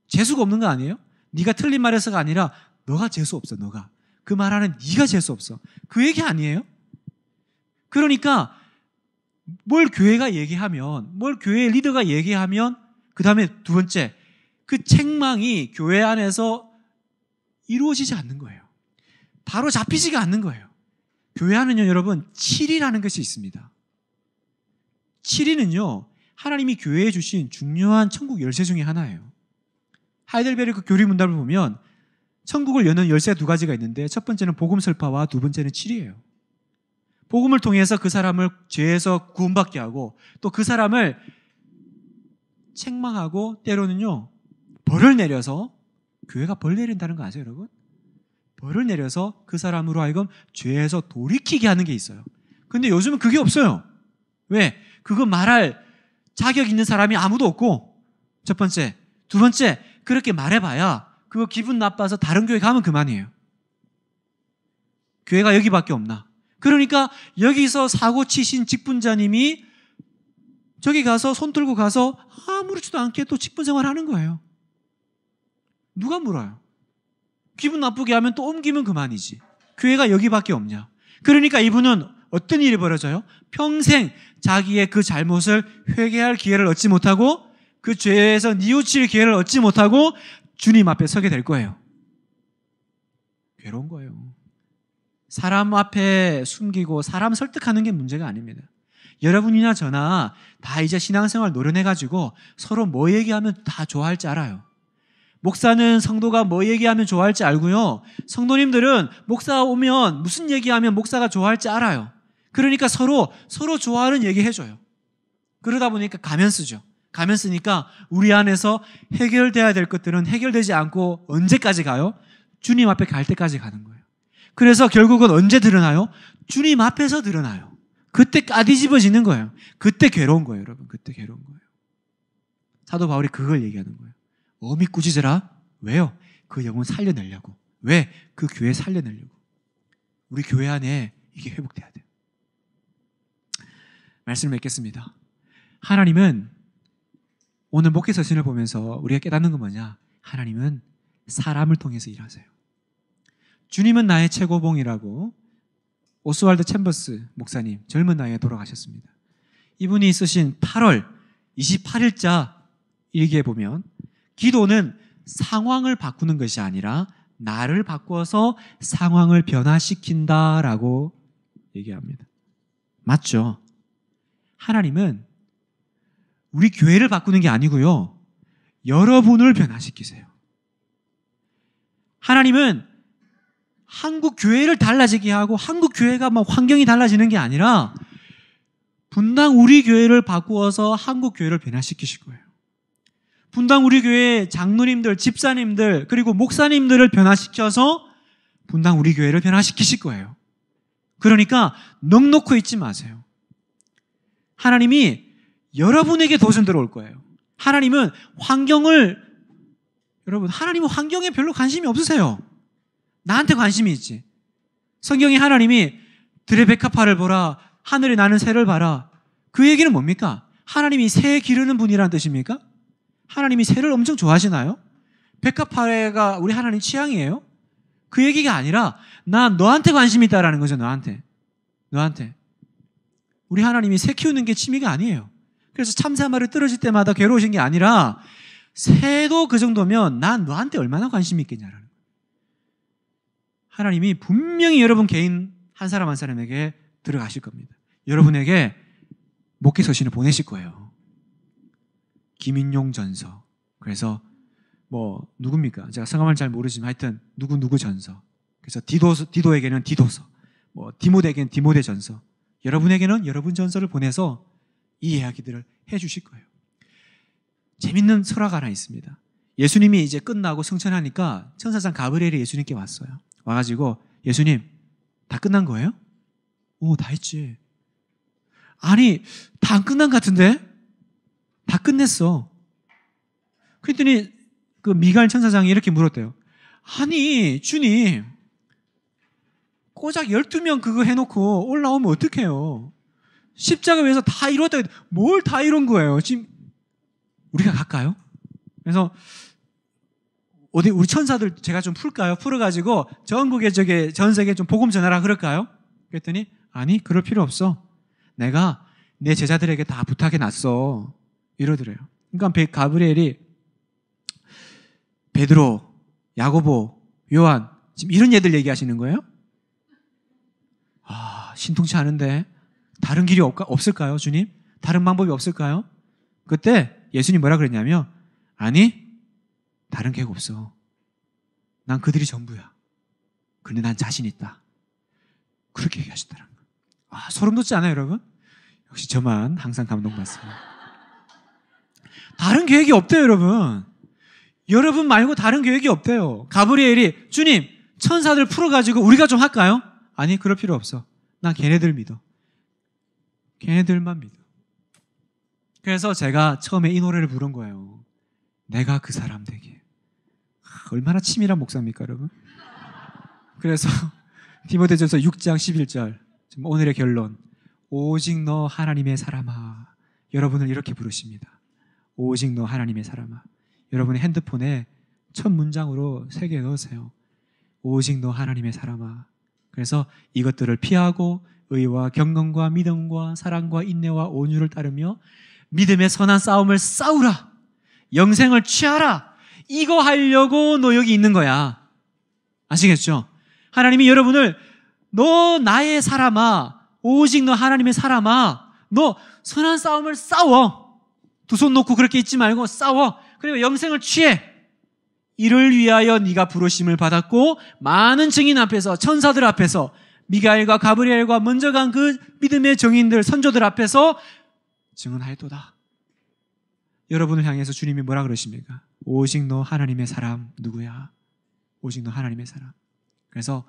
재수가 없는 거 아니에요? 네가 틀린 말해서가 아니라 너가 재수 없어, 너가. 그 말하는 네가 재수 없어. 그 얘기 아니에요? 그러니까 뭘 교회가 얘기하면, 뭘 교회 리더가 얘기하면, 그 다음에 두 번째, 그 책망이 교회 안에서 이루어지지 않는 거예요. 바로 잡히지가 않는 거예요. 교회 안은요, 여러분, 7이라는 것이 있습니다. 7위는요, 하나님이 교회에 주신 중요한 천국 열쇠 중에 하나예요. 하이델베르크 교리 문답을 보면 천국을 여는 열쇠 두 가지가 있는데 첫 번째는 복음 설파와 두 번째는 치리예요. 복음을 통해서 그 사람을 죄에서 구원받게 하고 또 그 사람을 책망하고 때로는요 벌을 내려서 교회가 벌 내린다는 거 아세요 여러분? 벌을 내려서 그 사람으로 하여금 죄에서 돌이키게 하는 게 있어요. 근데 요즘은 그게 없어요. 왜? 그거 말할 자격 있는 사람이 아무도 없고 첫 번째, 두 번째 그렇게 말해봐야 그거 기분 나빠서 다른 교회 가면 그만이에요. 교회가 여기밖에 없나. 그러니까 여기서 사고 치신 직분자님이 저기 가서 손 들고 가서 아무렇지도 않게 또 직분 생활 하는 거예요. 누가 물어요? 기분 나쁘게 하면 또 옮기면 그만이지. 교회가 여기밖에 없냐. 그러니까 이분은 어떤 일이 벌어져요? 평생 자기의 그 잘못을 회개할 기회를 얻지 못하고 그 죄에서 뉘우칠 기회를 얻지 못하고 주님 앞에 서게 될 거예요. 괴로운 거예요. 사람 앞에 숨기고 사람 설득하는 게 문제가 아닙니다. 여러분이나 저나 다 이제 신앙생활 노련해가지고 서로 뭐 얘기하면 다 좋아할지 알아요. 목사는 성도가 뭐 얘기하면 좋아할지 알고요. 성도님들은 목사 오면 무슨 얘기하면 목사가 좋아할지 알아요. 그러니까 서로 서로 좋아하는 얘기 해줘요. 그러다 보니까 가면 쓰죠. 가면 쓰니까 우리 안에서 해결돼야 될 것들은 해결되지 않고 언제까지 가요? 주님 앞에 갈 때까지 가는 거예요. 그래서 결국은 언제 드러나요? 주님 앞에서 드러나요. 그때 까뒤집어지는 거예요. 그때 괴로운 거예요, 여러분. 그때 괴로운 거예요. 사도 바울이 그걸 얘기하는 거예요. 어미 꾸짖으라. 왜요? 그 영혼 살려내려고. 왜? 그 교회 살려내려고. 우리 교회 안에 이게 회복돼야 돼요. 말씀을 맺겠습니다. 하나님은 오늘 목회서 신을 보면서 우리가 깨닫는 건 뭐냐? 하나님은 사람을 통해서 일하세요. 주님은 나의 최고봉이라고 오스왈드 챔버스 목사님 젊은 나이에 돌아가셨습니다. 이분이 쓰신 8월 28일자 일기에 보면 기도는 상황을 바꾸는 것이 아니라 나를 바꿔서 상황을 변화시킨다라고 얘기합니다. 맞죠? 하나님은 우리 교회를 바꾸는 게 아니고요. 여러분을 변화시키세요. 하나님은 한국 교회를 달라지게 하고 한국 교회가 막 환경이 달라지는 게 아니라 분당 우리 교회를 바꾸어서 한국 교회를 변화시키실 거예요. 분당 우리 교회 장로님들, 집사님들, 그리고 목사님들을 변화시켜서 분당 우리 교회를 변화시키실 거예요. 그러니까 넉 놓고 있지 마세요. 하나님이 여러분에게 도전 들어올 거예요. 하나님은 환경을 여러분 하나님은 환경에 별로 관심이 없으세요. 나한테 관심이 있지. 성경에 하나님이 드레베카파를 보라 하늘에 나는 새를 봐라. 그 얘기는 뭡니까? 하나님이 새 기르는 분이라는 뜻입니까? 하나님이 새를 엄청 좋아하시나요? 백합파래가 우리 하나님 취향이에요? 그 얘기가 아니라 나 너한테 관심이 있다라는 거죠. 너한테. 너한테. 우리 하나님이 새 키우는 게 취미가 아니에요. 그래서 참새마리 떨어질 때마다 괴로우신 게 아니라 새도 그 정도면 난 너한테 얼마나 관심이 있겠냐라는 거예요. 하나님이 분명히 여러분 개인 한 사람 한 사람에게 들어가실 겁니다. 여러분에게 목회 서신을 보내실 거예요. 김인용 전서. 그래서 뭐 누굽니까? 제가 성함을 잘 모르지만 하여튼 누구 누구 전서. 그래서 디도 디도에게는 디도서. 뭐 디모데에게는 디모데 전서. 여러분에게는 여러분 전서를 보내서 이 이야기들을 해 주실 거예요. 재밌는 설화가 하나 있습니다. 예수님이 이제 끝나고 승천하니까 천사장 가브리엘이 예수님께 왔어요. 와가지고 예수님 다 끝난 거예요? 오, 다 했지. 아니, 다 안 끝난 것 같은데? 다 끝냈어. 그랬더니 그 미갈 천사장이 이렇게 물었대요. 아니, 주님, 꼬작 12명 그거 해놓고 올라오면 어떡해요? 십자가 위에서 다 이뤘다. 뭘 다 이룬 거예요? 지금 우리가 갈까요? 그래서 어디 우리 천사들 제가 좀 풀까요? 풀어가지고 전국에 저게 전 세계 좀 복음 전하라 그럴까요? 그랬더니 아니 그럴 필요 없어. 내가 내 제자들에게 다 부탁해 놨어. 이러더래요. 그러니까 가브리엘이 베드로, 야고보, 요한 지금 이런 애들 얘기하시는 거예요? 아 신통치 않은데 다른 길이 없, 없을까요, 주님? 다른 방법이 없을까요? 그때 예수님 뭐라 그랬냐면, 아니, 다른 계획 없어. 난 그들이 전부야. 근데 난 자신 있다. 그렇게 얘기하셨다는 거. 아, 소름 돋지 않아요, 여러분? 역시 저만 항상 감동받습니 다른 계획이 없대요, 여러분. 여러분 말고 다른 계획이 없대요. 가브리엘이, 주님, 천사들 풀어가지고 우리가 좀 할까요? 아니, 그럴 필요 없어. 난 걔네들 믿어. 걔네들만 믿어. 그래서 제가 처음에 이 노래를 부른 거예요. 내가 그 사람 되게. 아, 얼마나 치밀한 목사입니까, 여러분? 그래서 디모데전서 6장 11절 오늘의 결론 오직 너 하나님의 사람아 여러분을 이렇게 부르십니다. 오직 너 하나님의 사람아 여러분의 핸드폰에 첫 문장으로 세 개 넣으세요. 오직 너 하나님의 사람아 그래서 이것들을 피하고 의와 경건과 믿음과 사랑과 인내와 온유를 따르며 믿음의 선한 싸움을 싸우라. 영생을 취하라. 이거 하려고 노력이 있는 거야. 아시겠죠? 하나님이 여러분을 너 나의 사람아, 오직 너 하나님의 사람아, 너 선한 싸움을 싸워. 두 손 놓고 그렇게 있지 말고 싸워. 그리고 영생을 취해. 이를 위하여 네가 부르심을 받았고 많은 증인 앞에서 천사들 앞에서 미가엘과 가브리엘과 먼저 간 그 믿음의 정인들, 선조들 앞에서 증언하였도다. 여러분을 향해서 주님이 뭐라 그러십니까? 오직 너 하나님의 사람 누구야? 오직 너 하나님의 사람. 그래서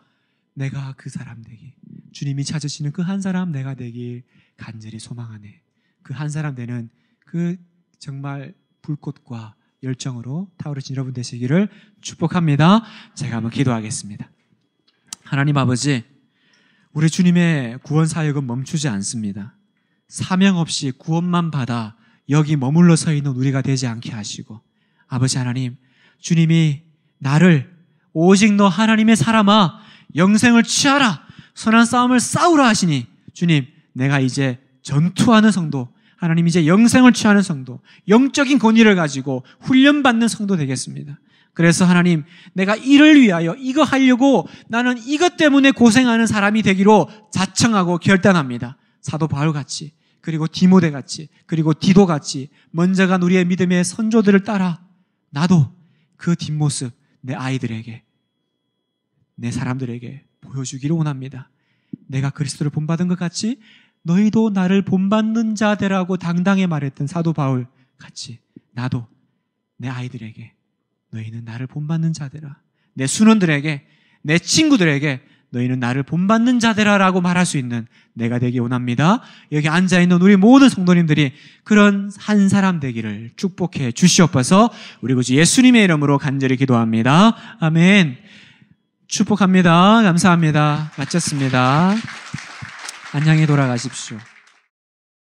내가 그 사람 되기. 주님이 찾으시는 그 한 사람 내가 되길 간절히 소망하네. 그 한 사람 되는 그 정말 불꽃과 열정으로 타오르신 여러분 되시기를 축복합니다. 제가 한번 기도하겠습니다. 하나님 아버지, 우리 주님의 구원 사역은 멈추지 않습니다. 사명 없이 구원만 받아 여기 머물러 서 있는 우리가 되지 않게 하시고 아버지 하나님 주님이 나를 오직 너 하나님의 사람아 영생을 취하라 선한 싸움을 싸우라 하시니 주님 내가 이제 전투하는 성도 하나님 이제 영생을 취하는 성도 영적인 권위를 가지고 훈련받는 성도 되겠습니다. 그래서 하나님, 내가 이를 위하여 이거 하려고 나는 이것 때문에 고생하는 사람이 되기로 자청하고 결단합니다. 사도 바울 같이, 그리고 디모데 같이, 그리고 디도 같이 먼저 간 우리의 믿음의 선조들을 따라 나도 그 뒷모습 내 아이들에게 내 사람들에게 보여주기를 원합니다. 내가 그리스도를 본받은 것 같이 너희도 나를 본받는 자되라고 당당히 말했던 사도 바울 같이 나도 내 아이들에게 너희는 나를 본받는 자들아내 수론들에게, 내 친구들에게 너희는 나를 본받는 자들아라고 말할 수 있는 내가 되기 원합니다. 여기 앉아 있는 우리 모든 성도님들이 그런 한 사람 되기를 축복해 주시옵소서. 우리 구주 예수님의 이름으로 간절히 기도합니다. 아멘. 축복합니다. 감사합니다. 마쳤습니다. 안녕히 돌아가십시오.